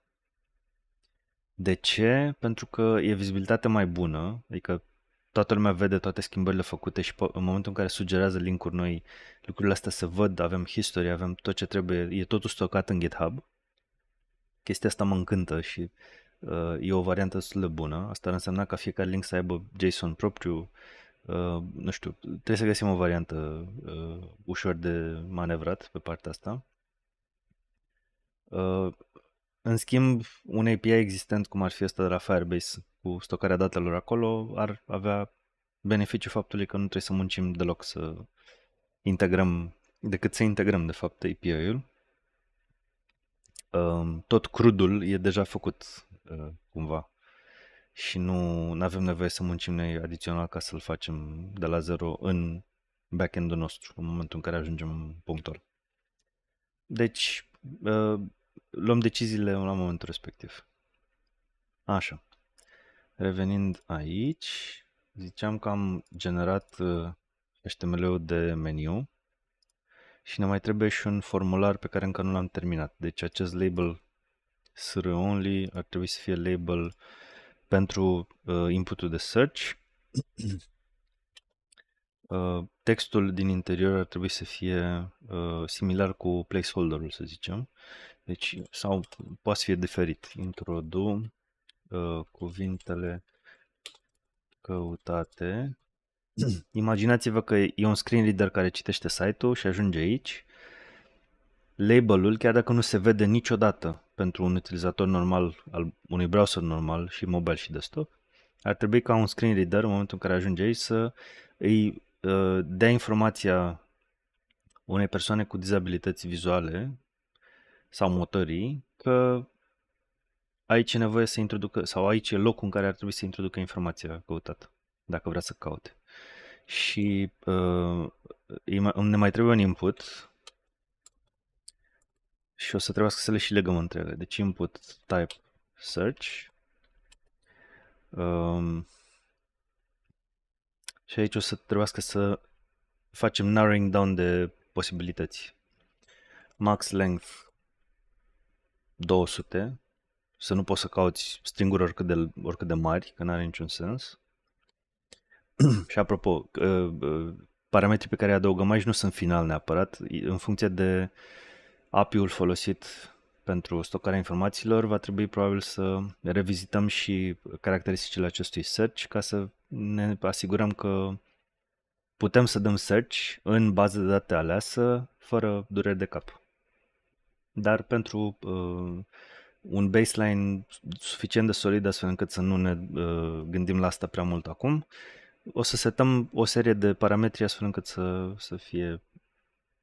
De ce? Pentru că e vizibilitate mai bună, adică toată lumea vede toate schimbările făcute și în momentul în care sugerează linkuri noi, lucrurile astea se văd, avem history, avem tot ce trebuie, e totul stocat în GitHub. Chestia asta mă încântă și uh, e o variantă destul de bună. Asta ar însemna ca fiecare link să aibă JSON propriu, uh, nu știu, trebuie să găsim o variantă uh, ușor de manevrat pe partea asta. Uh, în schimb, un API existent, cum ar fi ăsta de la Firebase, cu stocarea datelor acolo, ar avea beneficiu faptului că nu trebuie să muncim deloc să integrăm, decât să integrăm, de fapt, API-ul. Um, tot crudul e deja făcut, uh, cumva, și nu avem nevoie să muncim noi adițional ca să-l facem de la zero în backend-ul nostru, în momentul în care ajungem în punctul Deci, uh, luăm deciziile la momentul respectiv. Așa. Revenind aici, ziceam că am generat HTML-ul uh, de meniu și ne mai trebuie și un formular pe care încă nu l-am terminat. Deci acest label SR only ar trebui să fie label pentru uh, inputul de search. Uh, textul din interior ar trebui să fie uh, similar cu placeholder-ul să zicem, deci, sau poate fi diferit. Introdu uh, ă, cuvintele căutate. Imaginați-vă că e un screen reader care citește site-ul și ajunge aici. Labelul, chiar dacă nu se vede niciodată pentru un utilizator normal, al unui browser normal și mobil și desktop, ar trebui ca un screen reader, în momentul în care ajunge aici, să îi uh, dea informația unei persoane cu dizabilități vizuale sau mutării că aici e nevoie să introducă, sau aici e locul în care ar trebui să introducă informația căutată, dacă vrea să caute. Și uh, ne mai trebuie un input și o să trebuiască să le și legăm între ele. Deci input type search um, și aici o să trebuiască să facem narrowing down de posibilități. Max length 200, să nu poți să cauți stringuri oricât de, oricât de mari, că n-are niciun sens. și apropo, parametrii pe care îi adăugăm aici nu sunt final neapărat, în funcție de API-ul folosit pentru stocarea informațiilor, va trebui probabil să revizităm și caracteristicile acestui search ca să ne asigurăm că putem să dăm search în bază de date aleasă fără dureri de cap dar pentru uh, un baseline suficient de solid astfel încât să nu ne uh, gândim la asta prea mult acum. O să setăm o serie de parametri astfel încât să, să fie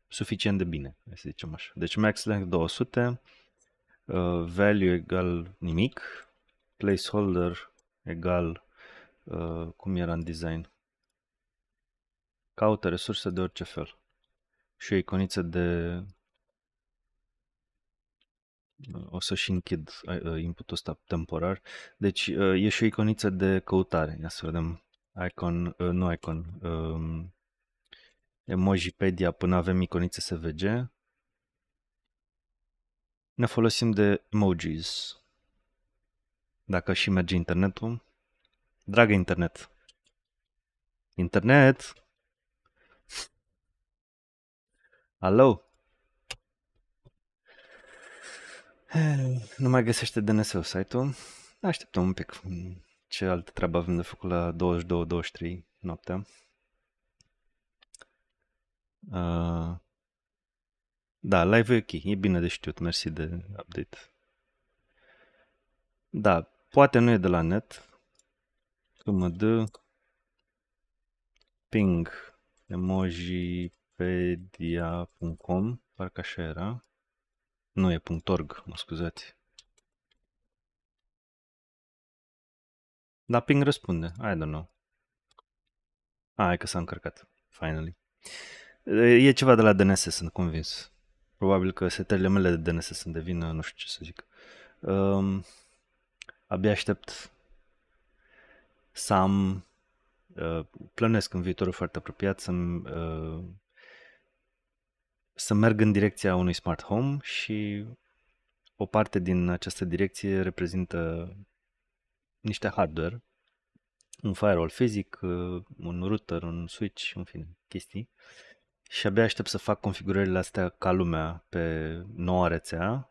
suficient de bine, să zicem așa. Deci max length 200, uh, value egal nimic, placeholder egal uh, cum era în design. Caută resurse de orice fel și o iconiță de o să și închid inputul ăsta temporar. Deci e și o iconiță de căutare. Ia să vedem. Icon, nu icon. Um, Emojipedia până avem iconițe SVG. Ne folosim de emojis. Dacă și merge internetul. Dragă internet. Internet! Alo! Nu mai găsește DNS-ul site-ul. Așteptăm un pic ce altă treabă avem de făcut la 22-23 noaptea. Uh, da, live-ul e ok, e bine de știut, mersi de update. Da, poate nu e de la net. dă ping, emojipedia.com, parcă așa era. Nu e .org, mă scuzați. Dar ping răspunde, I don't know. A, ah, e că s-a încărcat, finally. E ceva de la DNS, sunt convins. Probabil că setările mele de DNS sunt de vină, nu știu ce să zic. Um, abia aștept să am... Uh, plănesc în viitorul foarte apropiat să-mi uh, să merg în direcția unui smart home și o parte din această direcție reprezintă niște hardware, un firewall fizic, uh, un router, un switch, în fine, chestii. Și abia aștept să fac configurările astea ca lumea pe noua rețea,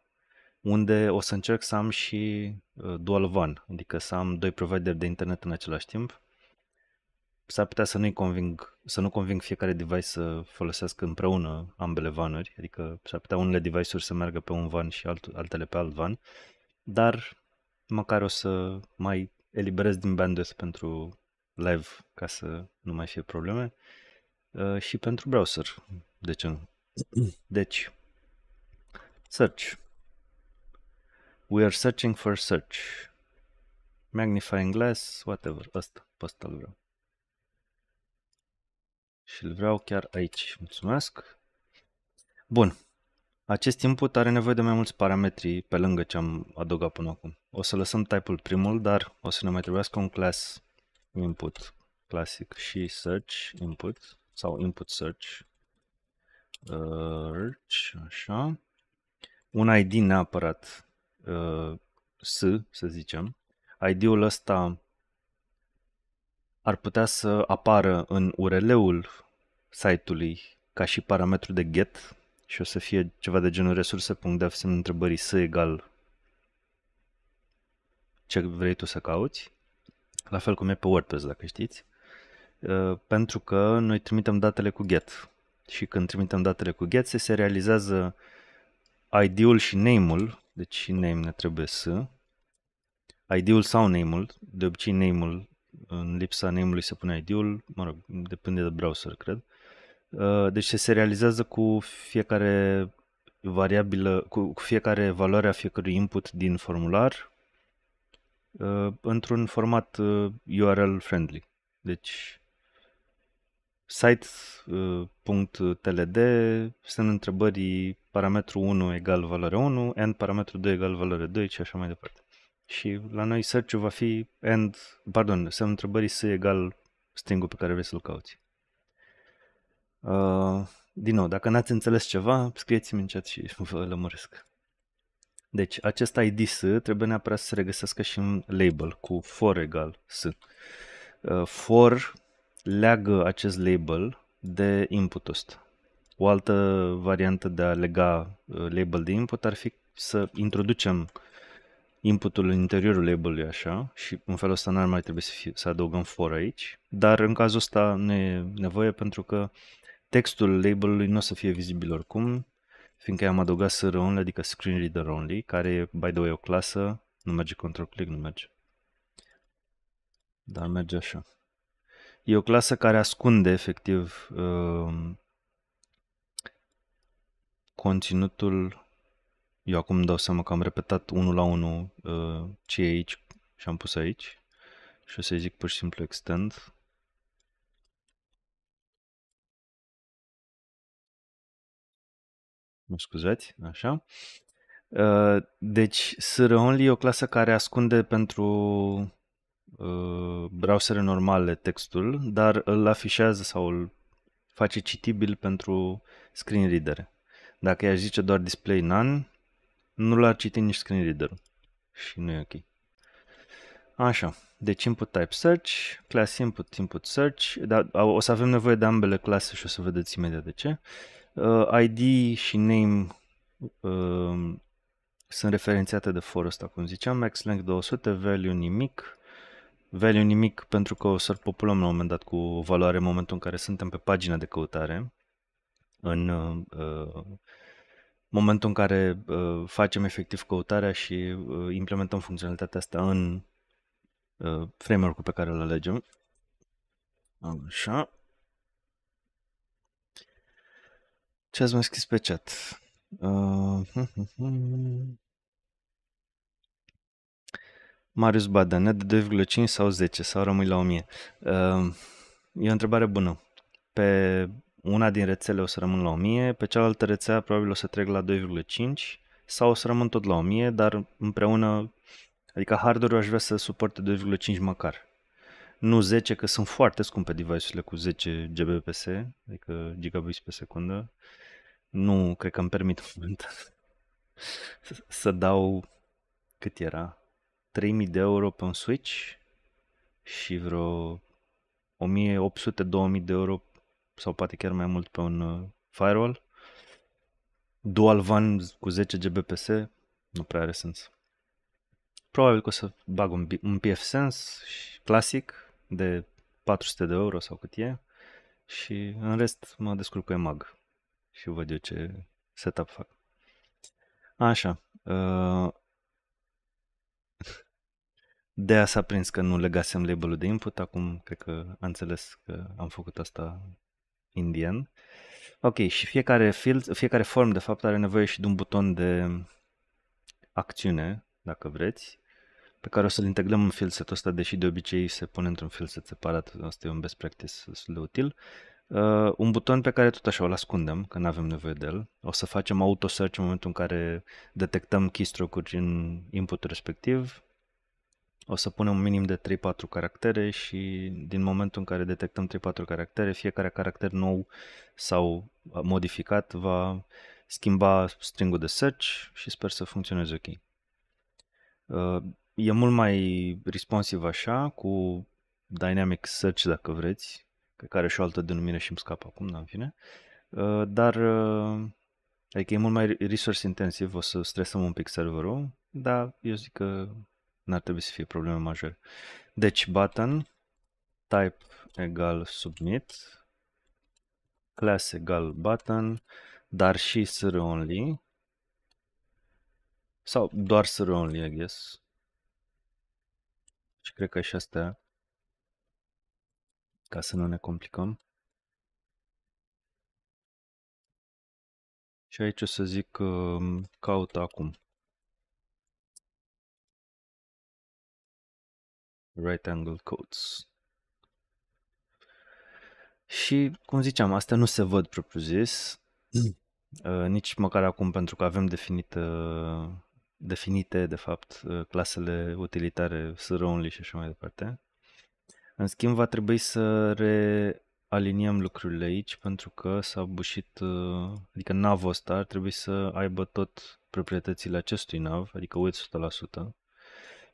unde o să încerc să am și uh, dual one, adică să am doi provider de internet în același timp, s-ar putea să nu-i conving, să nu conving fiecare device să folosească împreună ambele vanuri, adică s-ar putea unele device-uri să meargă pe un van și alt, altele pe alt van, dar măcar o să mai eliberez din bandwidth pentru live ca să nu mai fie probleme uh, și pentru browser, de ce nu? Deci, search. We are searching for search. Magnifying glass, whatever, asta, pe asta vreau și îl vreau chiar aici. Mulțumesc. Bun. Acest input are nevoie de mai mulți parametri pe lângă ce am adăugat până acum. O să lăsăm type-ul primul, dar o să ne mai trebuiască un class input clasic și search input sau input search. Uh, search, așa. Un ID neapărat uh, S, să zicem. ID-ul ăsta ar putea să apară în URL-ul site-ului ca și parametru de get și o să fie ceva de genul resurse.dev semn întrebării să egal ce vrei tu să cauți, la fel cum e pe WordPress, dacă știți, ă, pentru că noi trimitem datele cu get și când trimitem datele cu get se serializează ID-ul și name-ul, deci și name ne trebuie să, ID-ul sau name-ul, de obicei name-ul în lipsa name-ului se pune ID-ul, mă rog, depinde de browser, cred. Uh, deci se serializează cu fiecare variabilă, cu, cu fiecare valoare a fiecărui input din formular uh, într-un format URL uh, friendly. Deci site.tld sunt întrebării parametru 1 egal valoare 1, and parametru 2 egal valoare 2 și așa mai departe. Și la noi search va fi and, pardon, semnul întrebării să egal stringul pe care vrei să-l cauți. Uh, din nou, dacă n-ați înțeles ceva, scrieți-mi în chat și vă lămuresc. Deci, acest ID S trebuie neapărat să se regăsească și în label cu for egal S. Uh, for leagă acest label de input ăsta. O altă variantă de a lega uh, label de input ar fi să introducem inputul în interiorul label-ului așa și în felul ăsta n-ar mai trebui să, fie, să adăugăm for aici, dar în cazul ăsta nu e nevoie pentru că textul label-ului nu o să fie vizibil oricum, fiindcă am adăugat SR only, adică Screen Reader Only, care e, by the way, o clasă, nu merge control click, nu merge. Dar merge așa. E o clasă care ascunde efectiv uh, conținutul eu acum dau seama că am repetat unul la unul uh, ce e aici și am pus aici și o să zic pur și simplu extend mă scuzați, așa. Uh, deci, SR-Only e o clasă care ascunde pentru uh, browsere normale textul, dar îl afișează sau îl face citibil pentru screen reader. Dacă i-aș zice doar display none, nu l ar citi nici reader și nu e ok. Așa, deci input type search, class input, input search, dar o să avem nevoie de ambele clase și o să vedeți imediat de ce. Uh, ID și name uh, sunt referențiate de for ăsta, cum ziceam, max length 200, value nimic, value nimic pentru că o să-l populăm la un moment dat cu o valoare în momentul în care suntem pe pagina de căutare în uh, uh momentul în care uh, facem efectiv căutarea și uh, implementăm funcționalitatea asta în uh, framework-ul pe care îl alegem. Așa. Ce ați mai scris pe chat? Uh, Marius Badane, de 2,5 sau 10 sau rămâi la 1000? Uh, e o întrebare bună. Pe una din rețele o să rămân la 1000, pe cealaltă rețea probabil o să trec la 2,5 sau o să rămân tot la 1000, dar împreună, adică hardware-ul aș vrea să suporte 2,5 măcar. Nu 10, că sunt foarte scumpe device-urile cu 10 Gbps, adică gigabits pe secundă. Nu cred că îmi permit momentan să dau cât era? 3000 de euro pe un Switch și vreo 1800-2000 de euro sau poate chiar mai mult pe un uh, firewall. Dual van cu 10 Gbps nu prea are sens. Probabil că o să bag un, un PFSense clasic de 400 de euro sau cât e și în rest mă descurc cu mag și văd eu ce setup fac. Așa. Uh, de aia s-a prins că nu legasem label-ul de input, acum cred că a înțeles că am făcut asta indian. Ok, și fiecare, field, fiecare form de fapt are nevoie și de un buton de acțiune, dacă vreți, pe care o să-l integrăm în filset ăsta, deși de obicei se pune într-un set separat, asta e un best practice destul de util. Uh, un buton pe care tot așa îl ascundem, că nu avem nevoie de el. O să facem auto-search în momentul în care detectăm keystroke-uri în input respectiv o să punem un minim de 3-4 caractere și din momentul în care detectăm 3-4 caractere, fiecare caracter nou sau uh, modificat va schimba stringul de search și sper să funcționeze ok. Uh, e mult mai responsiv așa, cu Dynamic Search dacă vreți, pe care și o altă denumire și îmi scap acum, dar în fine. Uh, dar adică e mult mai resource intensiv, o să stresăm un pic serverul, dar eu zic că N-ar trebui să fie probleme majore. Deci button type egal submit class egal button dar și sr only sau doar sr only, I guess. Și cred că și astea ca să nu ne complicăm. Și aici o să zic că um, caut acum. right angle codes. Și, cum ziceam, astea nu se văd propriu-zis, mm. Uh, nici măcar acum pentru că avem definită, definite, de fapt, uh, clasele utilitare, sr-only și așa mai departe. În schimb, va trebui să realiniem lucrurile aici pentru că s-a bușit, uh, adică nav ăsta ar trebui să aibă tot proprietățile acestui nav, adică width 100%.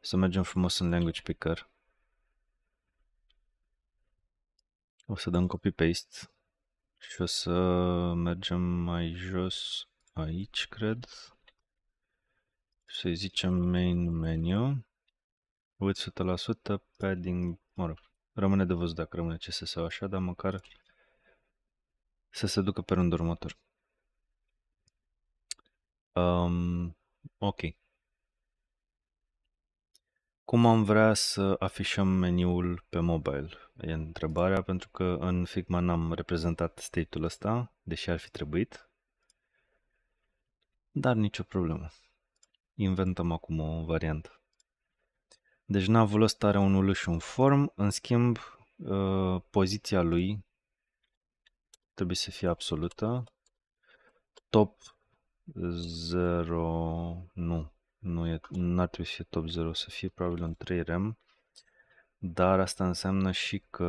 Să mergem frumos în language picker. O să dăm copy-paste și o să mergem mai jos aici, cred. Să-i zicem main menu. Width 100%, padding, mă rog, rămâne de văzut dacă rămâne CSS așa, dar măcar să se ducă pe rândul următor. Um, ok. Cum am vrea să afișăm meniul pe mobile? e întrebarea, pentru că în Figma n-am reprezentat state-ul ăsta, deși ar fi trebuit, dar nicio problemă. Inventăm acum o variantă. Deci navul ăsta are un ul și un form, în schimb ă, poziția lui trebuie să fie absolută. Top 0, nu, nu e, ar trebui să fie top 0, să fie probabil un 3 rem. Dar asta înseamnă și că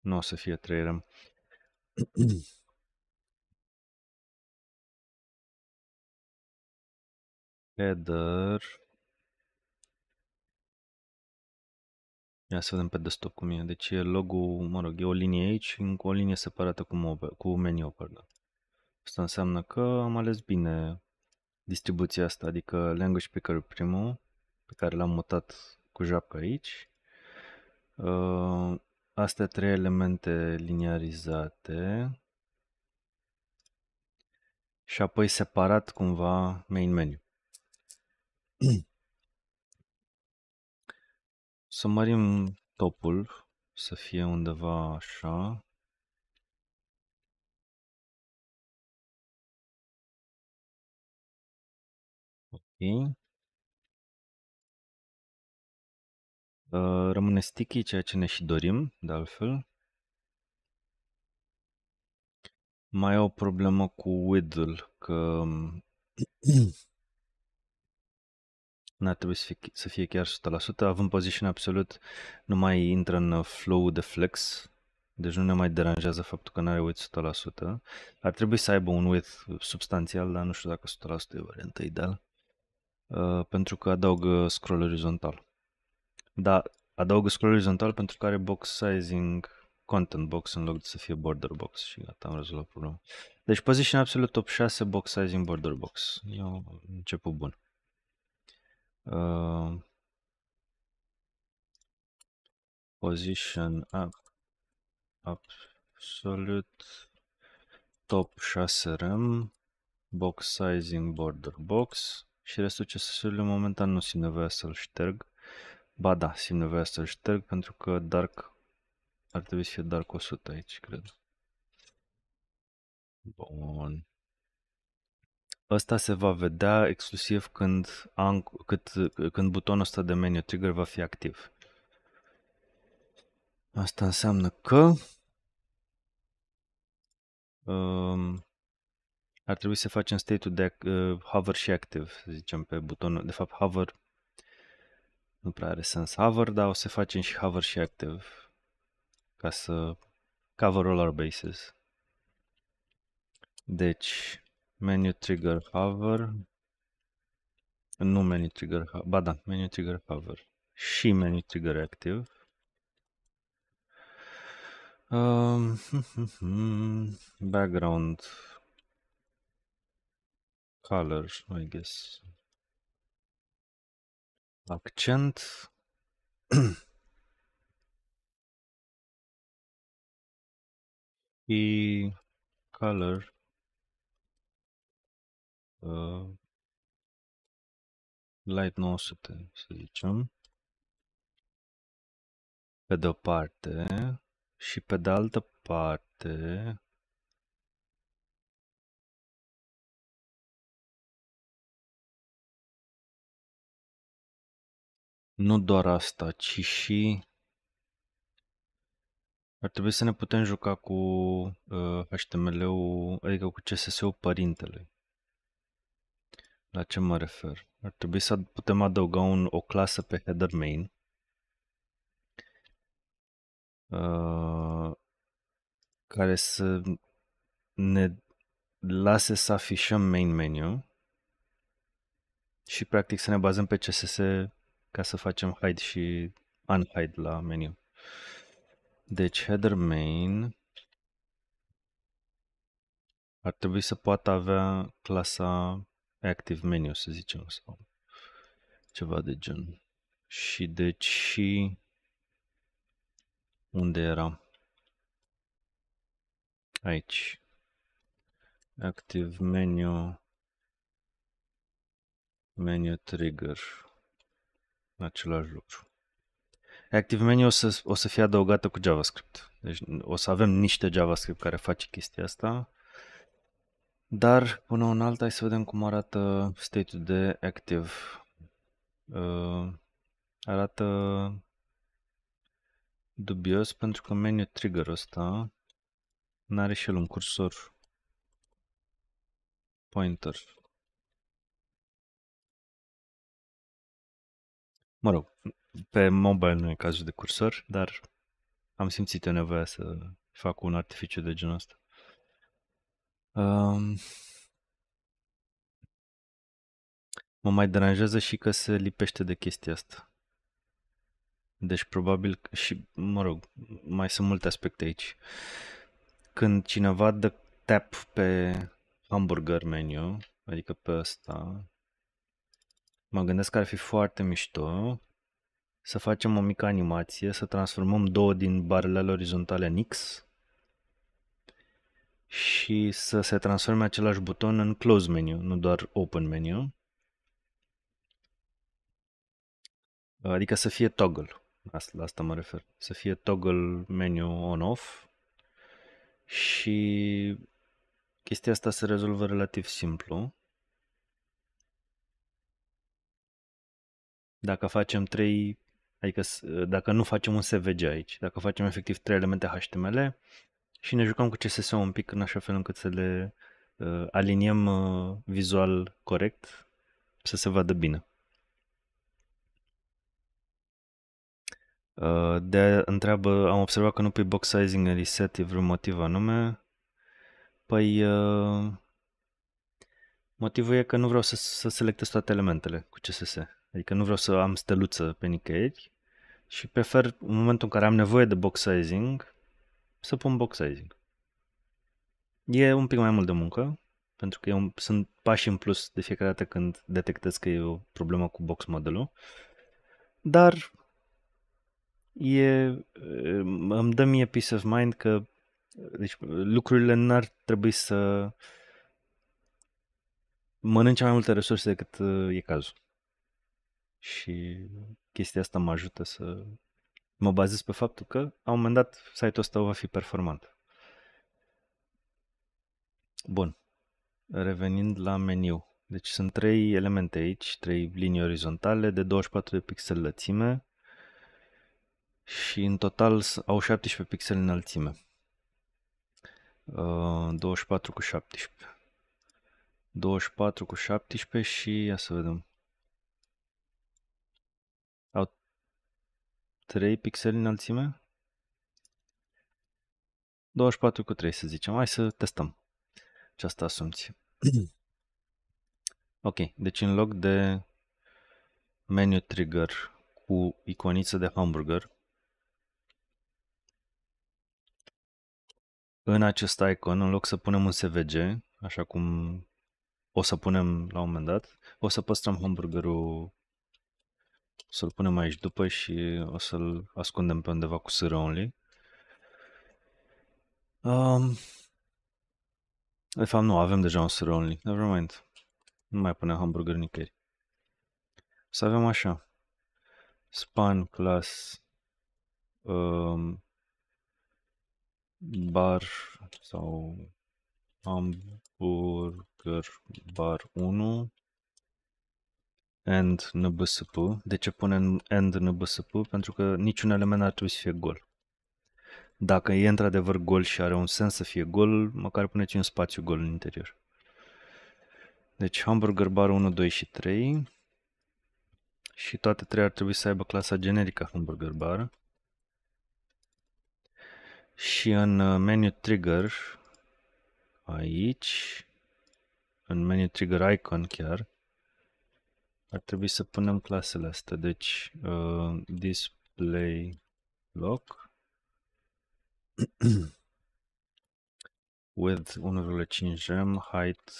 nu o să fie 3 RAM. Header. Ia să vedem pe desktop cum e. Deci e logo mă rog, e o linie aici, încă o linie separată cu, mobile, cu meniu, pardon. Asta înseamnă că am ales bine distribuția asta, adică language picker primul, pe care l-am mutat cu japca aici. Uh, astea trei elemente liniarizate și apoi separat cumva main menu. Să mărim topul să fie undeva așa. Ok. Ă, rămâne sticky, ceea ce ne și dorim, de altfel. Mai au o problemă cu width-ul că n-ar trebui să fie, să fie chiar 100%, având position absolut, nu mai intră în flow de flex, deci nu ne mai deranjează faptul că nu are width 100%. Ar trebui să aibă un width substanțial, dar nu știu dacă 100% e varianta ideală, ă, pentru că adaugă scroll orizontal. Da, adaugă scroll orizontal pentru care are box sizing content box în loc de să fie border box și gata, am rezolvat problema. Deci position absolut top 6 box sizing border box. Eu un început bun. Uh, position up, absolute top 6 rem box sizing border box și restul ce să momentan nu simt nevoia să-l șterg Ba da, simt nevoia să-l șterg pentru că Dark ar trebui să fie Dark 100 aici, cred. Bun. Asta se va vedea exclusiv când, am, cât, când butonul ăsta de menu trigger va fi activ. Asta înseamnă că um, ar trebui să facem state-ul de uh, hover și active, să zicem, pe butonul, de fapt hover nu prea are sens hover, dar o să facem și hover și active ca să cover all our bases. Deci, menu trigger hover, nu menu trigger, ba da, menu trigger hover și menu trigger active. Um, background color, I guess accent e color uh, light 900 să zicem pe de o parte și pe de altă parte Nu doar asta, ci și ar trebui să ne putem juca cu uh, HTML-ul, adică cu CSS-ul părintelui. La ce mă refer? Ar trebui să putem adăuga un, o clasă pe header main. Uh, care să ne lase să afișăm main menu și practic să ne bazăm pe CSS ca să facem hide și unhide la meniu. Deci header main ar trebui să poată avea clasa active menu, să zicem, sau ceva de gen. Și deci și unde era? Aici. Active menu menu trigger același lucru. Active Menu o să, o să fie adăugată cu JavaScript. Deci o să avem niște JavaScript care face chestia asta. Dar până un alt, hai să vedem cum arată state-ul de active. Uh, arată dubios pentru că menu trigger ăsta n-are și el un cursor pointer Mă rog, pe mobile nu e cazul de cursor, dar am simțit eu nevoia să fac un artificiu de genul ăsta. Um, mă mai deranjează și că se lipește de chestia asta. Deci probabil și, mă rog, mai sunt multe aspecte aici. Când cineva dă tap pe hamburger menu, adică pe ăsta, Mă gândesc că ar fi foarte mișto să facem o mică animație, să transformăm două din barele orizontale în X și să se transforme același buton în Close Menu, nu doar Open Menu. Adică să fie toggle. Asta, la asta mă refer. Să fie toggle menu on-off și chestia asta se rezolvă relativ simplu. dacă facem trei, adică dacă nu facem un SVG aici, dacă facem efectiv trei elemente HTML și ne jucăm cu CSS un pic în așa fel încât să le uh, aliniem uh, vizual corect, să se vadă bine. Uh, de întreabă, am observat că nu pui box sizing în reset, e vreun motiv anume? Păi, uh, motivul e că nu vreau să, să selectez toate elementele cu CSS. Adică nu vreau să am steluță pe nicăieri și prefer în momentul în care am nevoie de box sizing să pun box sizing. E un pic mai mult de muncă, pentru că eu sunt pași în plus de fiecare dată când detectez că e o problemă cu box modelul, dar e, îmi dă mie peace of mind că deci, lucrurile n-ar trebui să mănânce mai multe resurse decât e cazul. Și chestia asta mă ajută să mă bazez pe faptul că, la un moment dat, site-ul ăsta va fi performant. Bun. Revenind la meniu. Deci sunt trei elemente aici, trei linii orizontale de 24 de pixel lățime și în total au 17 pixel înălțime. 24 uh, cu 17. 24 cu 17 și ia să vedem. 3 pixeli înălțime. 24 cu 3 să zicem. Hai să testăm această asumție. ok, deci în loc de menu trigger cu iconiță de hamburger, în acest icon, în loc să punem un SVG, așa cum o să punem la un moment dat, o să păstrăm hamburgerul să-l punem aici după și o să-l ascundem pe undeva cu sâră only. Um, de fapt, nu, avem deja un sâră only. mind. Nu mai punem hamburger nicăieri. Să avem așa. Span, class, um, bar sau hamburger bar 1 and nbsp. De ce pune and nbsp? Pentru că niciun element ar trebui să fie gol. Dacă e într-adevăr gol și are un sens să fie gol, măcar puneți un spațiu gol în interior. Deci hamburger bar 1, 2 și 3 și toate trei ar trebui să aibă clasa generică hamburger bar. Și în uh, menu trigger aici, în menu trigger icon chiar, ar trebui să punem clasele astea. Deci, uh, display loc with 1,5 gem, height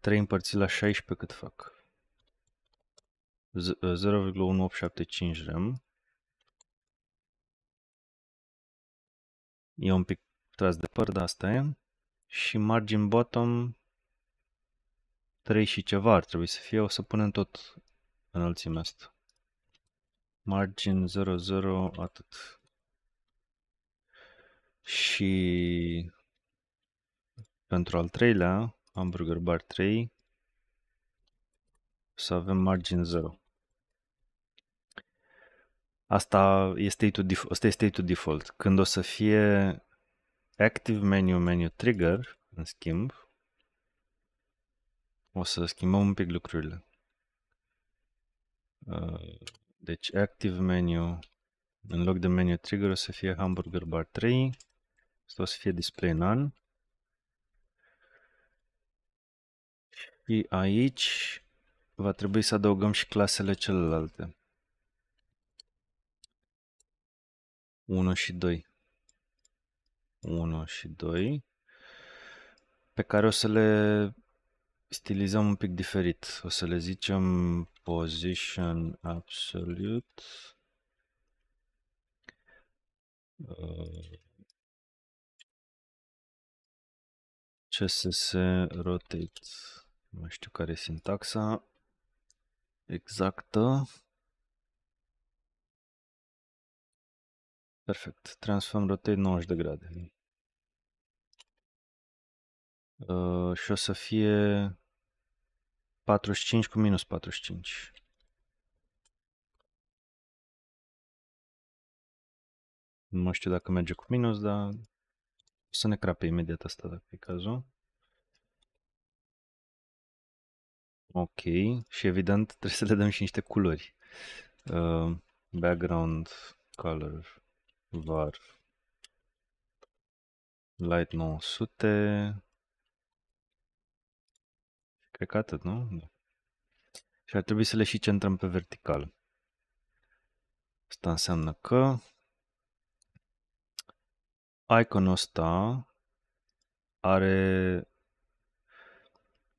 3 împărțit la 16 cât fac? 0,1875 uh, rem. E un pic tras de păr, dar asta e. Și margin bottom 3 și ceva ar trebui să fie, o să punem tot înălțimea asta. Margin 0, 0, atât. Și pentru al treilea, hamburger bar 3, să avem margin 0. Asta e state-ul, asta e state-ul default. Când o să fie active menu menu trigger, în schimb, o să schimbăm un pic lucrurile. Uh, deci Active Menu, în loc de Menu Trigger o să fie Hamburger Bar 3, asta o să fie Display None. Și aici va trebui să adăugăm și clasele celelalte. 1 și 2. 1 și 2 pe care o să le stilizăm un pic diferit. O să le zicem position absolute. Uh, CSS rotate. Nu știu care e sintaxa exactă. Perfect. Transform rotate 90 de grade. Uh, și o să fie 45 cu minus 45. Nu mă știu dacă merge cu minus, dar o să ne crape imediat asta dacă e cazul. Ok, și evident trebuie să le dăm și niște culori. Uh, background color var light 900 Cred că atât, nu? Da. Și ar trebui să le și centrăm pe vertical. Asta înseamnă că iconul ăsta are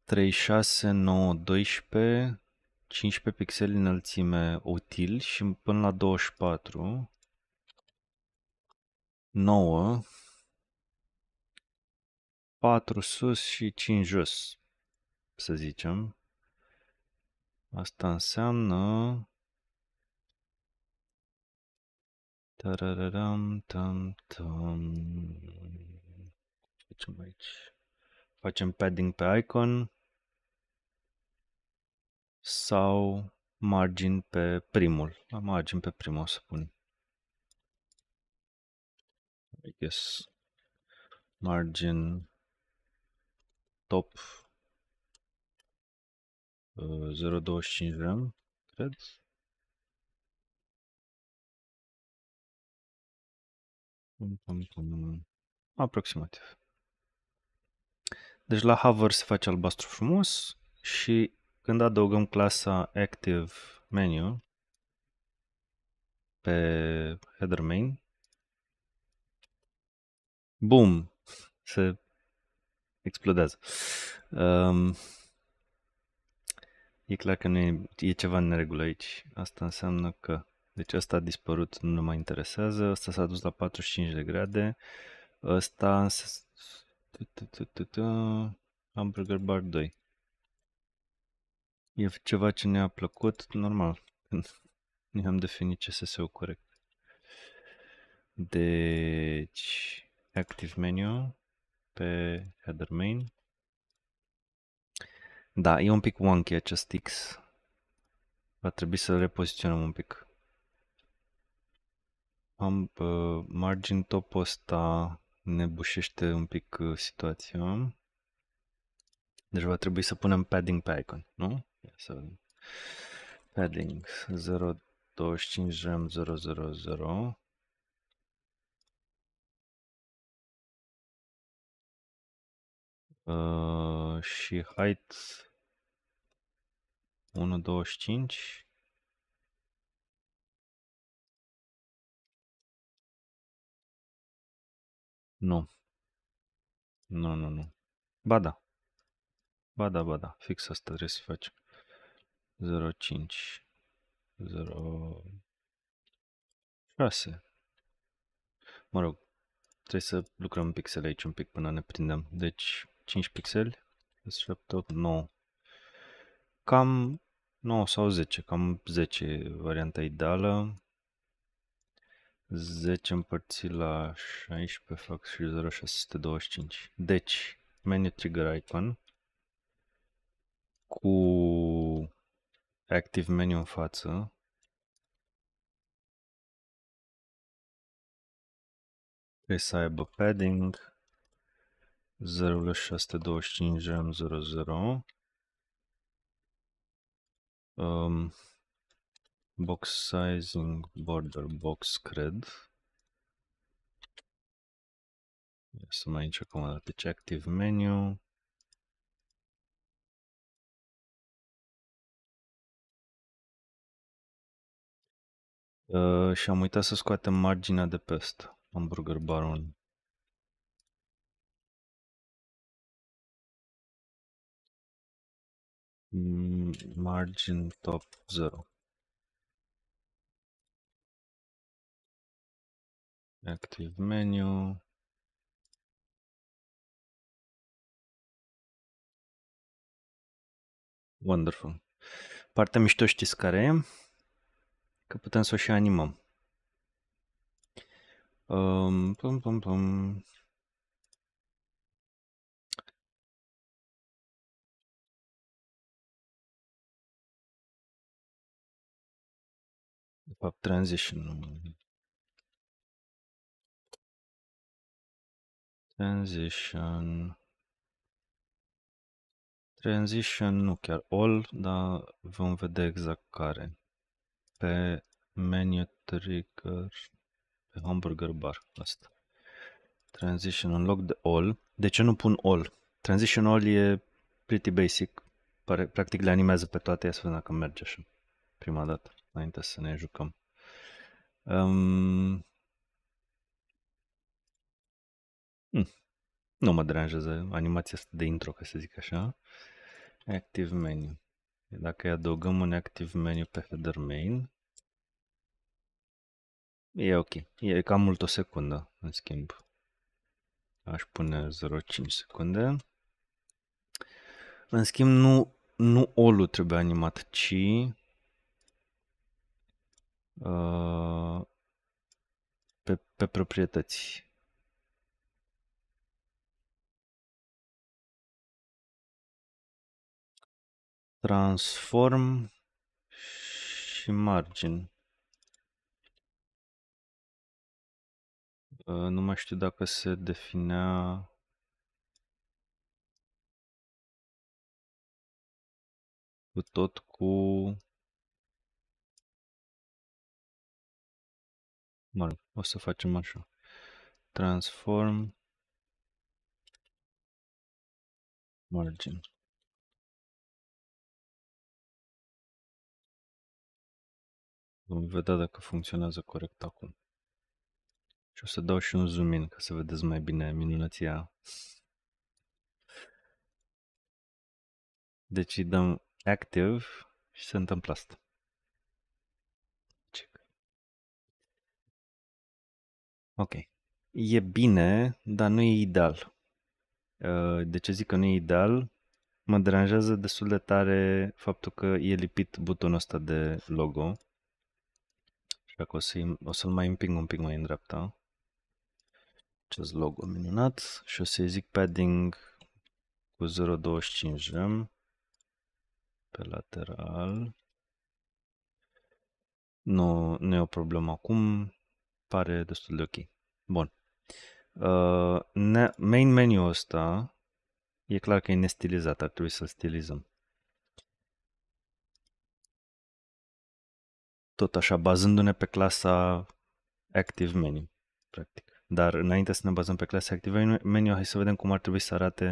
36, 9, 12, 15 pixeli înălțime util și până la 24, 9, 4 sus și 5 jos să zicem, asta înseamnă Tarararam, tam, tam. Facem aici. Facem padding pe icon sau margin pe primul. La margin pe primul o să pun. I guess margin top 0,25 RAM, cred. Aproximativ. Deci la hover se face albastru frumos și când adăugăm clasa active menu pe header main, boom, se explodează. Um, E clar că nu e, e ceva în neregulă aici. Asta înseamnă că... Deci ăsta a dispărut, nu ne mai interesează. Ăsta s-a dus la 45 de grade. Ăsta... Hamburger Bar 2. E ceva ce ne-a plăcut, normal, Nu am definit CSS-ul corect. Deci, Active Menu pe Header Main. Da, e un pic wonky acest X. Va trebui să-l repoziționăm un pic. Am uh, margin top ăsta ne bușește un pic uh, situația. Deci va trebui să punem padding pe icon, nu? Ia să Padding 025 RAM 000 Uh, și height 1.25 Nu. Nu, nu, nu. Ba da. Ba da, ba da. Fix asta trebuie să faci. 0.5 0 6 Mă rog, trebuie să lucrăm pixele aici un pic până ne prindem. Deci 5 pixeli, 7, 8, 9. Cam 9 sau 10, cam 10 varianta ideală. 10 împărțit la 16 fac și 0625. Deci, menu trigger icon cu active menu în față. Trebuie să aibă padding 0625 00 Um, box sizing border box cred. Ia să mai aici acum deci active menu. Uh, și am uitat să scoatem marginea de peste hamburger barul Mm, margin top 0. Active menu. Wonderful. Partea mișto știți care e? Că putem să o și animăm. Um, pum, pum, pum. pub transition transition transition nu chiar all, dar vom vedea exact care pe menu trigger pe hamburger bar asta transition în loc de all de ce nu pun all? transition all e pretty basic practic le animează pe toate, ia să vedem dacă merge așa prima dată înainte să ne jucăm. Um... Hmm. Nu mă deranjează animația asta de intro, ca să zic așa. Active menu. Dacă adăugăm un active menu pe header main, e ok. E cam mult o secundă, în schimb. Aș pune 0,5 secunde. În schimb, nu, nu all trebuie animat, ci Uh, pe, pe proprietăți. Transform și margin. Uh, nu mai știu dacă se definea cu tot cu mă rog, o să facem așa. Transform margin. Vom vedea dacă funcționează corect acum. Și o să dau și un zoom in ca să vedeți mai bine minunăția. Deci îi dăm active și se întâmplă asta. Ok. E bine, dar nu e ideal. Uh, de ce zic că nu e ideal? Mă deranjează destul de tare faptul că e lipit butonul ăsta de logo. Și dacă o, să, o să-l mai împing un pic mai în dreapta. Acest logo minunat. Și o să-i zic padding cu 0.25 rem pe lateral. Nu, nu e o problemă acum pare destul de ok. Bun. Uh, ne- main menu ăsta e clar că e nestilizat, ar trebui să-l stilizăm. Tot așa, bazându-ne pe clasa Active Menu, practic. Dar înainte să ne bazăm pe clasa Active Menu, hai să vedem cum ar trebui să arate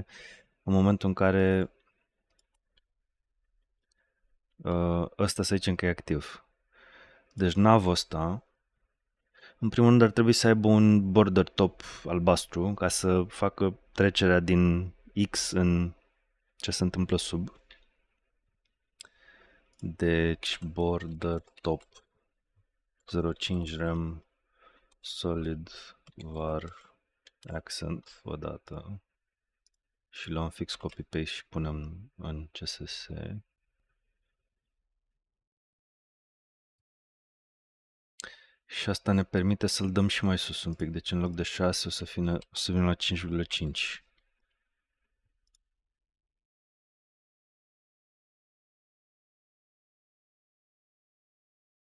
în momentul în care uh, ăsta să zicem că e activ. Deci nav ăsta în primul rând ar trebui să aibă un border top albastru ca să facă trecerea din X în ce se întâmplă sub. Deci border top 05 rem solid var accent odată și luăm fix copy paste și punem în CSS Și asta ne permite să-l dăm și mai sus un pic, deci în loc de 6 o să, fină, o să vin la 5,5.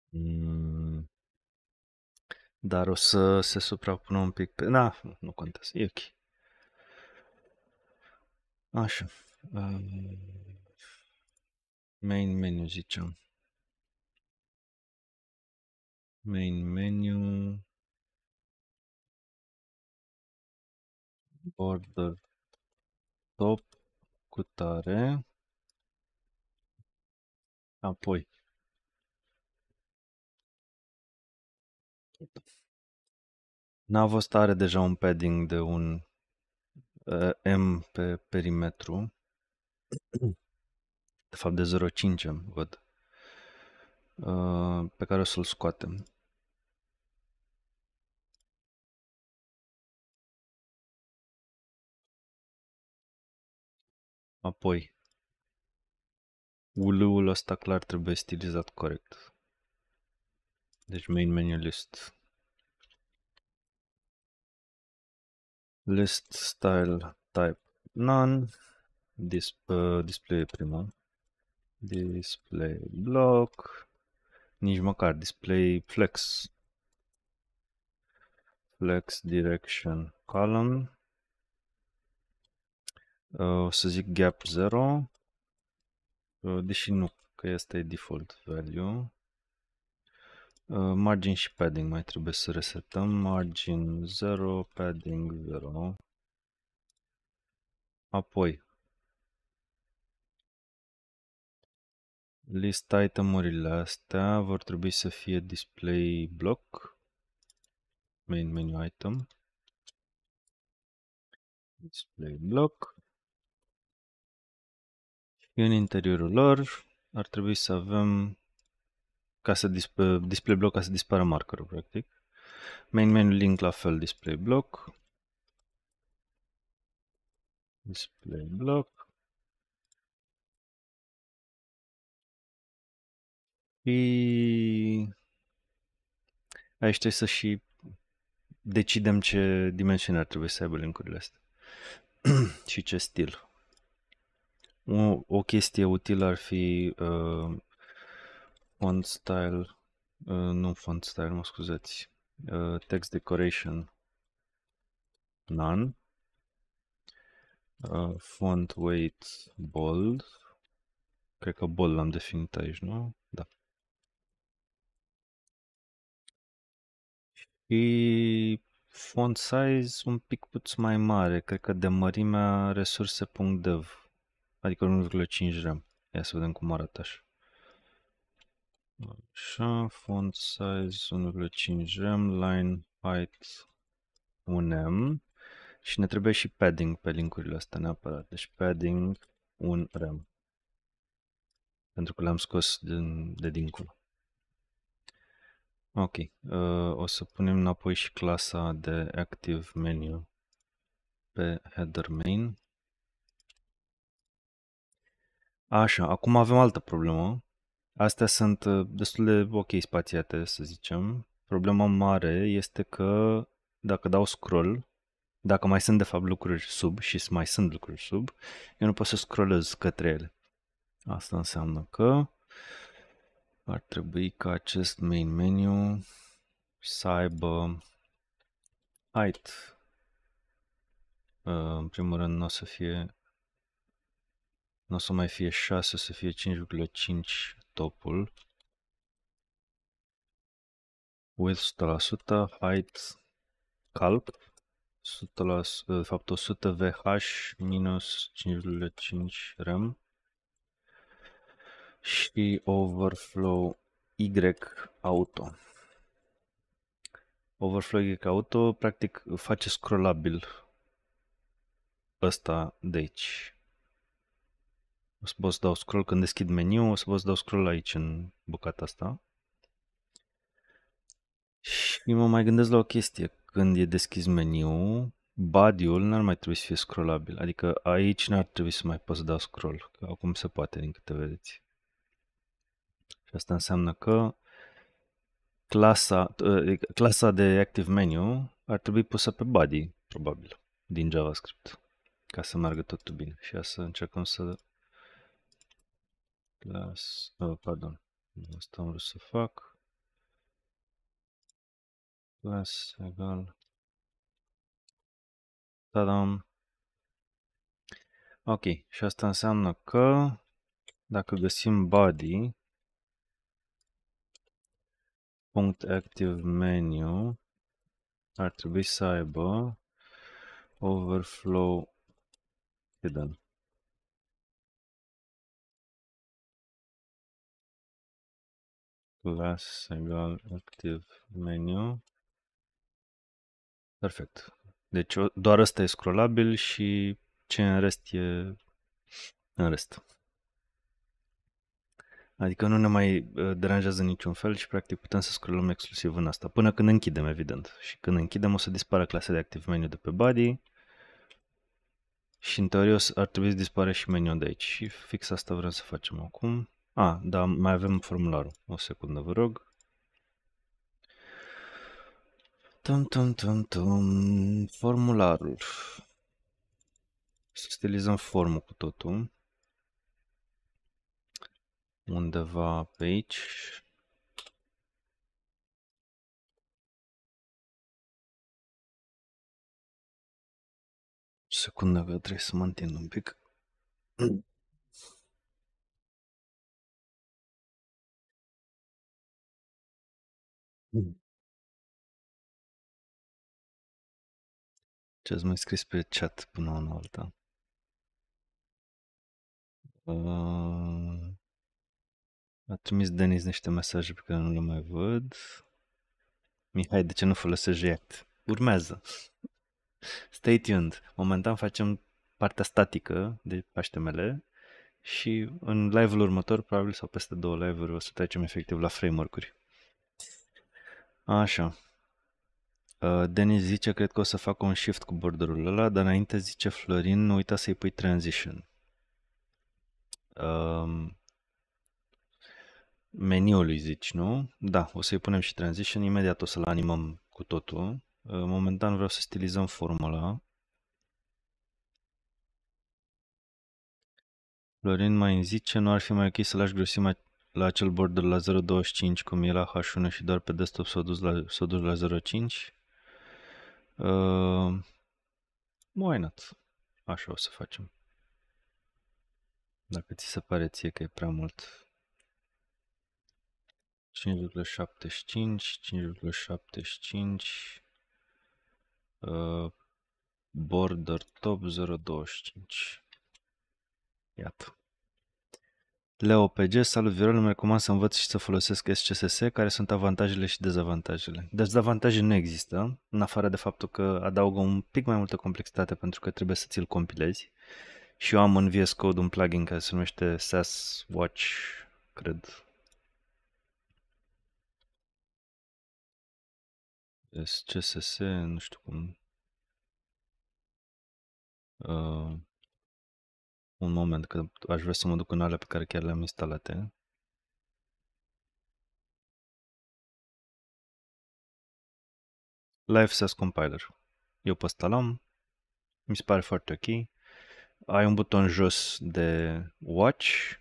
Mm. Dar o să se suprapună un pic pe... Na, nu contează, e ok. Așa. Um, main menu ziceam. Main menu. Border top cu tare. Apoi. Navos are deja un padding de un uh, M pe perimetru. De fapt de 0,5 văd. Uh, pe care o să-l scoatem. Apoi, ul ăsta clar trebuie stilizat corect. Deci main menu list. List style type none. Dis uh, display prima. Display block. Nici măcar display flex. Flex direction column o să zic gap 0, э, deși nu, că este default value. Э, margin și padding mai trebuie să resetăm. Margin 0, padding 0. Apoi, list itemurile astea vor trebui să fie display block, main menu item, display block în interiorul lor ar trebui să avem ca să display, display block ca să dispară markerul, practic. Main menu link la fel display block. Display block. Și aici trebuie să și decidem ce dimensiune ar trebui să aibă linkurile astea și ce stil. O, o chestie utilă ar fi uh, font style, uh, nu font style, mă scuzați, uh, text decoration none, uh, font weight bold, cred că bold l-am definit aici, nu? Da. Și font size un pic puț mai mare, cred că de mărimea resurse.dev adică 1,5 RAM. Ia să vedem cum arată așa. Așa, font size 1.5 rem, line height 1m și ne trebuie și padding pe linkurile astea neapărat. Deci padding 1 rem. Pentru că l-am scos din, de dincolo. Ok, uh, o să punem înapoi și clasa de active menu pe header main. Așa, acum avem altă problemă. Astea sunt uh, destul de ok spațiate, să zicem. Problema mare este că dacă dau scroll, dacă mai sunt de fapt lucruri sub și mai sunt lucruri sub, eu nu pot să scrollez către ele. Asta înseamnă că ar trebui ca acest main menu să aibă height. Uh, în primul rând nu o să fie nu o să mai fie 6, o să fie 5,5 topul. Width 100%, height calp 100%, de fapt 100 VH minus 5,5 RAM și overflow Y auto. Overflow Y auto practic face scrollabil ăsta de aici. O să pot să dau scroll când deschid meniu, o să pot să dau scroll aici în bucata asta. Și mă mai gândesc la o chestie. Când e deschis meniu, body-ul n-ar mai trebui să fie scrollabil. Adică aici n-ar trebui să mai pot să dau scroll. Că acum se poate, din câte vedeți. Și asta înseamnă că clasa, ă, clasa de active menu ar trebui pusă pe body, probabil, din JavaScript, ca să meargă totul bine. Și să încercăm să las, oh, pardon, asta am vrut să fac. las, egal. Tadam. Ok, și asta înseamnă că dacă găsim body, punct active menu, ar trebui să aibă overflow hidden. class egal active menu. Perfect. Deci doar ăsta e scrollabil și ce în rest e în rest. Adică nu ne mai ă, deranjează niciun fel și practic putem să scrollăm exclusiv în asta, până când închidem, evident. Și când închidem o să dispară clasa de active menu de pe body și în teorie ar trebui să dispare și meniul de aici. Și fix asta vrem să facem acum. A, da, mai avem formularul. O secundă, vă rog. Tum, tum, tum, tum. Formularul. Să stilizăm formul cu totul. Undeva pe aici. Secundă că trebuie să mă întind un pic. Ce-ați mai scris pe chat până una alta? Uh, a trimis Denis niște mesaje pe care nu le mai văd. Mihai, de ce nu folosești React? Urmează. Stay tuned. Momentan facem partea statică de HTML și în live-ul următor, probabil sau peste două live-uri, o să trecem efectiv la framework-uri. Așa. Uh, Denis zice, cred că o să fac un shift cu borderul ăla, dar înainte zice Florin, nu uita să-i pui transition. Um, meniul lui zici, nu? Da, o să-i punem și transition, imediat o să-l animăm cu totul. Uh, momentan vreau să stilizăm formula. Florin mai îmi zice, nu ar fi mai ok să lași grosimea la acel border la 0.25 cum e la H1 și doar pe desktop s-a dus la, s-a dus la 0.5. Uh, why not? Așa o să facem. Dacă ți se pare ție că e prea mult. 5,75, 5,75, uh, border top 0,25. Iată. Leo PG, salut Viorel, îmi recomand să învăț și să folosesc SCSS, care sunt avantajele și dezavantajele. Dezavantaje nu există, în afară de faptul că adaugă un pic mai multă complexitate pentru că trebuie să ți-l compilezi. Și eu am în VS Code un plugin care se numește SAS Watch, cred. SCSS, nu știu cum. Uh. Un moment, că aș vrea să mă duc în alea pe care chiar le-am instalate. Live SAS Compiler. Eu pe ăsta l-am. Mi se pare foarte ok. Ai un buton jos de Watch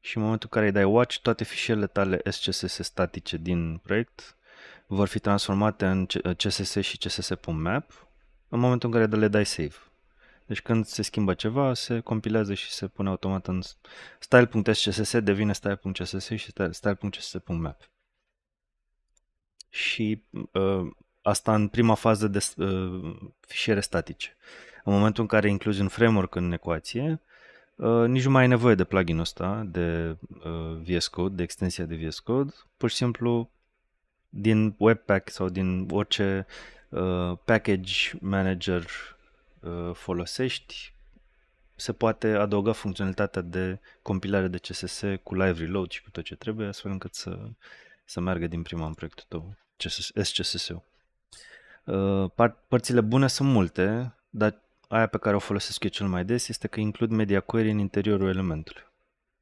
și în momentul în care îi dai Watch, toate fișierele tale SCSS statice din proiect vor fi transformate în CSS și CSS.map în momentul în care le dai Save. Deci când se schimbă ceva, se compilează și se pune automat în style.scss devine style.css și style.css.map. Și uh, asta în prima fază de uh, fișiere statice. În momentul în care incluzi un framework în ecuație, uh, nici nu mai ai nevoie de plugin-ul ăsta, de uh, VS Code, de extensia de VS Code. Pur și simplu din Webpack sau din orice uh, package manager Uh, folosești, se poate adăuga funcționalitatea de compilare de CSS cu live reload și cu tot ce trebuie, astfel încât să, să meargă din prima în proiectul tău, CSS, SCSS-ul. Uh, părțile bune sunt multe, dar aia pe care o folosesc eu cel mai des este că includ media query în interiorul elementului.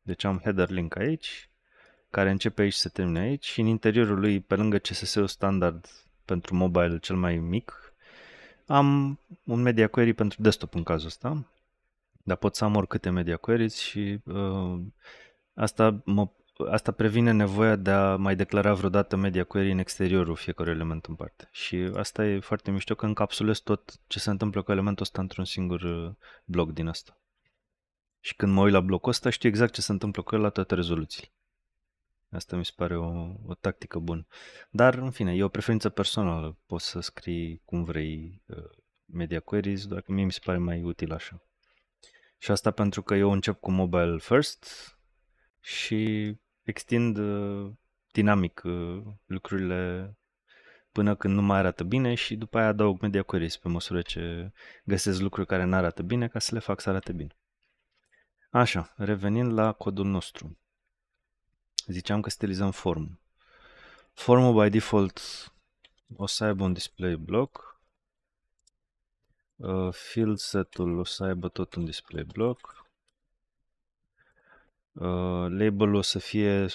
Deci am header link aici, care începe aici și se termine aici și în interiorul lui, pe lângă CSS-ul standard pentru mobile cel mai mic, am un media query pentru desktop în cazul ăsta, dar pot să am oricâte media queries și uh, asta, mă, asta previne nevoia de a mai declara vreodată media query în exteriorul fiecărui element în parte. Și asta e foarte mișto că încapsulez tot ce se întâmplă cu elementul ăsta într-un singur uh, bloc din asta. Și când mă uit la blocul ăsta știu exact ce se întâmplă cu el la toate rezoluțiile. Asta mi se pare o, o tactică bună. Dar, în fine, e o preferință personală. Poți să scrii cum vrei uh, media queries, doar că mie mi se pare mai util așa. Și asta pentru că eu încep cu mobile first și extind uh, dinamic uh, lucrurile până când nu mai arată bine și după aia adaug media queries pe măsură ce găsesc lucruri care nu arată bine ca să le fac să arate bine. Așa, revenind la codul nostru ziceam că stilizăm formă. Formă by default o să aibă un display block. Uh, field setul o să aibă tot un display block. Uh, label o să fie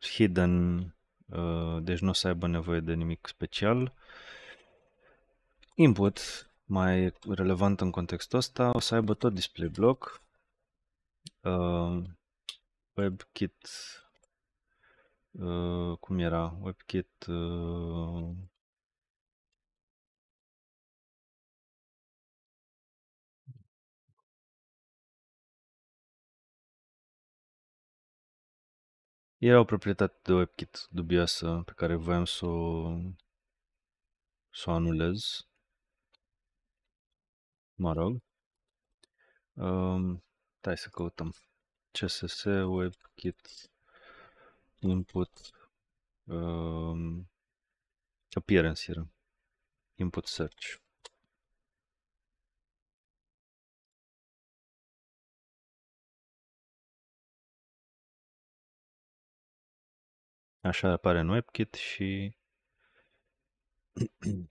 hidden, uh, deci nu o să aibă nevoie de nimic special. Input, mai relevant în contextul ăsta, o să aibă tot display block. Uh, WebKit Ă, cum era, WebKit uh, Era o proprietate de WebKit dubioasă pe care voiam să o, să o anulez. Mă rog. Um, hai să căutăm. CSS WebKit input um, appearance here, input search. Așa apare în WebKit și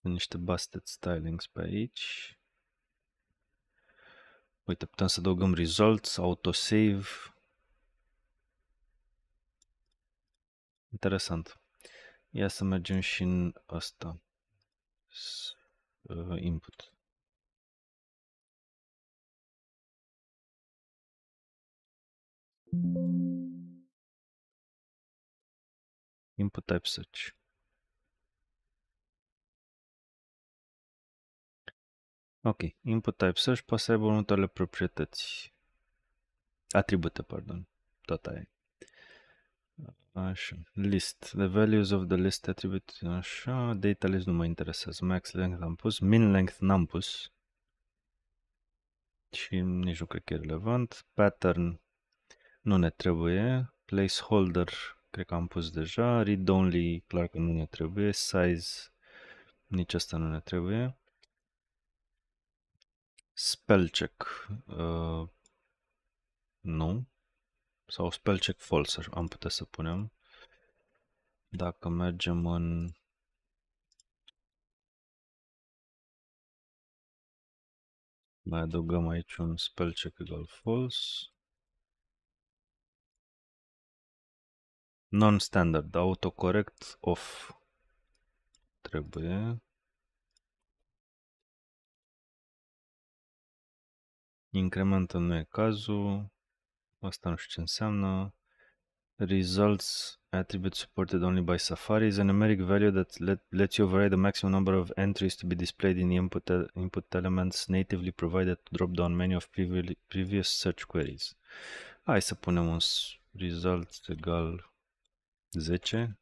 niște busted stylings pe aici. Uite, putem să adăugăm results, autosave. Interesant. Ia să mergem și în asta. Uh, input. Input type search. Ok, input type search poate să aibă următoarele proprietăți. Atribute, pardon. Tot aia. Așa, list. The values of the list attribute. Așa, data list nu mă interesează. Max length am pus, min length n-am pus. Și nici nu cred că e relevant. Pattern nu ne trebuie. Placeholder cred că am pus deja. Read only clar că nu ne trebuie. Size nici asta nu ne trebuie. Spellcheck. Uh, nu. Sau spellcheck false am putea să punem. Dacă mergem în... Mai adăugăm aici un spellcheck egal false. Non-standard, autocorrect off. Trebuie. Incrementă nu e cazul. Asta nu știu ce înseamnă. Results attribute supported only by Safari is a numeric value that let, lets you override the maximum number of entries to be displayed in the input, input elements natively provided drop-down menu of previous search queries. Hai să punem un result egal 10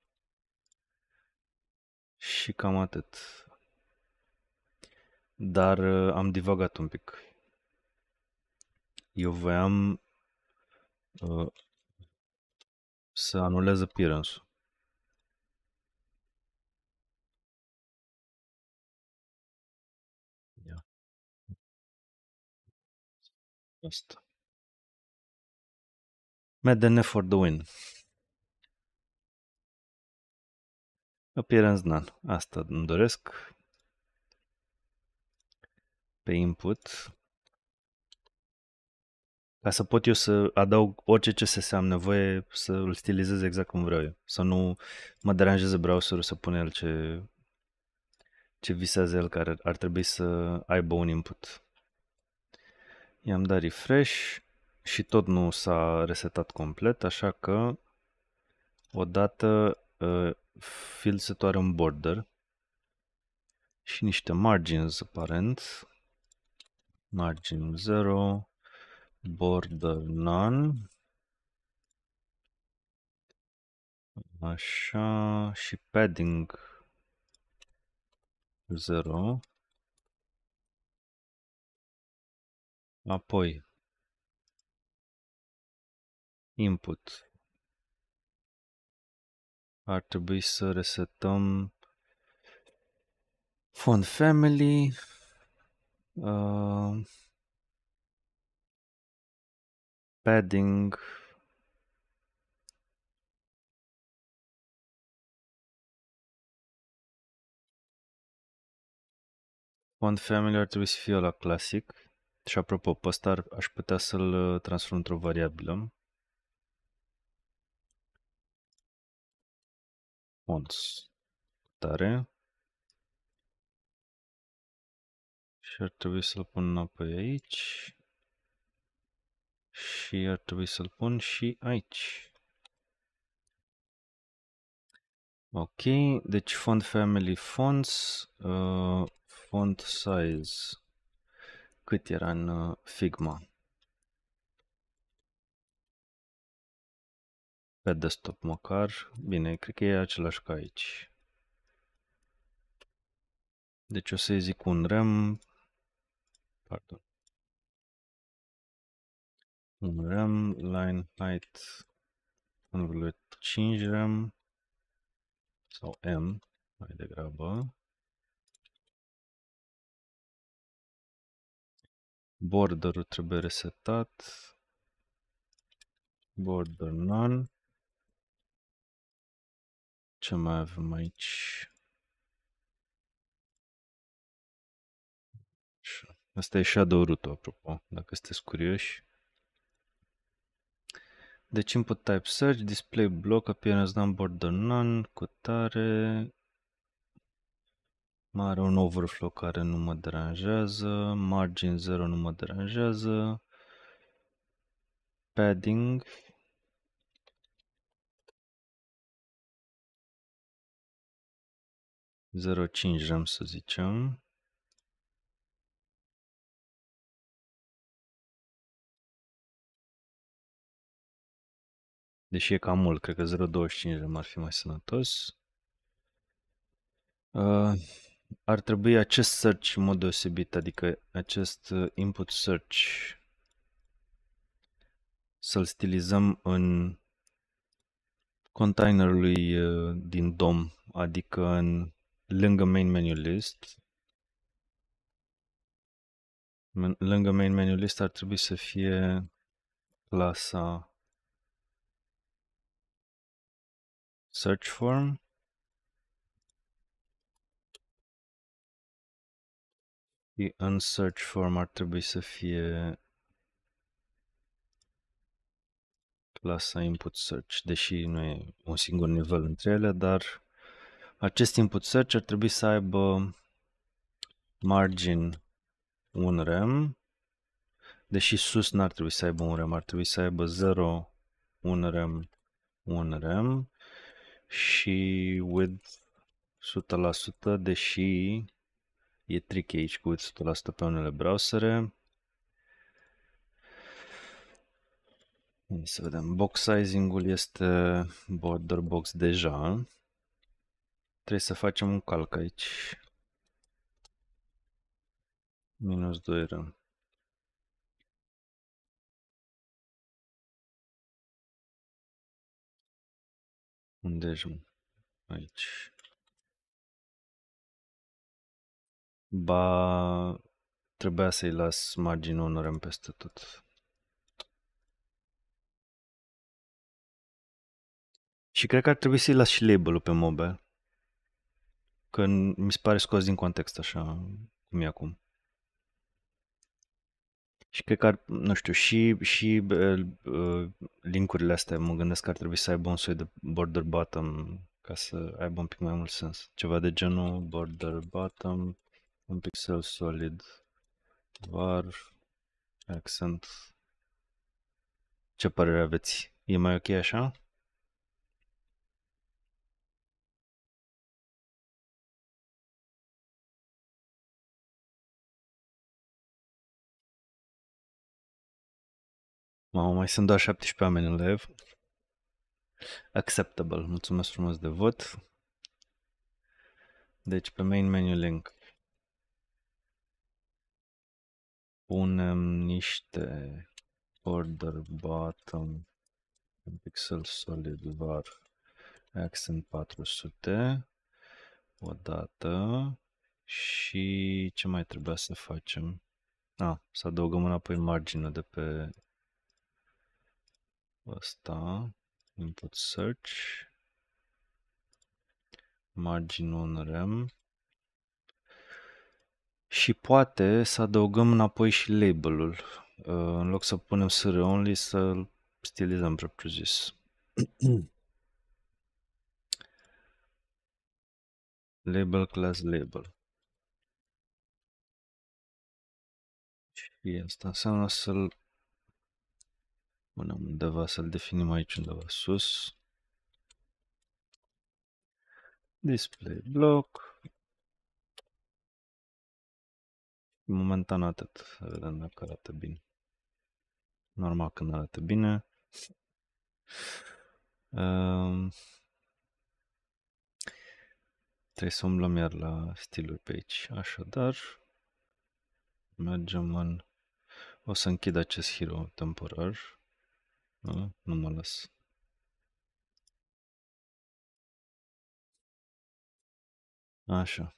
și cam atât. Dar uh, am divagat un pic. Eu voiam uh, să anulez appearance Asta. Madden for the win. Appearance none. Asta îmi doresc. Pe input ca să pot eu să adaug orice ce se am nevoie să îl stilizez exact cum vreau eu. Să nu mă deranjeze browserul să pune el ce, ce visează el care ar trebui să aibă un input. I-am dat refresh și tot nu s-a resetat complet, așa că odată ă, fill toare un border și niște margins aparent margin 0 border none. Așa, și padding 0. Apoi, input. Ar trebui să resetăm font family. Uh, padding One family ar trebui să fie la clasic. Și apropo, pe ăsta aș putea să-l uh, transform într-o variabilă. Fonts. Tare. Și ar trebui să-l pun înapoi aici și ar trebui să-l pun și aici. Ok, deci font family fonts, uh, font size, cât era în uh, Figma? Pe desktop măcar, bine, cred că e același ca aici. Deci o să-i zic un rem, pardon, un RAM, line height 1,5 RAM sau M mai degrabă. Borderul trebuie resetat. Border none. Ce mai avem aici? Asta e shadow root apropo, dacă sunteți curioși. Deci input type search, display block, appearance number the none, cutare. Mai are un overflow care nu mă deranjează, margin 0 nu mă deranjează, padding zero 0,5 ram să zicem. Deși e cam mult, cred că 0,25 ar fi mai sănătos. Uh, ar trebui acest search în mod deosebit, adică acest uh, input search să-l stilizăm în containerului uh, din DOM, adică în, lângă main menu list. Lângă main menu list ar trebui să fie clasa search form. în search form ar trebui să fie clasa input search, deși nu e un singur nivel între ele, dar acest input search ar trebui să aibă margin un rem, deși sus n-ar trebui să aibă un rem, ar trebui să aibă 0, un rem, un rem și with 100%, deși e tricky aici cu with 100% pe unele browsere. Hai să vedem. Box sizing-ul este border box deja. Trebuie să facem un calc aici. Minus 2 rând. Unde ești? Aici. Ba, trebuia să-i las marginul onorem peste tot. Și cred că ar trebui să-i las și label-ul pe mobile. Că mi se pare scos din context așa cum e acum. Și cred că ar, nu știu, și, și uh, linkurile astea mă gândesc că ar trebui să aibă un soi de border bottom ca să aibă un pic mai mult sens. Ceva de genul border bottom, un pixel solid, var, accent. Ce părere aveți? E mai ok așa? Mamă, mai sunt doar 17 oameni în live. Acceptable. Mulțumesc frumos de vot. Deci pe main menu link punem niște order bottom în pixel solid var accent 400 o dată și ce mai trebuia să facem? A, ah, să adăugăm înapoi marginea de pe ăsta, input search, margin on rem și poate să adăugăm înapoi și label-ul. Ă, în loc să punem sr only, să stilizăm propriu zis. label class label. Și asta înseamnă să-l punem undeva, să-l definim aici undeva sus. Display block. Momentan atât, să vedem dacă arată bine. Normal că nu arată bine. Um, trebuie să umblăm iar la stilul pe aici. Așadar, mergem în... O să închid acest hero temporar. Nu, nu mă las. Așa.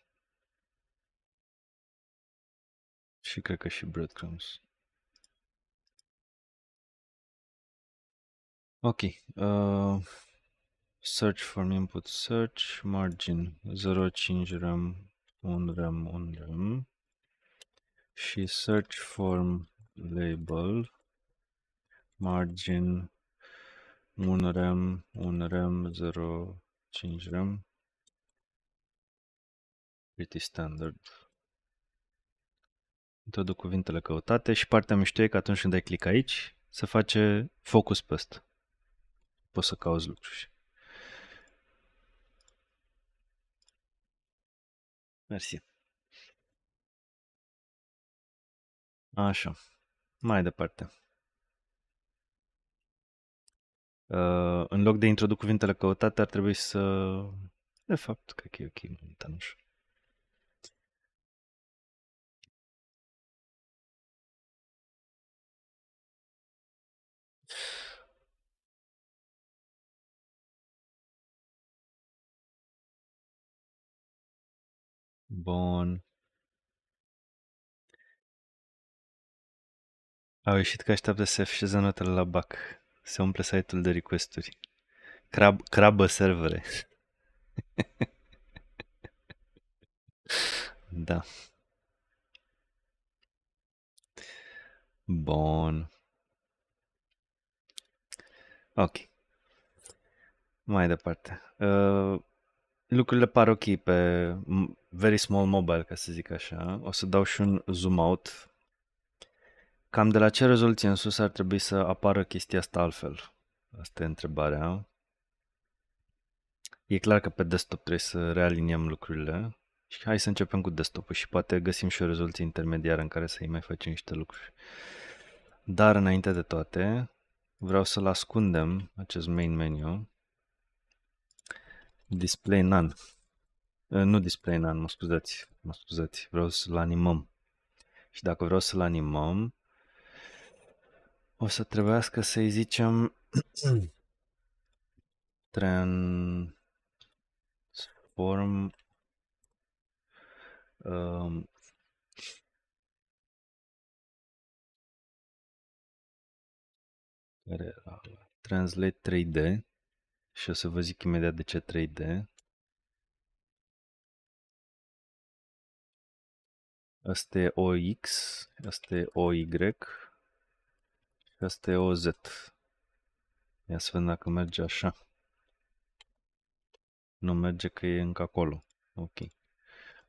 Și cred că și breadcrumbs. Ok. Uh, search for input search, margin 0,5 RAM, 1 RAM, 1 RAM și search form label margin, 1 rem, 1 rem, 0, 5 rem. Pretty standard. Introduc cuvintele căutate și partea mișto e că atunci când ai click aici, se face focus pe asta. Poți să cauți lucruri. Mersi. Așa. Mai departe. Ă, în loc de introduc cuvintele căutate, ar trebui să... De fapt, cred că e ok, momentan, nu știu. Bun. Au ieșit că așteaptă să afișeze notele la BAC se umple site-ul de requesturi. Crab, crabă servere. da. Bun. Ok. Mai departe. Uh, lucrurile par ok pe very small mobile, ca să zic așa. O să dau și un zoom out Cam de la ce rezoluție în sus ar trebui să apară chestia asta altfel? Asta e întrebarea. E clar că pe desktop trebuie să realiniem lucrurile. Și hai să începem cu desktop și poate găsim și o rezoluție intermediară în care să-i mai facem niște lucruri. Dar înainte de toate, vreau să-l ascundem, acest main menu, display none. Nu display none, mă scuzați, mă scuzați, vreau să-l animăm. Și dacă vreau să-l animăm, o să trebuiască să-i zicem transform um, care era Translate 3D și o să vă zic imediat de ce 3D. Asta e OX, asta e OY, că asta e OZ. Ia să vedem dacă merge așa. Nu merge că e încă acolo. Ok.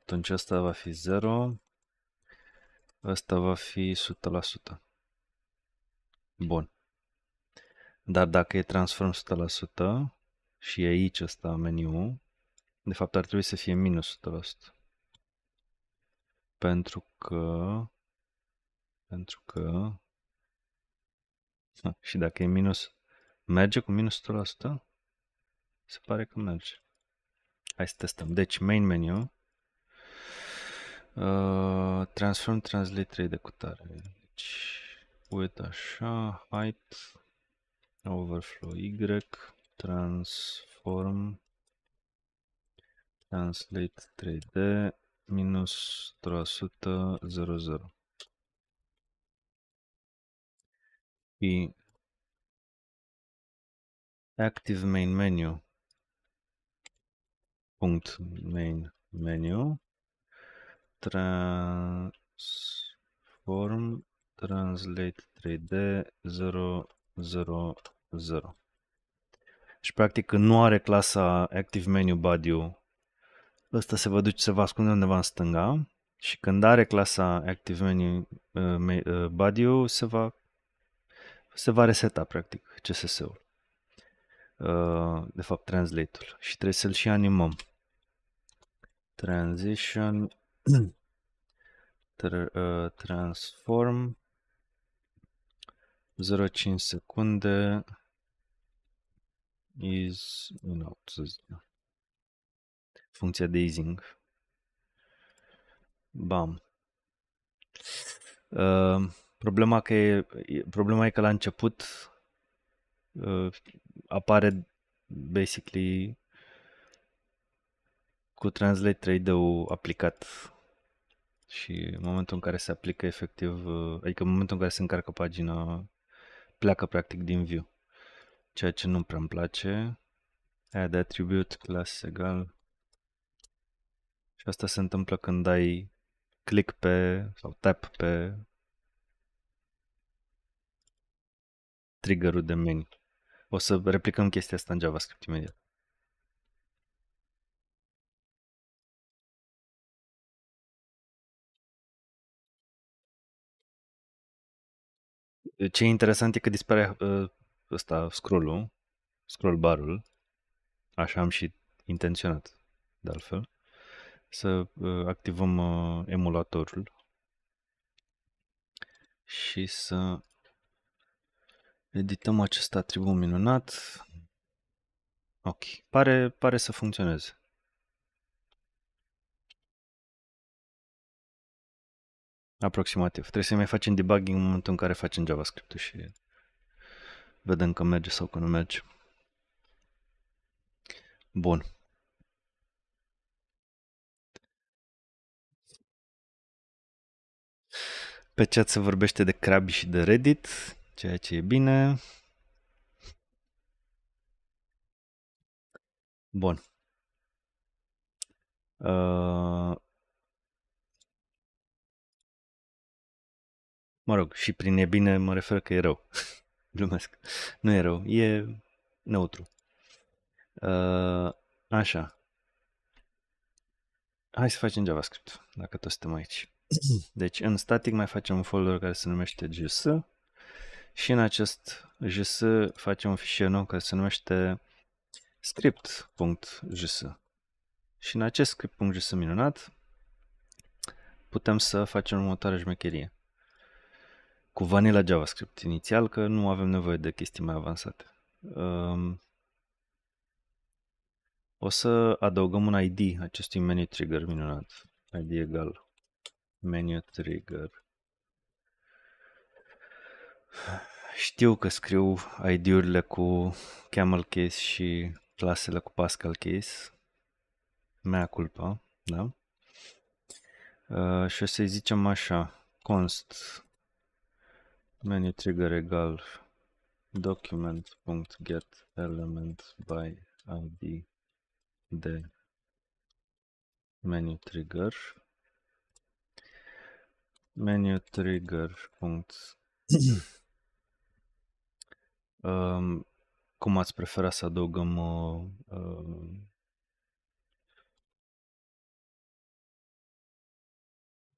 Atunci asta va fi 0. Asta va fi 100%. Bun. Dar dacă e transform 100% și e aici asta meniu, de fapt ar trebui să fie minus 100%. Pentru că... Pentru că... Da, și dacă e minus, merge cu minus 100%? Se pare că merge. Hai să testăm. Deci, main menu. Uh, transform translate 3 de cutare. Deci, uite așa, height, overflow Y, transform, translate 3D, minus 100, 00. fi active main menu. Punct main menu. Transform translate 3D 000. Și practic când nu are clasa active menu body ăsta se va duce, se va ascunde undeva în stânga și când are clasa active menu uh, uh body se va se va reseta practic CSS-ul. Uh, de fapt, translate-ul. Și trebuie să-l și animăm. Transition uh, transform 0,5 secunde is in out, să zic. Da. Funcția de easing. Bam. Uh, Problema, că e, problema e că la început uh, apare basically cu Translate 3D-ul aplicat și în momentul în care se aplică efectiv, ă, adică în momentul în care se încarcă pagina, pleacă practic din view, ceea ce nu prea îmi place. Add attribute, class egal. Și asta se întâmplă când dai click pe sau tap pe triggerul de main. O să replicăm chestia asta în JavaScript imediat. Ce e interesant e că dispare uh, ăsta scroll-ul, scroll barul. Așa am și intenționat, de altfel. Să uh, activăm uh, emulatorul și să Edităm acest atribut minunat. Ok, pare, pare să funcționeze. Aproximativ. Trebuie să mai facem debugging în momentul în care facem JavaScript-ul și vedem că merge sau că nu merge. Bun. Pe chat se vorbește de Krabi și de Reddit ceea ce e bine. Bun. Uh, mă rog, și prin e bine mă refer că e rău. Glumesc. Nu e rău, e neutru. Uh, așa. Hai să facem JavaScript, dacă tot suntem aici. Deci în static mai facem un folder care se numește js și în acest JS facem un fișier nou care se numește script.js. Și în acest script.js minunat putem să facem următoarea șmecherie. Cu vanilla JavaScript inițial, că nu avem nevoie de chestii mai avansate. Um, o să adăugăm un ID acestui menu trigger minunat. ID egal menu trigger știu că scriu ID-urile cu Camel Case și clasele cu Pascal Case. Mea culpa, da? Uh, și o să-i zicem așa, const menu trigger egal document.get element by id de menu trigger menu trigger cum ați prefera să adăugăm uh, uh,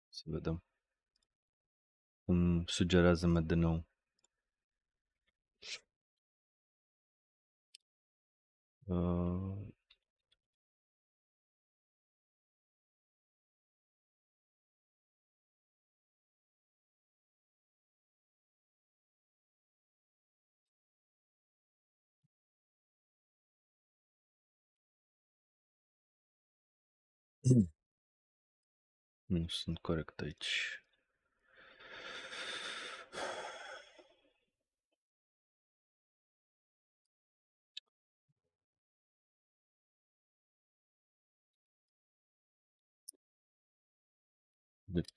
să vedem cum sugerează de nou uh, Nu sunt corect aici. Deci,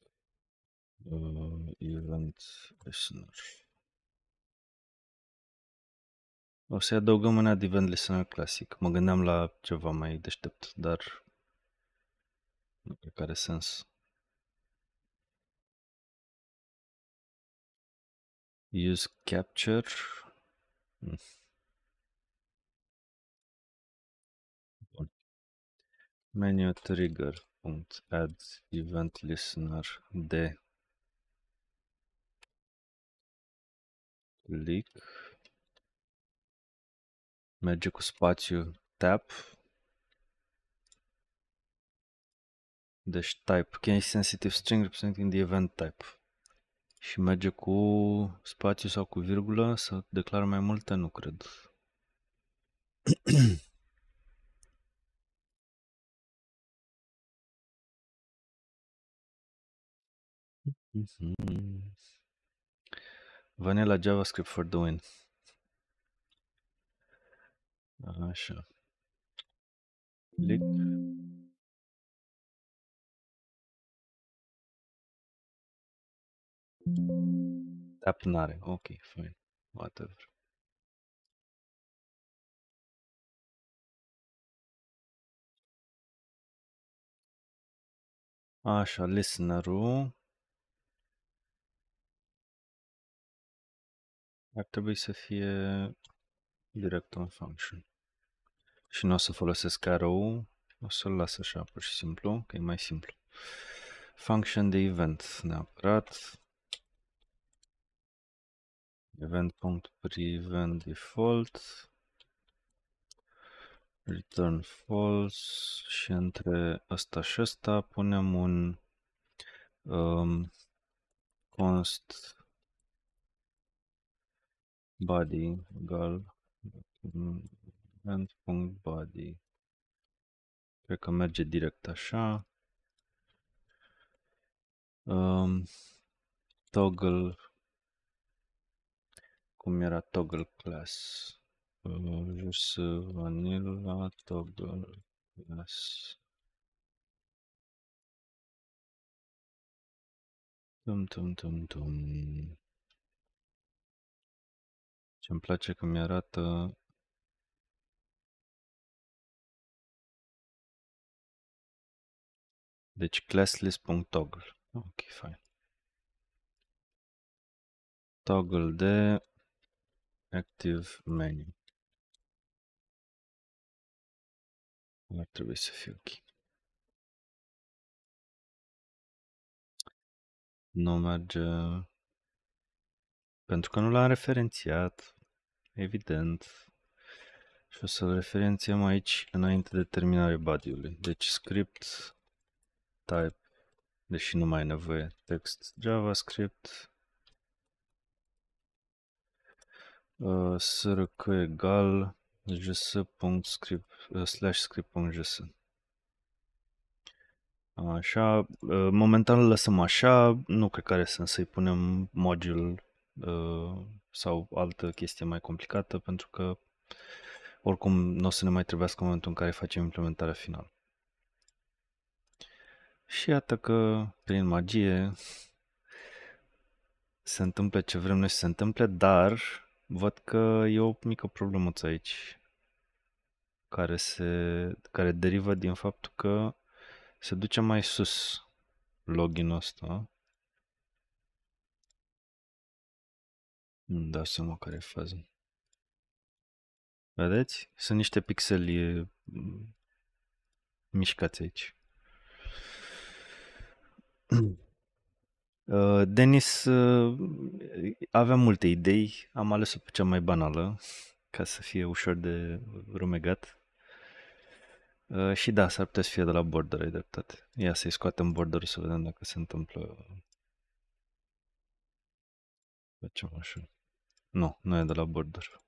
uh, event listener. O să adăugăm în ad event listener clasic. Mă gândeam la ceva mai deștept, dar nu cred că are sens. Use capture. Hmm. Bun. Menu trigger. Add event listener de click. Merge cu spațiu tap Deci type, case sensitive string representing the event type. Și merge cu spațiu sau cu virgulă să declară mai multe? Nu cred. Vanilla JavaScript for the win. Așa. Click. Apt are Ok, fine. Whatever. Așa, listener-ul. Ar trebui să fie direct on function. Și nu o să folosesc arrow, o să-l las așa pur și simplu, că e mai simplu. Function de event neapărat event.prevent default return false și între asta și asta punem un um, const body egal event.body cred că merge direct așa um, toggle cum era toggle class. Uh, Jus vanilla toggle class. Tum, tum, tum, tum. ce îmi place că mi-arată Deci classList.toggle, Ok, fine. Toggle de active menu. Ar trebui să fie ok. Nu merge pentru că nu l-am referențiat, evident. Și o să-l referențiem aici înainte de terminare body-ului. Deci script type, deși nu mai e nevoie, text JavaScript, Uh, srk egal uh, slash script.js. Așa, uh, momentan lăsăm așa, nu cred că are sens să-i punem module uh, sau altă chestie mai complicată, pentru că oricum nu o să ne mai trebuiască în momentul în care facem implementarea finală. Și iată că, prin magie, se întâmplă ce vrem noi să se întâmple, dar Văd că e o mică problemăță aici care, se, care derivă din faptul că se duce mai sus login-ul ăsta. nu dau seama care e faza. Vedeți? Sunt niște pixeli mm, mișcați aici. Ă, Denis ă, avea multe idei, am ales-o pe cea mai banală, ca să fie ușor de rumegat. Ă, și da, s-ar putea să fie de la border, ai dreptate. Ia să-i scoatem border să vedem dacă se întâmplă... Facem așa. Nu, nu e de la border.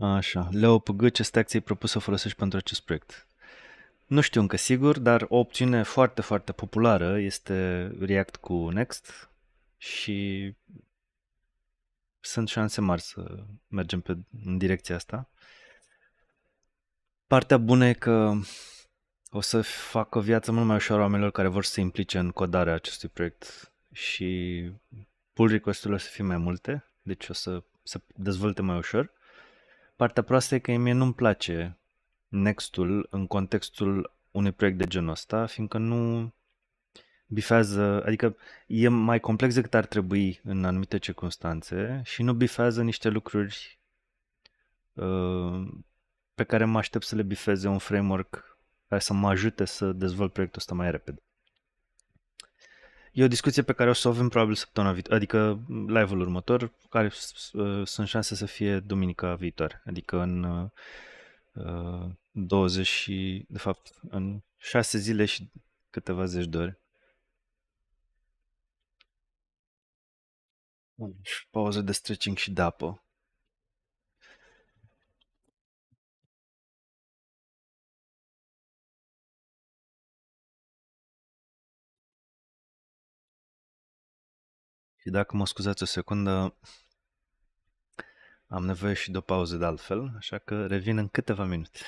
Așa. Leo Pg, ce stack ți-ai propus să folosești pentru acest proiect? Nu știu încă sigur, dar o opțiune foarte, foarte populară este React cu Next și sunt șanse mari să mergem pe, în direcția asta. Partea bună e că o să fac o viață mult mai ușoară oamenilor care vor să se implice în codarea acestui proiect și pull request-urile o să fie mai multe, deci o să se dezvolte mai ușor. Partea proastă e că mie nu-mi place Nextul în contextul unui proiect de genul ăsta, fiindcă nu bifează, adică e mai complex decât ar trebui în anumite circunstanțe și nu bifează niște lucruri uh, pe care mă aștept să le bifeze un framework care să mă ajute să dezvolt proiectul ăsta mai repede. E o discuție pe care o să o avem probabil săptămâna viitoare, adică live-ul următor, care uh, sunt șanse să fie duminica viitoare, adică în uh, 20 uh, și, de fapt, în 6 zile și câteva zeci de ore. Pauză de stretching și de apă. Și dacă mă scuzați o secundă, am nevoie și de o pauză de altfel, așa că revin în câteva minute.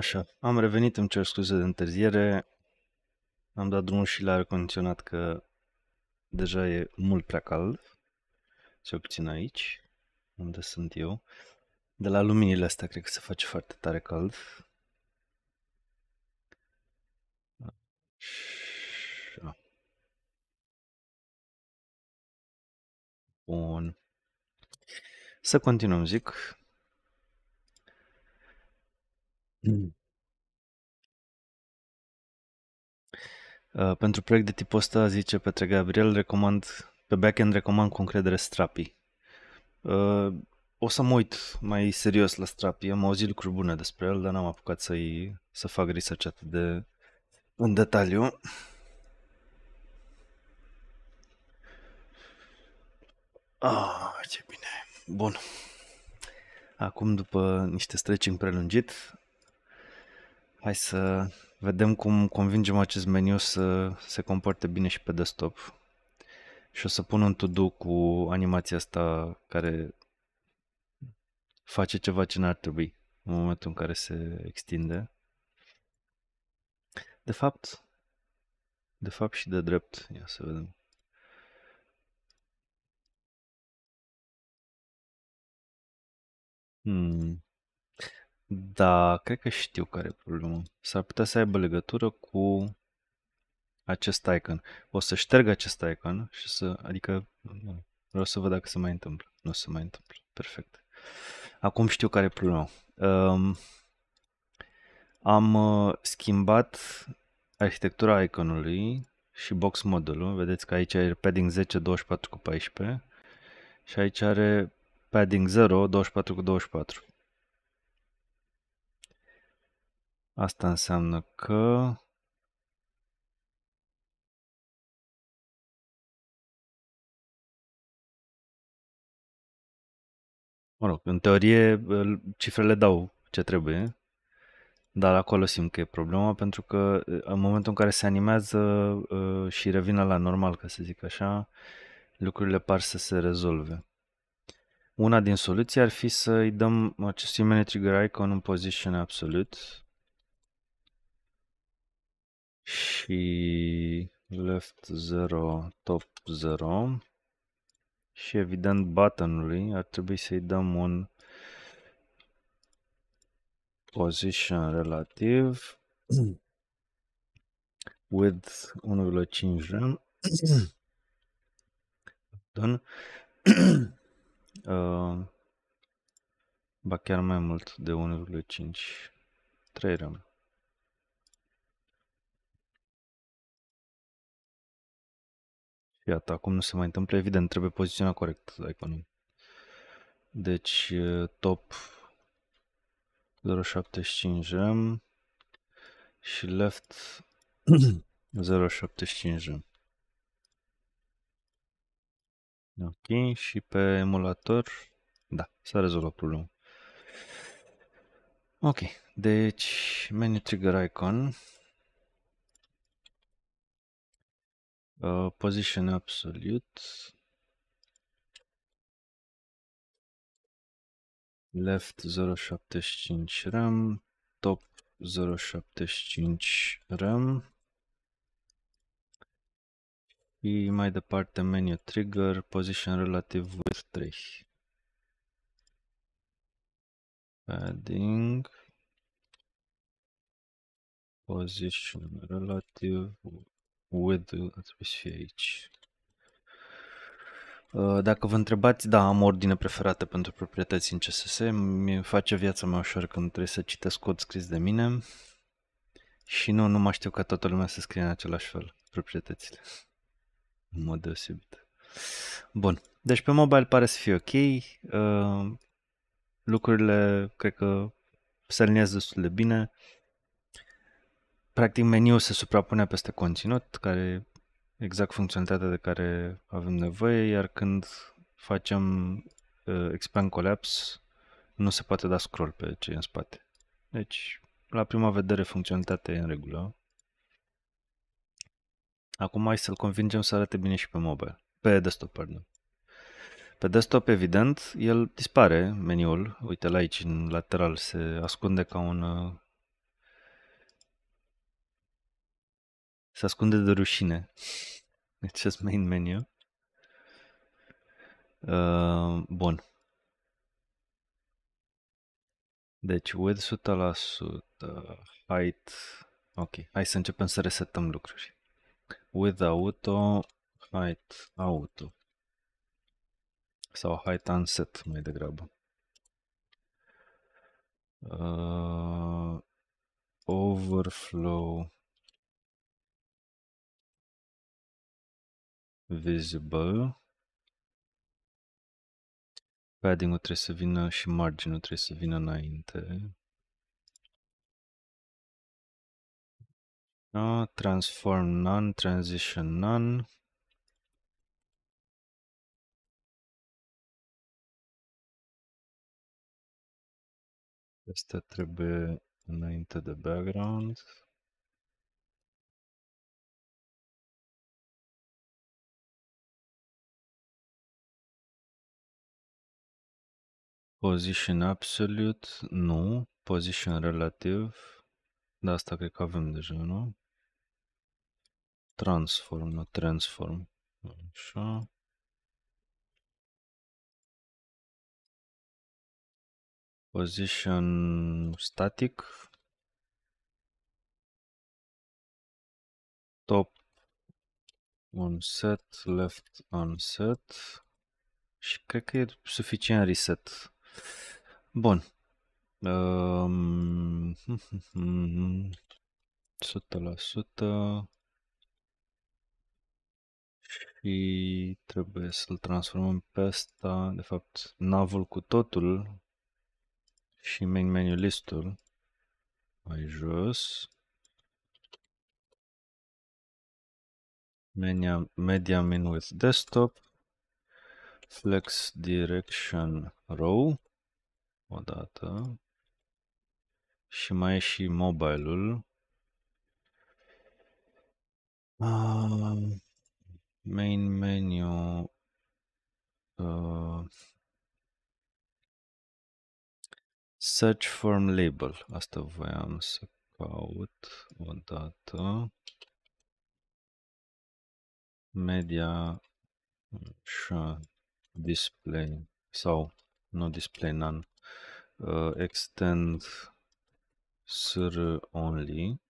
Așa, am revenit, îmi cer scuze de întârziere. Am dat drumul și la aer condiționat că deja e mult prea cald. Se obțin aici, unde sunt eu. De la luminile astea cred că se face foarte tare cald. Așa. Bun. Să continuăm, zic. Mm. Uh, pentru proiect de tipul ăsta, zice Petre Gabriel, recomand, pe backend recomand cu încredere Strapi. Uh, o să mă uit mai serios la Strapi. Am auzit lucruri bune despre el, dar n-am apucat să-i, să fac research atât de în detaliu. Ah, ce bine. Bun. Acum, după niște stretching prelungit, Hai să vedem cum convingem acest meniu să se comporte bine și pe desktop. Și o să pun un to-do cu animația asta care face ceva ce n-ar trebui în momentul în care se extinde. De fapt, de fapt și de drept, ia să vedem. Hmm. Da, cred că știu care e problema. S-ar putea să aibă legătură cu acest icon. O să șterg acest icon și să, adică, vreau să văd dacă se mai întâmplă. Nu se mai întâmplă. Perfect. Acum știu care e problema. Um, am uh, schimbat arhitectura iconului și box modelul. Vedeți că aici are padding 10, 24 cu 14 și aici are padding 0, 24 cu 24. Asta înseamnă că... Mă rog, în teorie cifrele dau ce trebuie, dar acolo simt că e problema pentru că în momentul în care se animează și revine la normal, ca să zic așa, lucrurile par să se rezolve. Una din soluții ar fi să i dăm acestui trigger icon un position absolut și left 0, top 0 și evident buttonului ar trebui să-i dăm un position relativ with 1,5 RAM Done. uh, ba chiar mai mult de 1,5 3 rem Iată, acum nu se mai întâmplă. Evident, trebuie poziționat corect iconul. Deci, top 0.75 m și left 0.75 m Ok, și pe emulator, da, s-a rezolvat problema. Ok, deci menu trigger icon, uh, position absolute left 075 RAM, top 075 RAM și mai departe menu trigger, position relative with 3. Padding position relative with, uh, ați și aici. Uh, dacă vă întrebați, da, am ordine preferată pentru proprietăți în CSS, mi face viața mai ușor când trebuie să citesc cod scris de mine și nu, nu mă știu ca toată lumea să scrie în același fel proprietățile, în mod deosebit. Bun, deci pe mobile pare să fie ok, uh, lucrurile cred că se destul de bine, practic meniul se suprapune peste conținut, care exact funcționalitatea de care avem nevoie, iar când facem uh, expand collapse, nu se poate da scroll pe cei în spate. Deci, la prima vedere, funcționalitatea e în regulă. Acum hai să-l convingem să arate bine și pe mobile. Pe desktop, pardon. Pe desktop, evident, el dispare meniul. Uite, la aici, în lateral, se ascunde ca un uh, se ascunde de rușine deci, acest main menu. Uh, bun. Deci, width 100%, height, ok, hai să începem să resetăm lucruri. With auto, height auto. Sau height unset mai degrabă. Uh, overflow visible. Padding-ul trebuie să vină și marginul trebuie să vină înainte. No, da, transform none, transition none. Asta trebuie înainte de background. Position absolute, nu. Position relativ, de asta cred că avem deja, nu? Transform, nu transform. Așa. Position static. Top un set, left un set. Și cred că e suficient reset. Bun. Um, ehm, 100% și trebuie să-l transformăm pe asta, de fapt, navul cu totul și main menu listul mai jos. Media, media min with desktop flex direction row o dată și mai e și mobile-ul. Uh, main menu uh, search form label. Asta voiam să caut o dată. Media așa display sau nu display none, uh, extend sur only.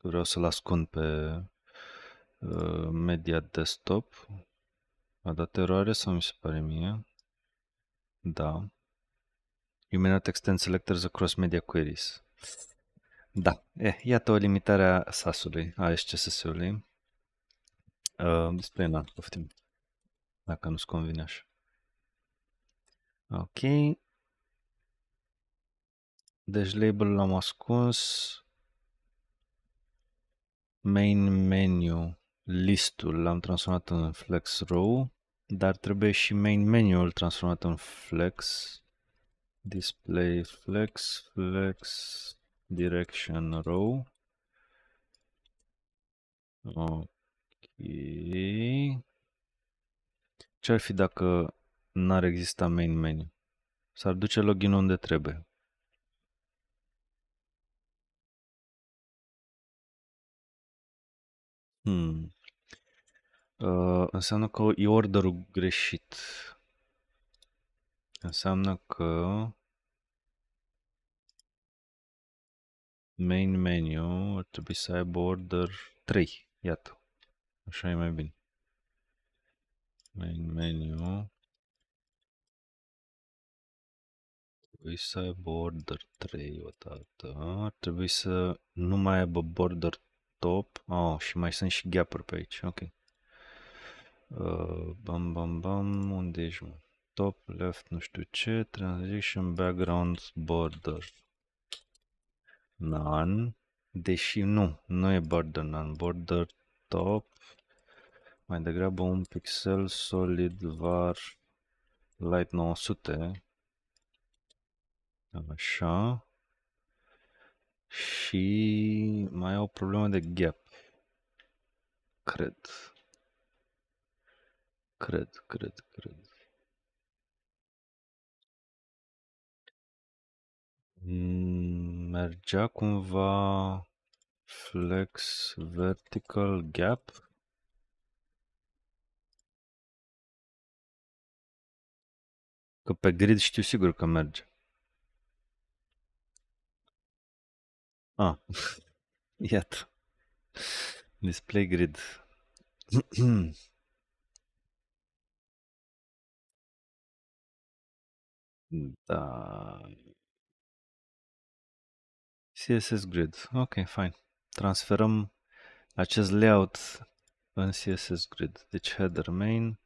Vreau să-l ascund pe uh, media desktop. A dat eroare sau mi se pare mie? Da. You may not extend selectors across media queries. Da, e, iată o limitare a SAS-ului, a SCSS-ului. Uh, display none, poftim dacă nu-ți convine așa. Ok. Deci label l-am ascuns. Main menu listul l-am transformat în flex row, dar trebuie și main menu-ul transformat în flex. Display flex, flex direction row. Ok. Ce-ar fi dacă n-ar exista main menu? S-ar duce login unde trebuie. Hmm. Uh, înseamnă că e orderul greșit. Înseamnă că main menu ar trebui să aibă order 3. Iată. Așa e mai bine main menu trebuie să ai border 3 odată, trebuie să nu mai aibă border top, oh, și mai sunt și gap pe aici, ok. Uh, bam, bam, bam, unde ești, mă? Top, left, nu știu ce, transition, background, border. None, deși nu, nu e border none, border top, mai degrabă un pixel solid var light 900. Așa. Și mai au probleme de gap. Cred. Cred, cred, cred. Mm, mergea cumva flex vertical gap Că pe grid știu sigur că merge. A, ah, iată. Display grid. da. CSS grid. Ok, fine. Transferăm acest layout în CSS grid. Deci header main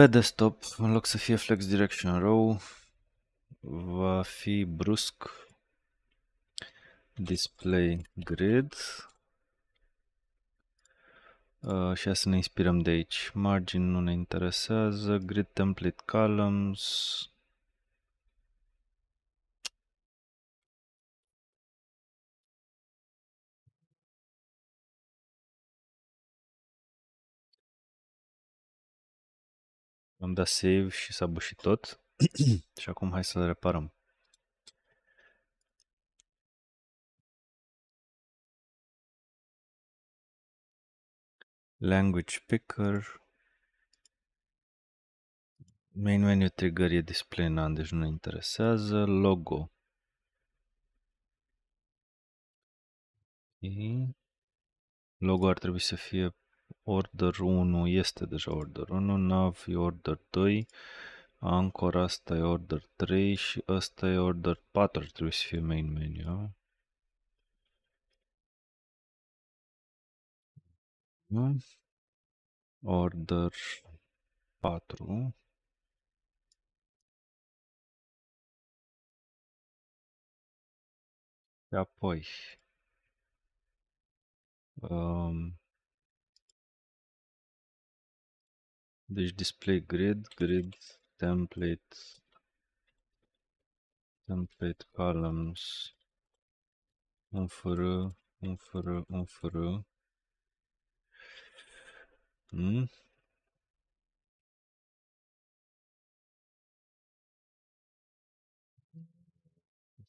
pe desktop, în loc să fie Flex Direction Row, va fi brusc Display Grid Uh, și să ne inspirăm de aici. Margin nu ne interesează, grid template columns, Am dat save și s-a bușit tot. și acum hai să-l reparăm. Language Picker. Main menu trigger e display none, deci nu ne interesează. Logo. Logo ar trebui să fie Order 1 este deja Order 1, nav e Order 2, ancora asta e Order 3 și asta e Order 4, trebuie să fie main menu. Order 4. Și apoi um, Deci display grid, grid, template, template columns, un fără, un fără, un fără. Hmm?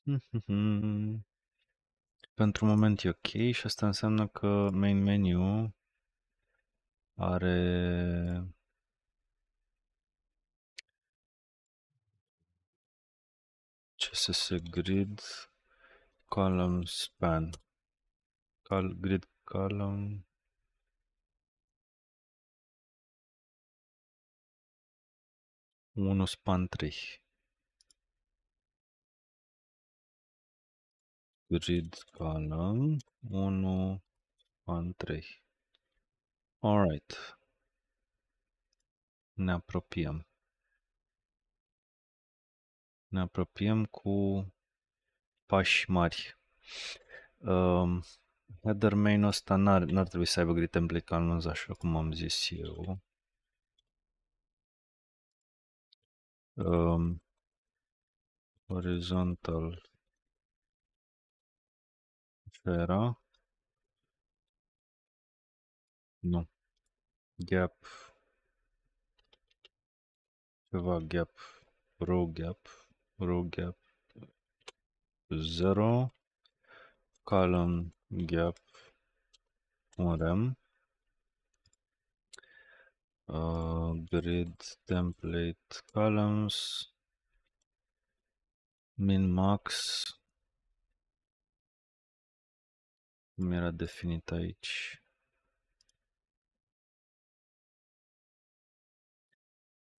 Pentru moment e ok și asta înseamnă că main menu are css grid column span Col grid column unu span 3 grid column 1 span 3 Alright. Ne apropiem ne apropiem cu pași mari. Um, header main ăsta n-ar, n-ar trebui să aibă grid template canvas, așa cum am zis eu. Um, horizontal era nu gap ceva gap row gap row gap 0 column gap 1rem uh, grid template columns min max cum era definit aici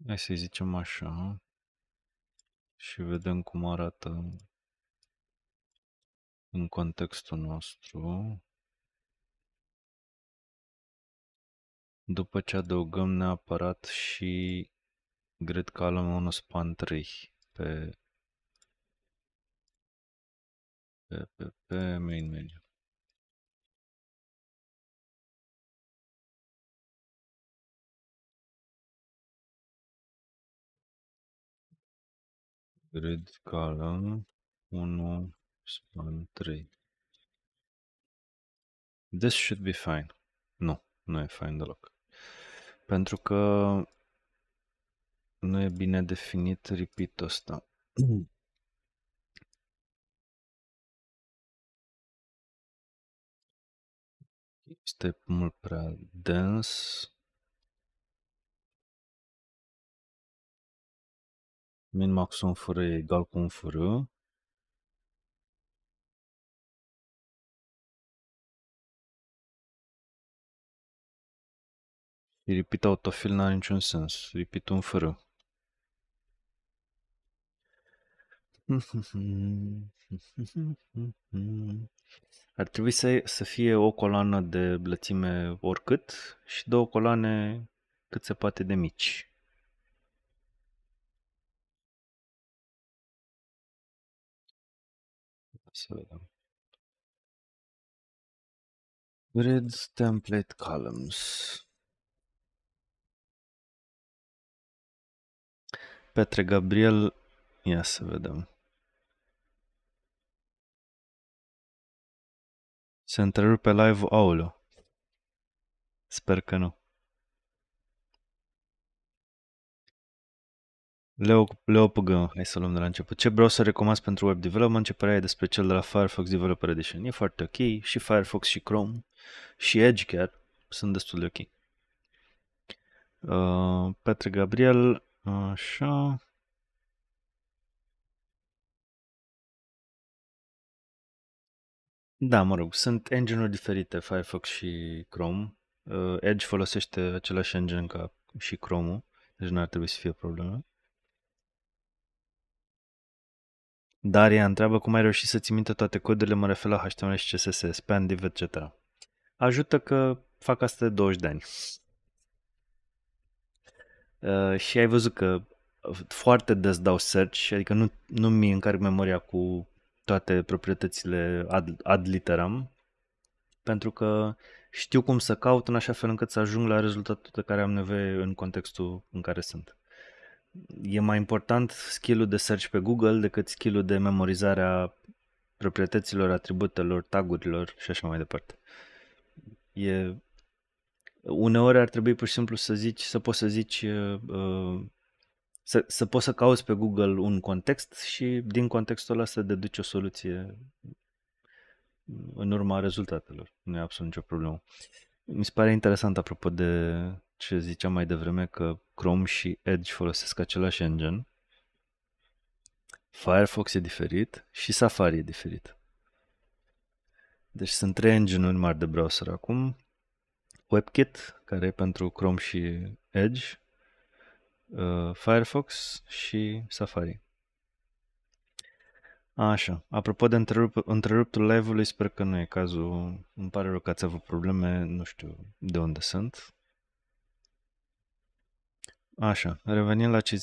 hai să zicem așa și vedem cum arată în contextul nostru. După ce adăugăm neapărat și grid column 1 span 3 pe, pe, pe, pe main menu. grid column 1 span 3. This should be fine. Nu, nu e fine deloc. Pentru că nu e bine definit repeat ăsta. Este mult prea dens. Min maxun fără e egal cu un fără. Și repeat autofill n-are niciun sens. Repeat un fără. Ar trebui să, să fie o coloană de lățime oricât și două coloane cât se poate de mici. Să vedem. Grid template columns. Petre Gabriel, ia să vedem. Se întrerupe live-ul, Sper că nu. Leo, Leo Păgân, hai să luăm de la început. Ce browser recomand pentru web development? părere ai despre cel de la Firefox Developer Edition. E foarte ok și Firefox și Chrome și Edge chiar sunt destul de ok. Uh, Petre Gabriel, așa, Da, mă rog, sunt engine-uri diferite, Firefox și Chrome. Uh, Edge folosește același engine ca și Chrome-ul, deci nu ar trebui să fie problemă. Daria întreabă cum ai reușit să ții minte toate codurile, mă refer la HTML și CSS, div, etc. Ajută că fac asta de 20 de ani. Uh, și ai văzut că foarte des dau search, adică nu, nu mi încarc memoria cu toate proprietățile ad, ad literam, pentru că știu cum să caut în așa fel încât să ajung la rezultatul de care am nevoie în contextul în care sunt e mai important skill-ul de search pe Google decât skill-ul de memorizare a proprietăților, atributelor, tagurilor și așa mai departe. E... Uneori ar trebui pur și simplu să zici, să poți să zici, uh, uh, să, să poți să cauți pe Google un context și din contextul ăla să deduci o soluție în urma rezultatelor. Nu e absolut nicio problemă. Mi se pare interesant apropo de ce ziceam mai devreme că Chrome și Edge folosesc același engine, Firefox e diferit și Safari e diferit. Deci sunt trei engine-uri mari de browser acum. WebKit, care e pentru Chrome și Edge, uh, Firefox și Safari. Așa, apropo de întrerup, întreruptul live-ului, sper că nu e cazul. Îmi pare rău că ați avut probleme, nu știu de unde sunt. Așa, revenim la ce,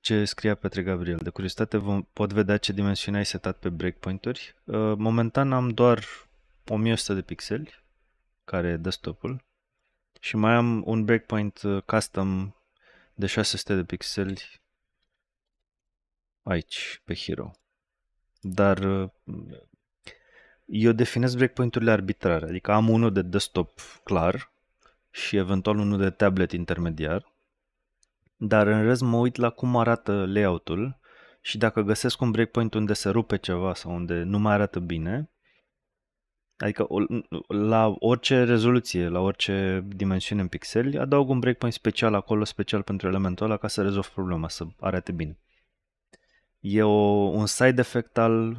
ce scria Petre Gabriel, de curiozitate vom, pot vedea ce dimensiune ai setat pe breakpoint-uri. Uh, momentan am doar 1100 de pixeli, care e desktop-ul, și mai am un breakpoint uh, custom de 600 de pixeli aici, pe Hero. Dar uh, eu definez breakpoint-urile arbitrare, adică am unul de desktop clar și eventual unul de tablet intermediar dar în rest mă uit la cum arată layout-ul și dacă găsesc un breakpoint unde se rupe ceva sau unde nu mai arată bine, adică la orice rezoluție, la orice dimensiune în pixeli, adaug un breakpoint special acolo, special pentru elementul ăla ca să rezolv problema, să arate bine. E o, un side effect al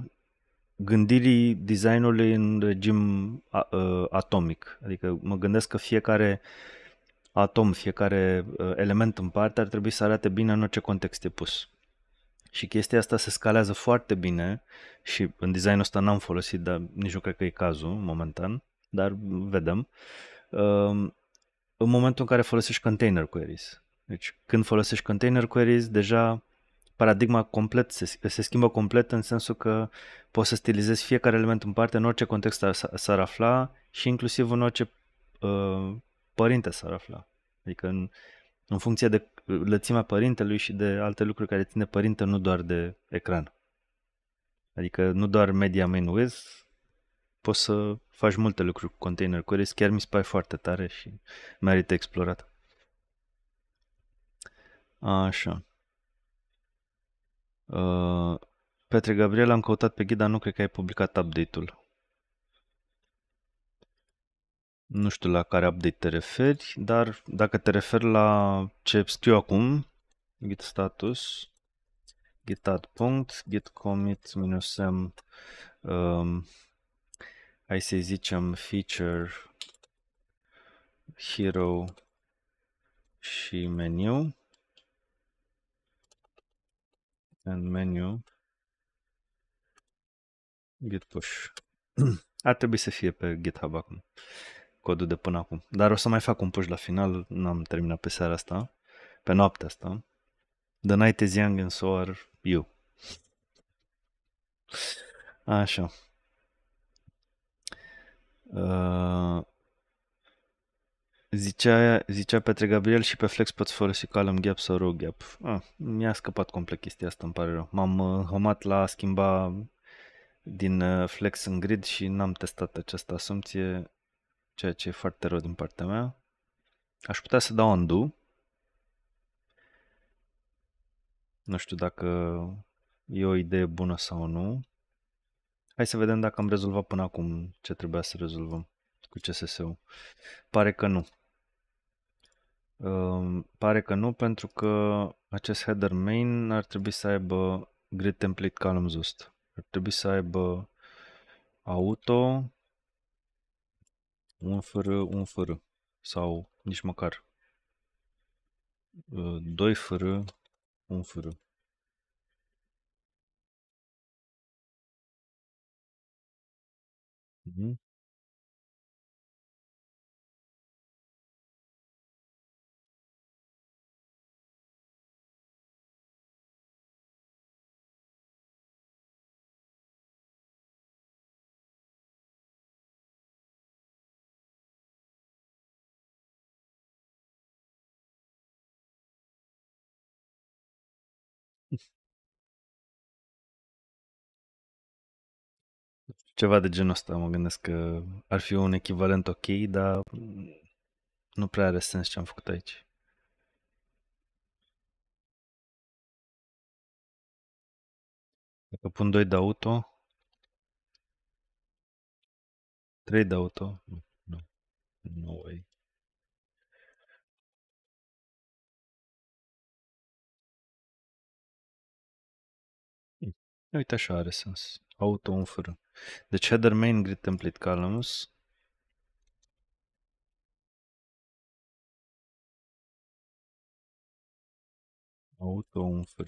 gândirii designului în regim a, a, ă, atomic. Adică mă gândesc că fiecare atom, fiecare uh, element în parte ar trebui să arate bine în orice context e pus. Și chestia asta se scalează foarte bine și în designul ăsta n-am folosit, dar nici nu cred că e cazul momentan, dar vedem. Um, în momentul în care folosești container queries. Deci când folosești container queries, deja paradigma complet se, se schimbă complet în sensul că poți să stilizezi fiecare element în parte în orice context s-ar afla și inclusiv în orice uh, părinte s-ar afla. Adică în, în funcție de lățimea părintelui și de alte lucruri care ține părinte, nu doar de ecran. Adică nu doar media main with, poți să faci multe lucruri cu container queries, chiar mi se pare foarte tare și merită explorat. Așa. Uh, Petre Gabriel, am căutat pe ghida, nu cred că ai publicat update-ul. Nu știu la care update te referi, dar dacă te referi la ce scriu acum, git status, git add punct, git commit minus m, um, hai să zicem feature, hero și menu, and menu, git push. Ar trebui să fie pe GitHub acum codul de până acum. Dar o să mai fac un push la final, n-am terminat pe seara asta, pe noaptea asta. The night is young and so are you. Așa. Uh, zicea, zicea Petre Gabriel și pe Flex poți folosi column gap sau row gap. Ah, mi-a scăpat complet chestia asta, îmi pare rău. M-am înhămat uh, la schimba din uh, Flex în grid și n-am testat această asumție ceea ce e foarte rău din partea mea. Aș putea să dau undo. Nu știu dacă e o idee bună sau nu. Hai să vedem dacă am rezolvat până acum ce trebuia să rezolvăm cu CSS-ul. Pare că nu. Um, pare că nu, pentru că acest header main ar trebui să aibă grid template columns just. Ar trebui să aibă auto un fără un fără sau nici măcar ă, doi fără un fără. Mm-hmm. Ceva de genul ăsta, mă gândesc că ar fi un echivalent ok, dar nu prea are sens ce am făcut aici. Dacă pun 2 de auto, 3 de auto, nu, nu, nu Uite așa are sens auto-înfr. Deci header main grid template columns auto-înfr.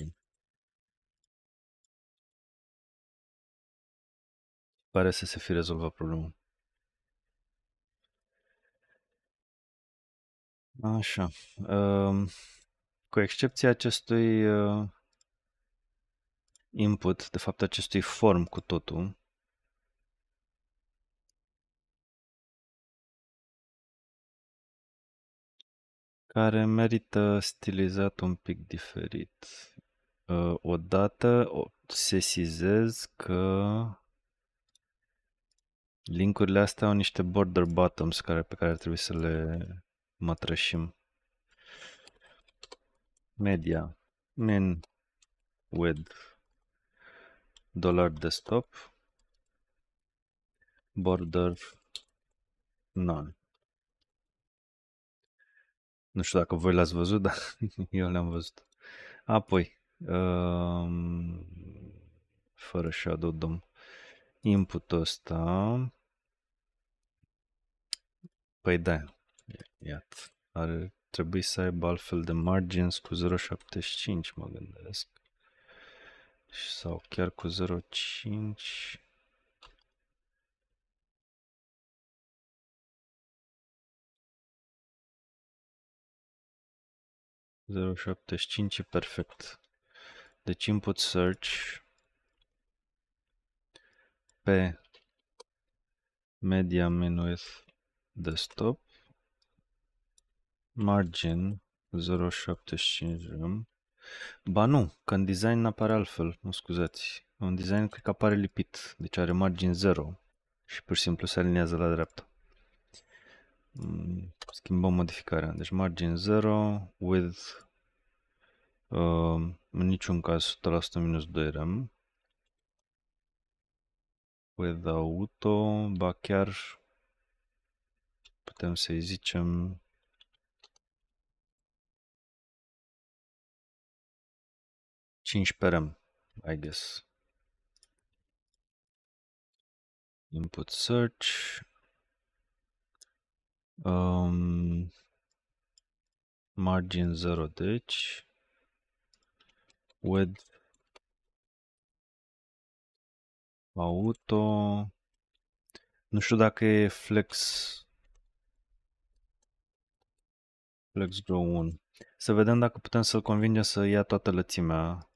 Pare să se fi rezolvat problema. Așa. Ehm, cu excepția acestui ehm, input, de fapt, acestui form cu totul. care merită stilizat un pic diferit. Uh, odată sesizez că linkurile astea au niște border bottoms care, pe care trebuie să le mătrășim. Media, min, width dollar $desktop border none. Nu știu dacă voi l-ați văzut, dar eu l-am văzut. Apoi, um, fără shadow DOM, inputul ăsta, păi da, iată, ar trebui să aibă altfel de margins cu 0.75, mă gândesc sau chiar cu 0,5 0.75 e perfect. Deci input search pe media minus desktop margin 0.75 Ba nu, că în design apare altfel, nu scuzați. În design cred că apare lipit, deci are margini 0 și pur și simplu se aliniază la dreapta. Mm, schimbăm modificarea, deci margin 0 with uh, în niciun caz 100% minus 2 RAM with auto, ba chiar putem să-i zicem 15 RAM, I guess. Input search. Um, margin 0, deci with auto nu știu dacă e flex flex grow 1 să vedem dacă putem să-l convingem să ia toată lățimea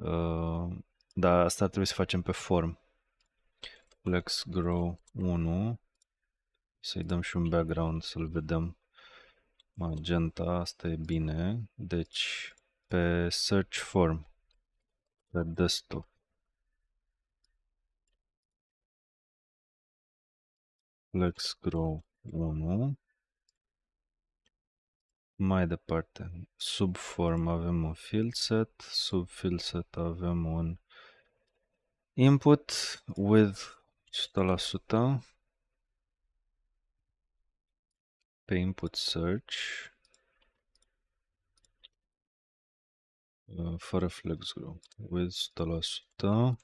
Uh, dar asta trebuie să facem pe form. Flex Grow 1. Să-i dăm și un background să-l vedem. Magenta, asta e bine. Deci pe search form, pe desktop. Flex Grow 1. Mai departe, sub form avem un field set, sub field set avem un input with 100% pe input search uh, fără flex grow with 100%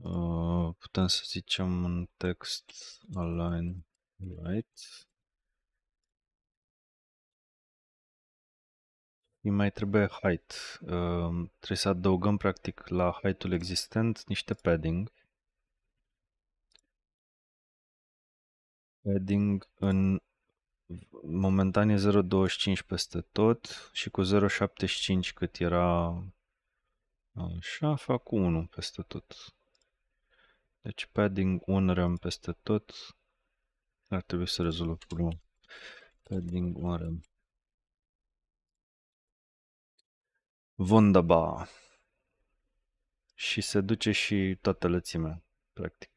uh, putem să zicem un text align right îi mai trebuie height. Uh, trebuie să adăugăm practic la height-ul existent niște padding. Padding în momentan e 0.25 peste tot și cu 0.75 cât era așa, fac 1 peste tot. Deci padding 1 RAM peste tot ar trebui să rezolv problema. Padding 1 RAM. Wunderbar. Și se duce și toată lățimea, practic.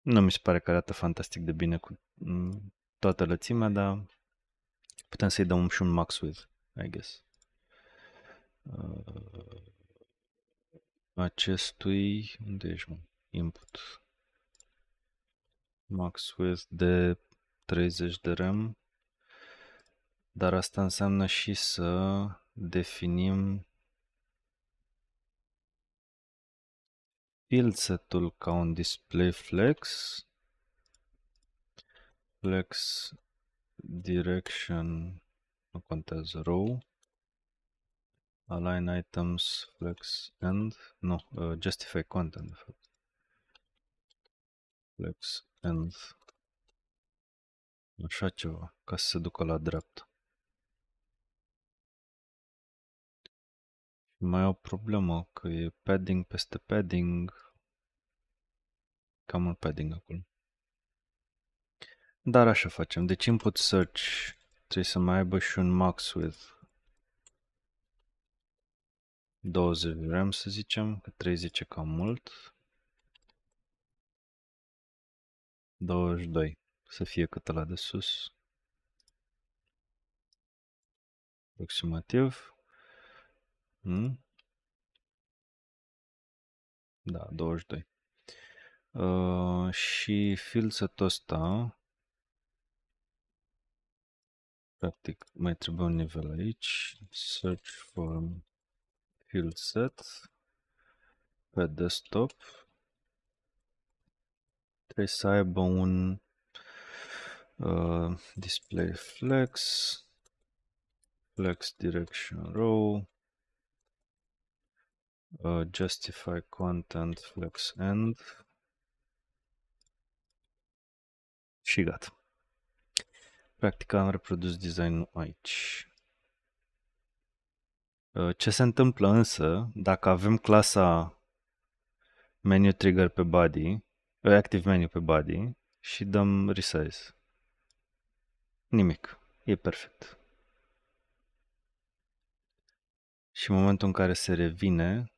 Nu mi se pare că arată fantastic de bine cu mm, toată lățimea, dar putem să-i dăm și un max with, I guess. Uh, acestui, unde ești, mă? Input max width de 30 de RAM, dar asta înseamnă și să definim field setul ca un display flex, flex direction, nu contează row, align items, flex end, nu, uh, justify content de fapt, flex and Așa ceva, ca să se ducă la dreapta. mai o problemă, că e padding peste padding. Cam mult padding acolo. Dar așa facem. Deci input search trebuie să mai aibă și un max width. 20 vrem să zicem, că 30 e cam mult. 22. Să fie cât la de sus. Aproximativ. Hmm? Da, 22. Uh, și filțet ăsta practic mai trebuie un nivel aici search for field set pe desktop Trebuie să aibă un uh, display flex, flex direction row, uh, justify content flex end și gata. Practic am reprodus designul aici. Uh, ce se întâmplă însă dacă avem clasa menu trigger pe body active menu pe body și dăm resize. Nimic. E perfect. Și în momentul în care se revine,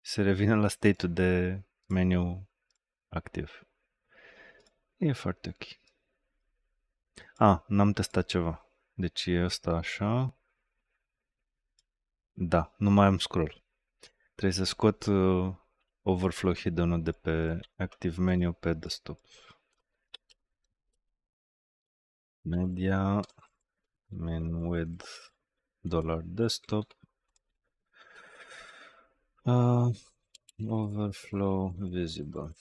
se revine la state-ul de meniu activ. E foarte ok. A, n-am testat ceva. Deci e ăsta așa. Da, nu mai am scroll. Trebuie să scot uh, overflow hidden de pe active menu pe desktop. Media min with dollar desktop uh, overflow visible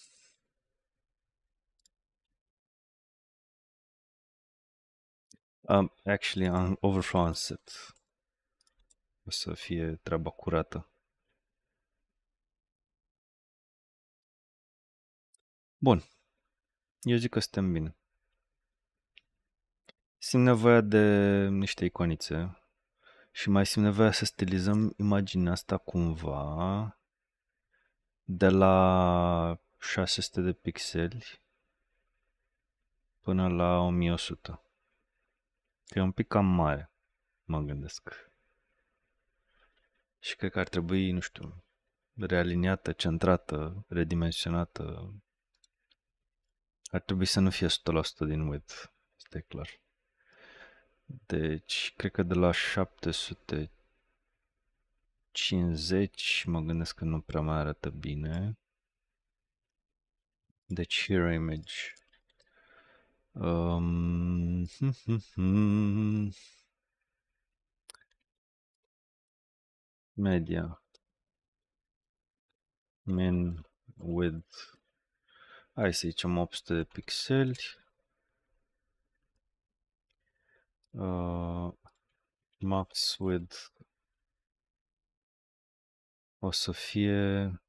um, actually um, overflow set. o să fie treaba curată Bun. Eu zic că suntem bine. Simt nevoia de niște iconițe și mai simt nevoia să stilizăm imaginea asta cumva de la 600 de pixeli până la 1100. Că e un pic cam mare, mă gândesc. Și cred că ar trebui, nu știu, realiniată, centrată, redimensionată, ar trebui să nu fie 100% din width, este clar. Deci, cred că de la 750 mă gândesc că nu prea mai arată bine. Deci, here image. Um, media min width Hai să zicem 800 de pixeli. Uh, max width o să fie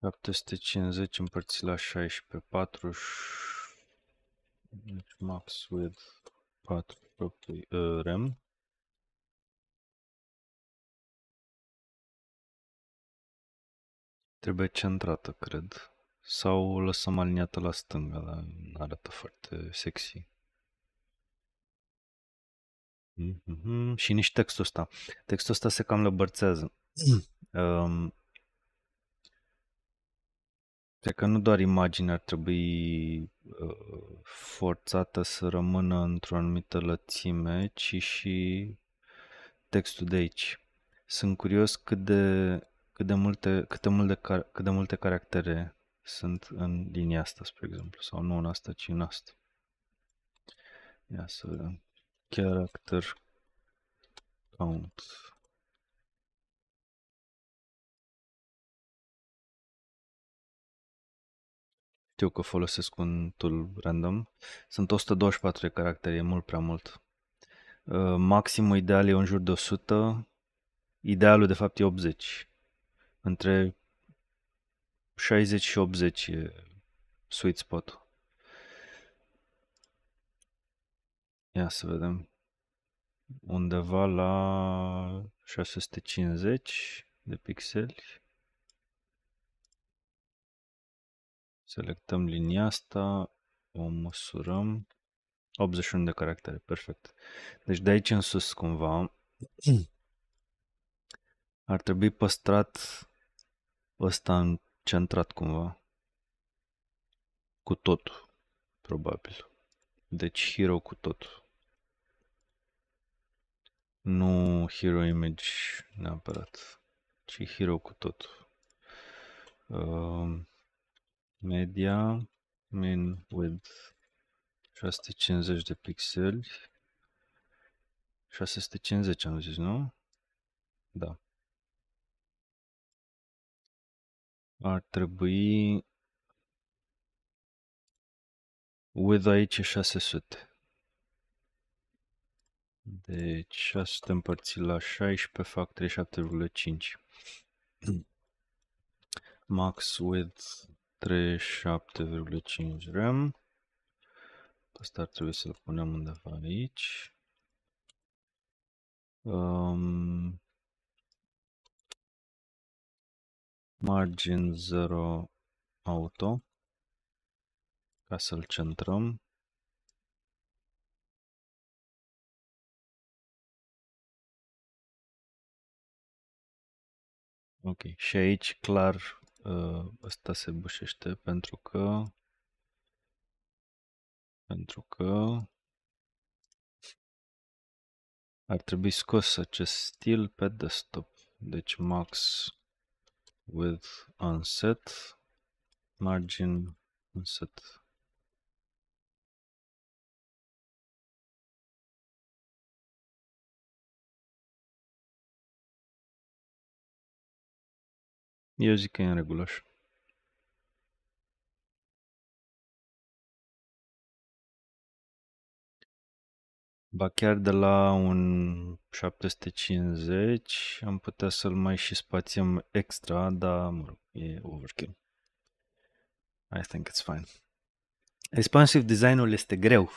750 împărțit la 16, 40, deci max width 4 proprii uh, RAM. Trebuie centrată, cred. Sau o lăsăm aliniată la stânga, dar nu arată foarte sexy. Mm-hmm. Și nici textul ăsta. Textul ăsta se cam lăbărțează. Mm. Um, Cred că nu doar imaginea ar trebui uh, forțată să rămână într-o anumită lățime, ci și textul de aici. Sunt curios cât de cât de multe, cât de multe, cât de multe caractere sunt în linia asta, spre exemplu, sau nu în asta, ci în asta. Ia să vedem. Character count. Știu că folosesc un tool random. Sunt 124 de caractere, e mult prea mult. Uh, maximul ideal e în jur de 100. Idealul de fapt e 80 între 60 și 80 sweet spot. Ia să vedem. Undeva la 650 de pixeli. Selectăm linia asta, o măsurăm. 81 de caractere, perfect. Deci de aici în sus cumva ar trebui păstrat ăsta am centrat cumva. Cu totul, probabil. Deci hero cu tot Nu hero image neapărat, ci hero cu tot Uh, media min width 650 de pixeli. 650 am zis, nu? Da. ar trebui with aici e 600. Deci 600 împărțit la 16 fac 37,5. Max with 37,5 RAM. Asta ar trebui să-l punem undeva aici. Um, margin 0 auto ca să-l centrăm. Ok, și aici clar ă, ăsta se bușește pentru că pentru că ar trebui scos acest stil pe desktop. Deci max with onset margin onset. Music and regulation. Ba chiar de la un 750 am putea să-l mai și spațiem extra, dar mă rog, e overkill. I think it's fine. Responsive design-ul este greu.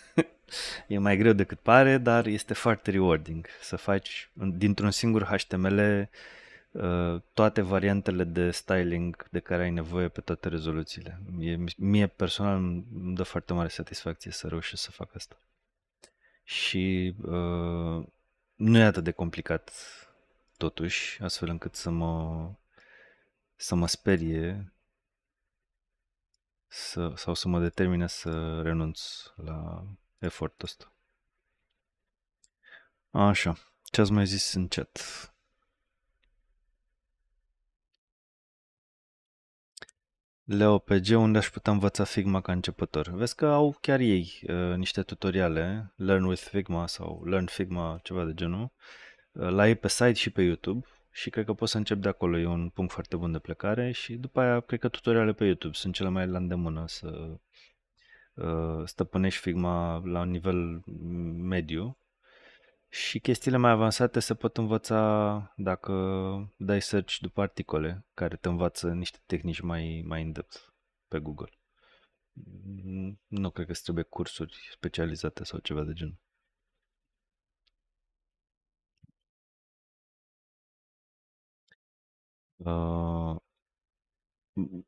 e mai greu decât pare, dar este foarte rewarding să faci dintr-un singur HTML uh, toate variantele de styling de care ai nevoie pe toate rezoluțiile. Mie, personal îmi dă foarte mare satisfacție să reușesc să fac asta și uh, nu e atât de complicat totuși, astfel încât să mă, să mă sperie să, sau să mă determine să renunț la efortul ăsta. Așa, ce ați mai zis în chat? PG, unde aș putea învăța Figma ca începător. Vezi că au chiar ei uh, niște tutoriale, Learn with Figma sau Learn Figma, ceva de genul, uh, la ei pe site și pe YouTube și cred că poți să încep de acolo, e un punct foarte bun de plecare și după aia cred că tutoriale pe YouTube sunt cele mai la îndemână să uh, stăpânești Figma la un nivel mediu și chestiile mai avansate se pot învăța dacă dai search după articole care te învață niște tehnici mai, mai in-depth pe Google. Mm, nu cred că îți trebuie cursuri specializate sau ceva de genul. Uh,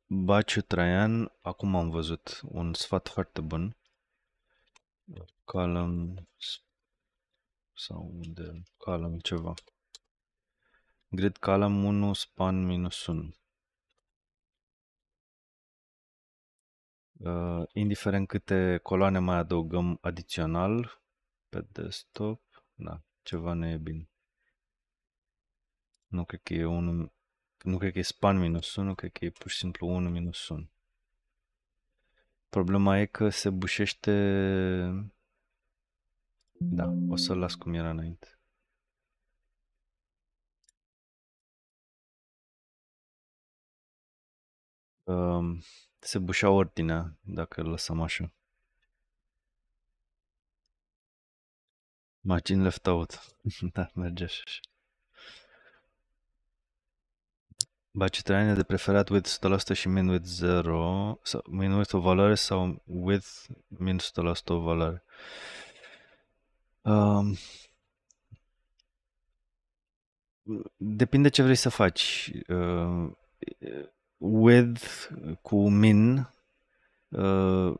Baciu Traian, acum am văzut un sfat foarte bun. Column sau unde calăm ceva. Grid calăm 1 span minus 1. Uh, indiferent câte coloane mai adăugăm adițional pe desktop, da, ceva nu e bine. Nu cred că e 1, nu cred că e span minus 1, cred că e pur și simplu 1 minus 1. Problema e că se bușește da, o să-l las cum era înainte. Um, se bușea ordinea dacă îl lăsăm așa. Machine left out. da, merge așa. Bacitreania de preferat with 100% și min with 0, sau min with o valoare sau with min 100% o valoare. Um, depinde ce vrei să faci. Uh, with cu min uh,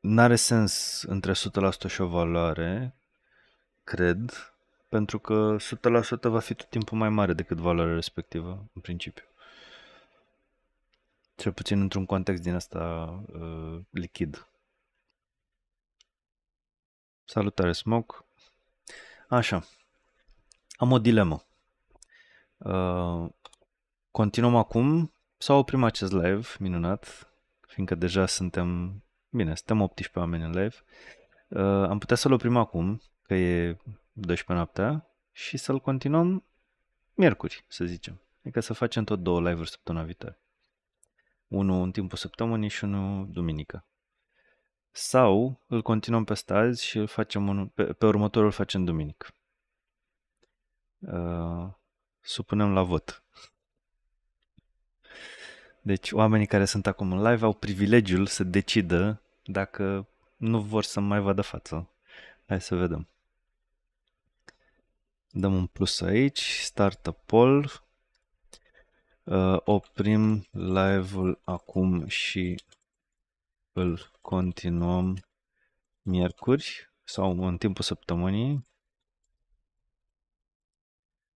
n-are sens între 100% și o valoare, cred, pentru că 100% va fi tot timpul mai mare decât valoarea respectivă, în principiu. Cel puțin într-un context din asta uh, lichid. Salutare, Smoke! Așa. Am o dilemă. Uh, continuăm acum sau oprim acest live minunat, fiindcă deja suntem, bine, suntem 18 oameni în live. Uh, am putea să-l oprim acum, că e 12 noaptea, și să-l continuăm miercuri, să zicem. Adică să facem tot două live-uri săptămâna viitoare. Unul în timpul săptămânii și unul duminică sau îl continuăm pe azi și îl facem un, pe, pe următorul îl facem duminică. Uh, supunem la vot. Deci oamenii care sunt acum în live au privilegiul să decidă dacă nu vor să mai vadă față. Hai să vedem. Dăm un plus aici, start poll, uh, oprim live-ul acum și îl continuăm miercuri sau în timpul săptămânii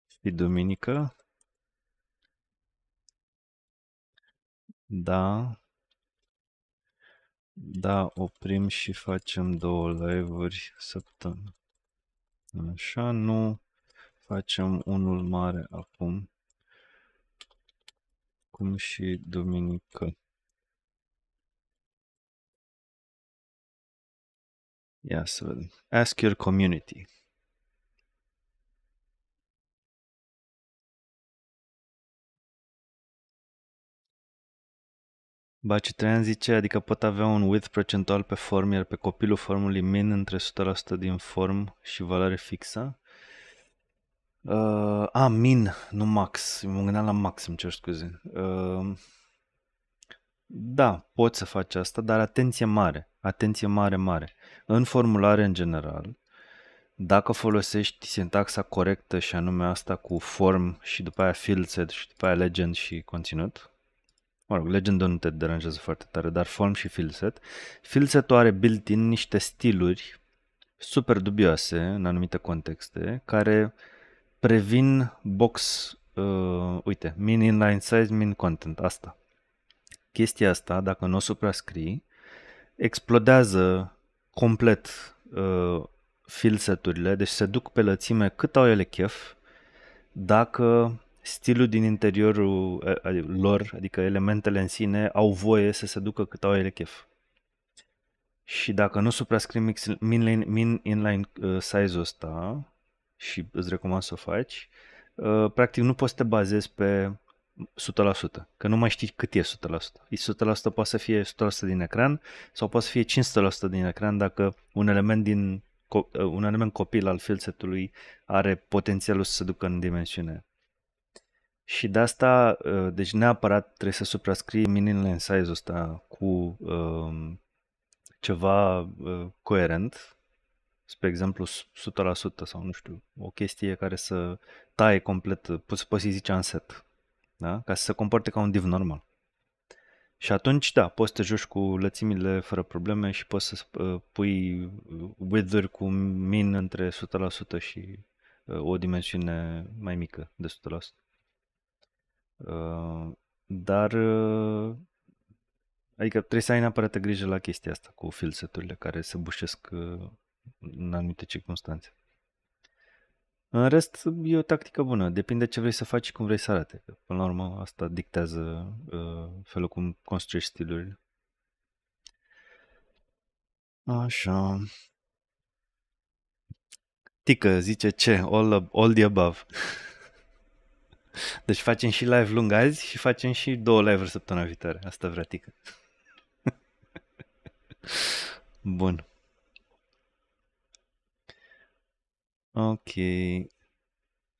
și duminică. Da. Da, oprim și facem două live-uri săptămâna. Așa, nu facem unul mare acum, cum și duminică. Ia să vedem. Ask your community. Baci Traian zice, adică pot avea un width procentual pe form, iar pe copilul formului min între 100% din form și valoare fixă. Uh, a, min, nu max. Mă gândeam la max, îmi cer scuze. Uh, da, poți să faci asta, dar atenție mare. Atenție mare, mare în formulare în general, dacă folosești sintaxa corectă și anume asta cu form și după aia field set și după aia legend și conținut, mă rog, legendul nu te deranjează foarte tare, dar form și field set, field set are built-in niște stiluri super dubioase în anumite contexte care previn box, uh, uite, min inline size, min content, asta. Chestia asta, dacă nu o suprascrii, explodează complet uh, filseturile, deci se duc pe lățime cât au ele chef, dacă stilul din interiorul lor, adică elementele în sine, au voie să se ducă cât au ele chef. Și dacă nu suprascrii min, min inline uh, size-ul ăsta, și îți recomand să o faci, uh, practic nu poți să te bazezi pe 100%, că nu mai știi cât e 100%. 100% poate să fie 100% din ecran sau poate să fie 500% din ecran dacă un element din uh, un element copil al filțetului are potențialul să se ducă în dimensiune. Și de asta, uh, deci neapărat trebuie să suprascrii minimile în size-ul ăsta cu um, ceva uh, coerent, spre exemplu 100% sau nu știu, o chestie care să taie complet, poți, poți să zici unset, da? ca să se comporte ca un div normal. Și atunci, da, poți să te joci cu lățimile fără probleme și poți să uh, pui wither cu min între 100% și uh, o dimensiune mai mică de 100%. Uh, dar, adică trebuie să ai neapărat grijă la chestia asta cu filseturile care se bușesc în anumite circunstanțe. În rest, e o tactică bună. Depinde ce vrei să faci și cum vrei să arate. Că, până la urmă, asta dictează uh, felul cum construiești stilurile. Așa. Tică zice ce? All, all the above. Deci facem și live lung azi și facem și două live-uri săptămâna viitoare. Asta vrea Tică. Bun. Ok.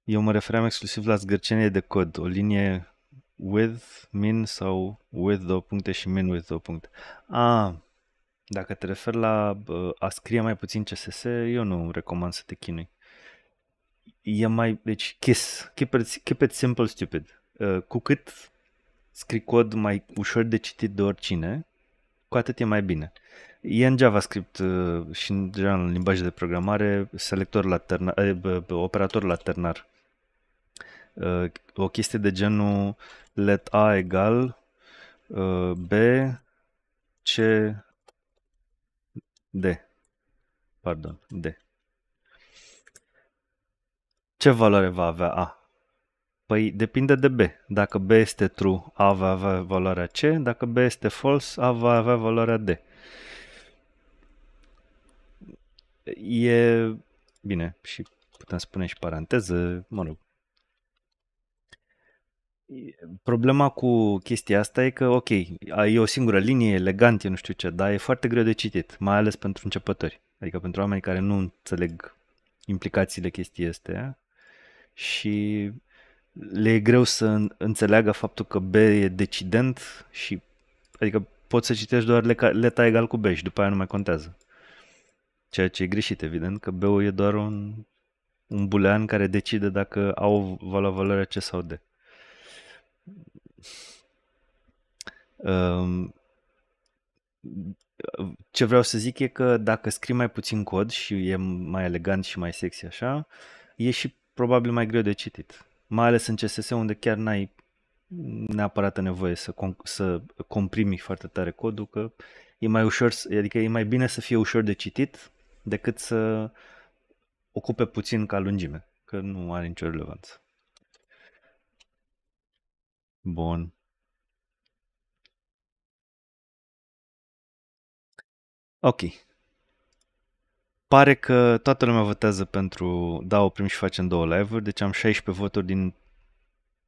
Eu mă refeream exclusiv la zgârcenie de cod, o linie with, min sau with două puncte și min with două puncte. A, ah, dacă te referi la a scrie mai puțin CSS, eu nu recomand să te chinui. E mai, deci, kiss, keep it, keep it simple, stupid. Ă, cu cât scrii cod mai ușor de citit de oricine, cu atât e mai bine. E în JavaScript uh, și în general în limbaje de programare selector la ternar, eh, operator la ternar. Uh, o chestie de genul let A egal uh, B C D. Pardon, D. Ce valoare va avea A? Păi depinde de B. Dacă B este true, A va avea valoarea C. Dacă B este false, A va avea valoarea D. E bine și putem spune și paranteză, mă rog. Problema cu chestia asta e că, ok, e o singură linie, elegant, e nu știu ce, dar e foarte greu de citit, mai ales pentru începători. Adică pentru oameni care nu înțeleg implicațiile chestii este. și le e greu să înțeleagă faptul că B e decident și adică poți să citești doar leta egal cu B și după aia nu mai contează. Ceea ce e greșit, evident, că B-ul e doar un, un bulean care decide dacă au o la valoarea C sau D. Um, ce vreau să zic e că dacă scrii mai puțin cod și e mai elegant și mai sexy așa, e și probabil mai greu de citit mai ales în CSS unde chiar n-ai neapărat nevoie să, com- să comprimi foarte tare codul, că e mai ușor, adică e mai bine să fie ușor de citit decât să ocupe puțin ca lungime, că nu are nicio relevanță. Bun. Ok pare că toată lumea votează pentru da, oprim și facem două live-uri, deci am 16 voturi din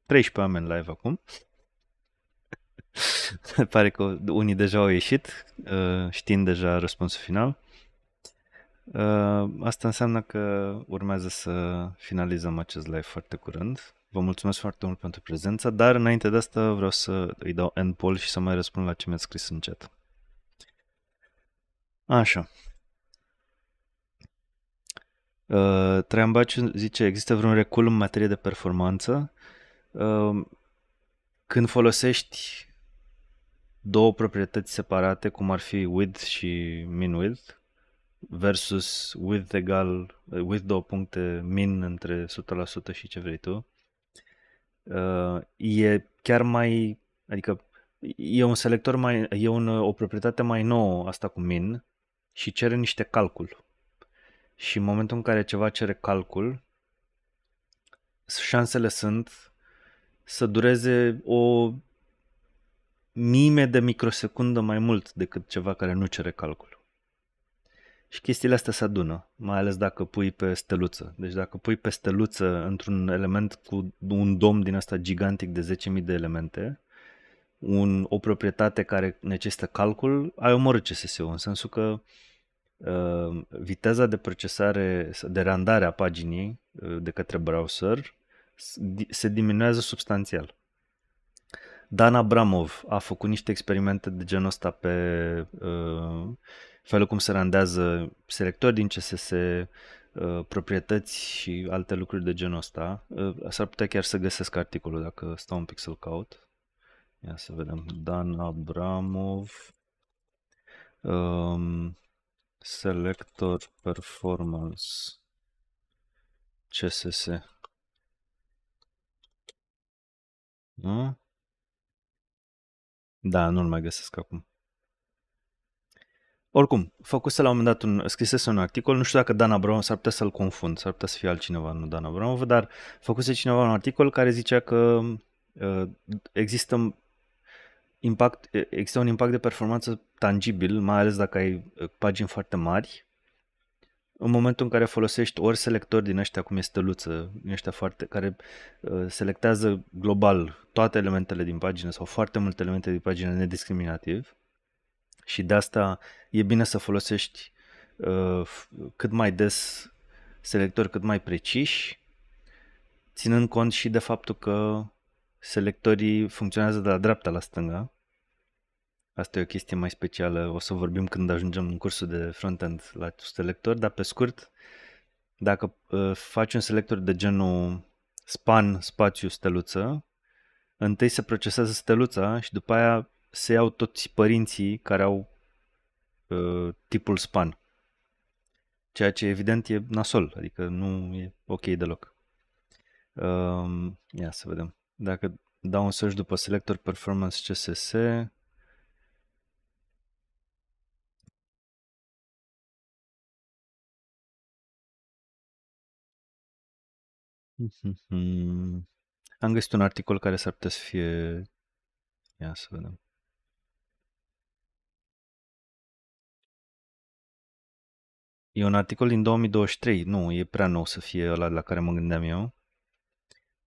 13 oameni live acum. pare că unii deja au ieșit, uh, știind deja răspunsul final. Uh, asta înseamnă că urmează să finalizăm acest live foarte curând. Vă mulțumesc foarte mult pentru prezența, dar înainte de asta vreau să îi dau end poll și să mai răspund la ce mi-ați scris în chat. Așa. Uh, Traian Baciu zice, există vreun recul în materie de performanță? Uh, când folosești două proprietăți separate, cum ar fi with și min with, versus with egal, uh, with două puncte, min între 100% și ce vrei tu, e chiar mai, adică e un selector mai, e un, o proprietate mai nouă asta cu min și cere niște calcul și în momentul în care ceva cere calcul, șansele sunt să dureze o mime de microsecundă mai mult decât ceva care nu cere calcul. Și chestiile astea se adună, mai ales dacă pui pe steluță. Deci dacă pui pe steluță într-un element cu un dom din asta gigantic de 10.000 de elemente, un, o proprietate care necesită calcul, ai omorât CSS-ul, în sensul că uh, Ehm, viteza de procesare, de randare a paginii eh, de către browser se diminuează substanțial. Dan Abramov a făcut niște experimente de genul ăsta pe uh, felul cum se randează selectori din CSS, uh, eh, proprietăți și alte lucruri de genul ăsta. Uh, s-ar putea chiar să găsesc articolul dacă stau un pic să-l caut. Ia să vedem. Dan Abramov. Um, Selector Performance CSS. Nu? Da, nu-l mai găsesc acum. Oricum, făcuse la un moment dat un, scrisese un articol, nu știu dacă Dana Brown s-ar putea să-l confund, s-ar putea să fie altcineva, nu Dana Brown, dar făcuse cineva un articol care zicea că uh, există impact, există un impact de performanță tangibil, mai ales dacă ai uh, pagini foarte mari, în momentul în care folosești ori selector din ăștia cum este luță, din ăștia foarte, care uh, selectează global toate elementele din pagină sau foarte multe elemente din pagină nediscriminativ și de asta e bine să folosești uh, cât mai des selectori cât mai preciși, ținând cont și de faptul că selectorii funcționează de la dreapta la stânga Asta e o chestie mai specială, o să vorbim când ajungem în cursul de frontend la selector, dar pe scurt, dacă uh, faci un selector de genul span, spațiu, steluță, întâi se procesează steluța și după aia se iau toți părinții care au uh, tipul span. Ceea ce evident e nasol, adică nu e ok deloc. Uh, ia să vedem. Dacă dau un search după selector performance CSS, Mhm. Am găsit un articol care s-ar putea să fie ia să vedem. E un articol din 2023, nu, e prea nou să fie ăla la care mă gândeam eu.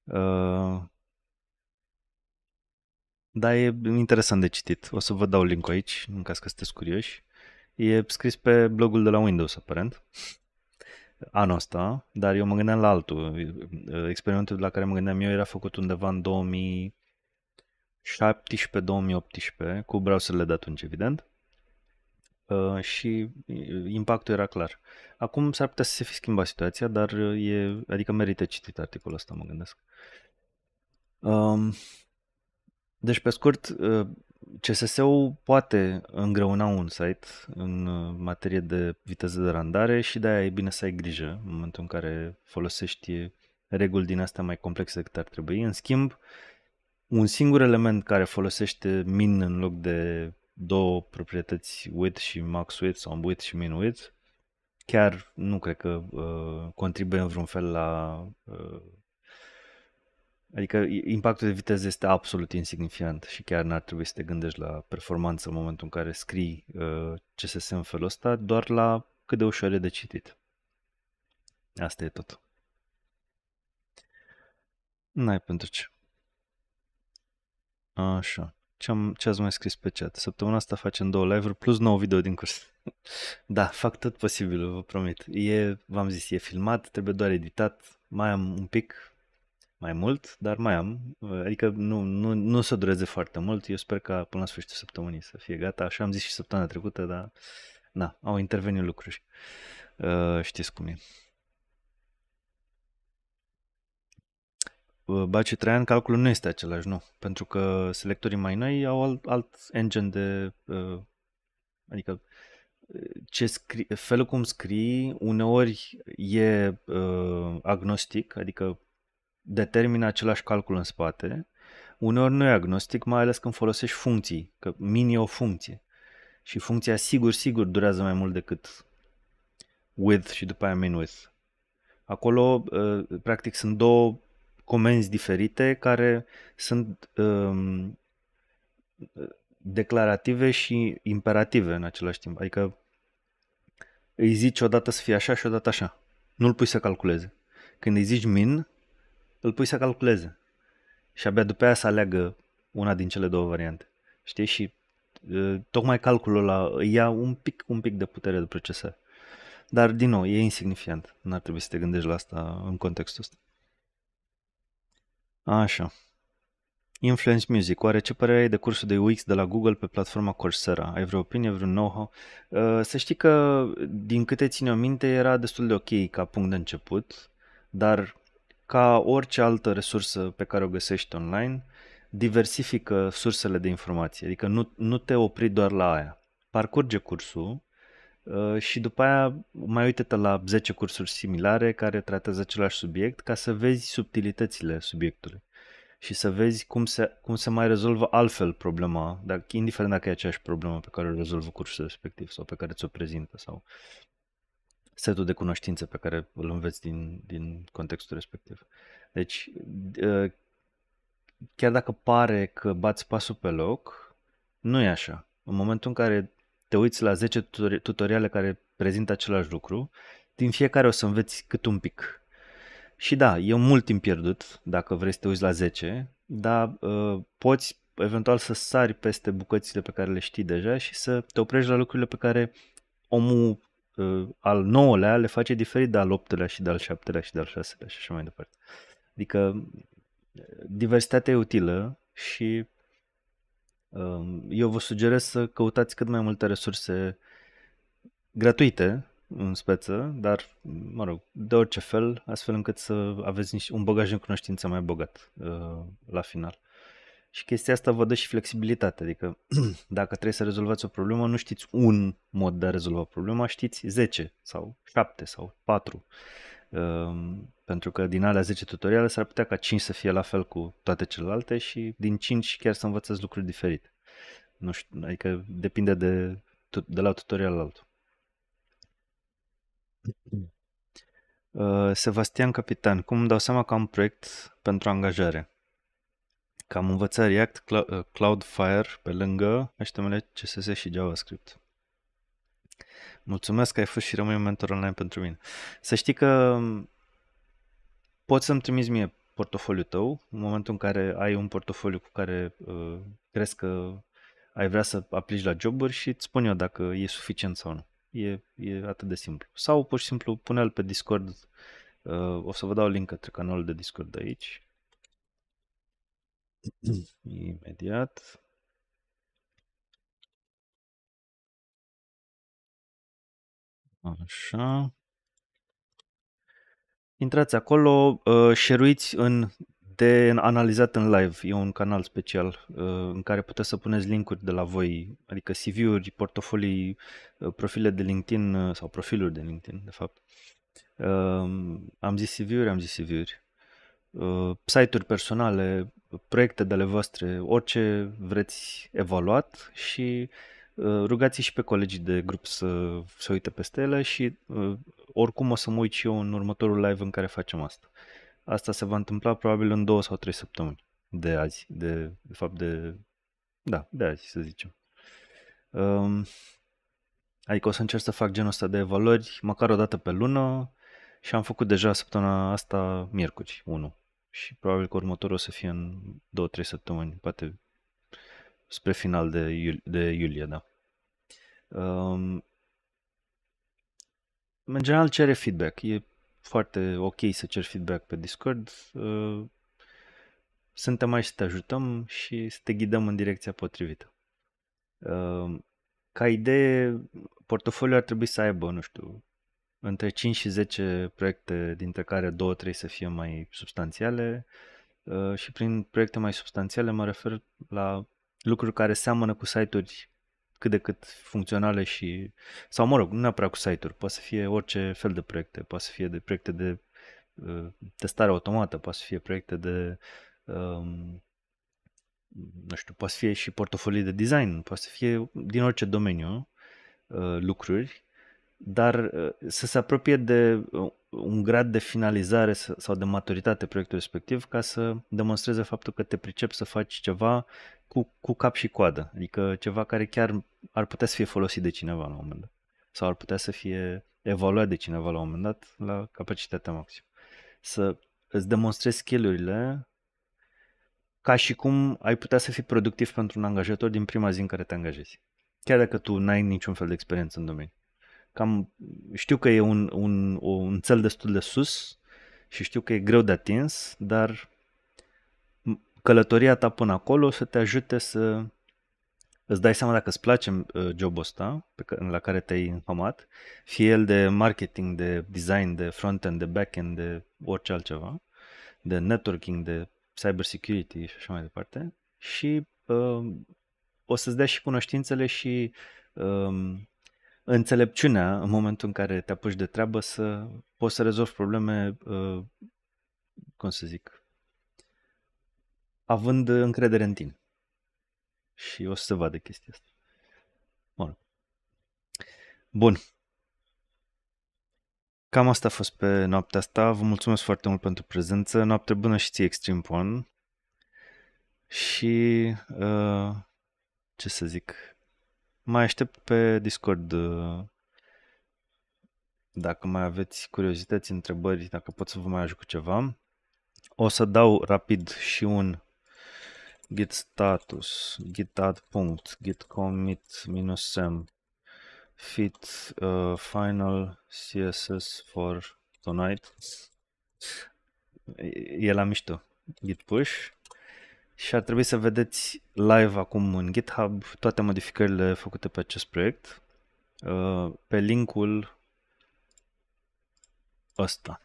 Uh, dar e interesant de citit. O să vă dau link aici, în caz că sunteți curioși. E scris pe blogul de la Windows, aparent anul ăsta, dar eu mă gândeam la altul. Uh, experimentul la care mă gândeam eu era făcut undeva în 2017-2018, cu browserele de atunci, evident. Uh, și impactul era clar. Acum s-ar putea să se fi schimbat situația, dar e, adică merită citit articolul ăsta, mă gândesc. Um, deci, pe scurt, uh, CSS-ul poate îngreuna un site în uh, materie de viteză de randare și de-aia e bine să ai grijă în momentul în care folosești reguli din astea mai complexe decât ar trebui. În schimb, un singur element care folosește min în loc de două proprietăți width și max width sau width și min width, chiar nu cred că uh, contribuie în vreun fel la uh, Adică impactul de viteză este absolut insignifiant și chiar n-ar trebui să te gândești la performanță în momentul în care scrii uh, CSS în felul ăsta, doar la cât de ușor e de citit. Asta e tot. N-ai pentru ce. Așa. Ce, am, ce ați mai scris pe chat? Săptămâna asta facem două live-uri plus nou video din curs. da, fac tot posibilul, vă promit. E, v-am zis, e filmat, trebuie doar editat. Mai am un pic, mai mult, dar mai am. Adică nu, nu, nu se dureze foarte mult. Eu sper că până la sfârșitul săptămânii să fie gata. Așa am zis și săptămâna trecută, dar na, au intervenit lucruri. Uh, știți cum e. Uh, Baciu Traian, calculul nu este același, nu. Pentru că selectorii mai noi au alt, alt engine de... Uh, adică uh, ce scrie, felul cum scrii uneori e uh, agnostic, adică determină același calcul în spate. Uneori nu e agnostic, mai ales când folosești funcții, că min e o funcție. Și funcția sigur, sigur durează mai mult decât with și după aia min with. Acolo, uh, practic, sunt două comenzi diferite care sunt um, declarative și imperative în același timp. Adică îi zici odată să fie așa și odată așa. Nu-l pui să calculeze. Când îi zici min, îl pui să calculeze. Și abia după aia să aleagă una din cele două variante. Știi? Și tocmai calculul ăla ia un pic, un pic de putere de procesare. Dar, din nou, e insignifiant. Nu ar trebui să te gândești la asta în contextul ăsta. Așa. Influence Music. Oare ce părere ai de cursul de UX de la Google pe platforma Coursera? Ai vreo opinie, vreun know-how? Să știi că, din câte ține o minte, era destul de ok ca punct de început, dar ca orice altă resursă pe care o găsești online, diversifică sursele de informație, adică nu, nu te opri doar la aia. Parcurge cursul uh, și după aia mai uite-te la 10 cursuri similare care tratează același subiect ca să vezi subtilitățile subiectului și să vezi cum se, cum se mai rezolvă altfel problema, dacă, indiferent dacă e aceeași problemă pe care o rezolvă cursul respectiv sau pe care ți-o prezintă sau setul de cunoștințe pe care îl înveți din, din contextul respectiv. Deci, uh, chiar dacă pare că bați pasul pe loc, nu e așa. În momentul în care te uiți la 10 tutoriale care prezintă același lucru, din fiecare o să înveți cât un pic. Și da, e mult timp pierdut dacă vrei să te uiți la 10, dar uh, poți eventual să sari peste bucățile pe care le știi deja și să te oprești la lucrurile pe care omul al nouălea le face diferit de al optelea și de al șaptelea și de al șaselea și așa mai departe. Adică eh, diversitatea e utilă și um, eu vă sugerez să căutați cât mai multe resurse gratuite în speță, dar, mă rog, de orice fel, astfel încât să aveți un bagaj în cunoștință mai bogat uh, la final. Și chestia asta vă dă și flexibilitate, adică dacă trebuie să rezolvați o problemă, nu știți un mod de a rezolva problema, știți 10 sau 7 sau 4. Ehm, pentru că din alea 10 tutoriale s-ar putea ca 5 să fie la fel cu toate celelalte și din 5 chiar să învățați lucruri diferite. Nu știu, adică depinde de, de la tutorial la altul. Ehm, Sebastian Capitan, cum îmi dau seama că am proiect pentru angajare? Că am învățat React, uh, Cloudfire pe lângă HTML, CSS și JavaScript. Mulțumesc că ai fost și rămâi un mentor online pentru mine. Să știi că um, poți să-mi trimiți mie portofoliul tău în momentul în care ai un portofoliu cu care uh, crezi că ai vrea să aplici la joburi și îți spun eu dacă e suficient sau nu. E, e atât de simplu. Sau pur și simplu pune-l pe Discord, uh, o să vă dau link către canalul de Discord de aici Imediat. Așa. Intrați acolo, uh, șeruiți în de analizat în live. E un canal special uh, în care puteți să puneți linkuri de la voi, adică CV-uri, portofolii, uh, profile de LinkedIn uh, sau profiluri de LinkedIn, de fapt. Uh, am zis CV-uri, am zis CV-uri. Uh, site-uri personale, proiectele voastre, orice vreți evaluat și uh, rugați și pe colegii de grup să se uite peste ele și uh, oricum o să mă uit și eu în următorul live în care facem asta. Asta se va întâmpla probabil în două sau trei săptămâni de azi, de, de fapt de, da, de azi să zicem. Um, adică o să încerc să fac genul ăsta de evaluări măcar o dată pe lună și am făcut deja săptămâna asta miercuri 1 și probabil că următorul o să fie în 2-3 săptămâni, poate spre final de, iul- de iulie, da. Um, în general cere feedback. E foarte ok să cer feedback pe Discord. Uh, suntem aici să te ajutăm și să te ghidăm în direcția potrivită. Uh, ca idee, portofoliul ar trebui să aibă, nu știu, între 5 și 10 proiecte, dintre care 2-3 să fie mai substanțiale uh, și prin proiecte mai substanțiale mă refer la lucruri care seamănă cu site-uri cât de cât funcționale și, sau mă rog, nu neapărat cu site-uri, poate să fie orice fel de proiecte, poate să fie de proiecte de uh, testare automată, poate să fie proiecte de, um, nu știu, poate să fie și portofolii de design, poate să fie din orice domeniu uh, lucruri dar uh, să se apropie de uh, un grad de finalizare sau de maturitate proiectul respectiv ca să demonstreze faptul că te pricep să faci ceva cu, cu cap și coadă, adică ceva care chiar ar putea să fie folosit de cineva la un moment dat sau ar putea să fie evaluat de cineva la un moment dat la capacitatea maximă. Să îți demonstrezi skillurile ca și cum ai putea să fii productiv pentru un angajator din prima zi în care te angajezi, chiar dacă tu n-ai niciun fel de experiență în domeniu. Cam știu că e un, un, un țel destul de sus și știu că e greu de atins, dar călătoria ta până acolo o să te ajute să îți dai seama dacă îți place ă, jobul ăsta pe care, la care te-ai înfamat, fie el de marketing, de design, de front-end, de back-end, de orice altceva, de networking, de cyber security și așa mai departe și uh, o să-ți dea și cunoștințele și uh, înțelepciunea în momentul în care te apuci de treabă să poți să rezolvi probleme, uh, cum să zic, având încredere în tine. Și o să se vadă chestia asta. Bun. Bun. Cam asta a fost pe noaptea asta. Vă mulțumesc foarte mult pentru prezență. Noapte bună și ție, Extreme Porn. Și uh, ce să zic, mai aștept pe Discord uh, dacă mai aveți curiozități, întrebări, dacă pot să vă mai ajut cu ceva. O să dau rapid și un git status, git add punct, git commit minus sem, fit uh, final css for tonight. E la mișto. Git push și ar trebui să vedeți live acum în GitHub toate modificările făcute pe acest proiect uh, pe linkul ăsta.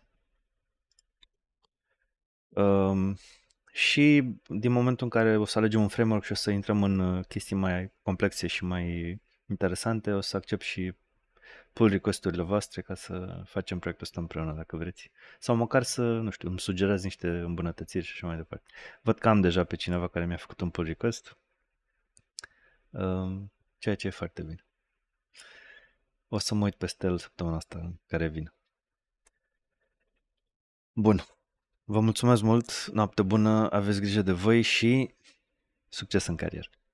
Um, și din momentul în care o să alegem un framework și o să intrăm în uh, chestii mai complexe și mai interesante, o să accept și pull request-urile voastre ca să facem proiectul ăsta împreună, dacă vreți. Sau măcar să, nu știu, îmi sugerați niște îmbunătățiri și așa mai departe. Văd că am deja pe cineva care mi-a făcut un pull request, ehm, ceea ce e foarte bine. O să mă uit peste el săptămâna asta în care vine. Bun. Vă mulțumesc mult, noapte bună, aveți grijă de voi și succes în carieră.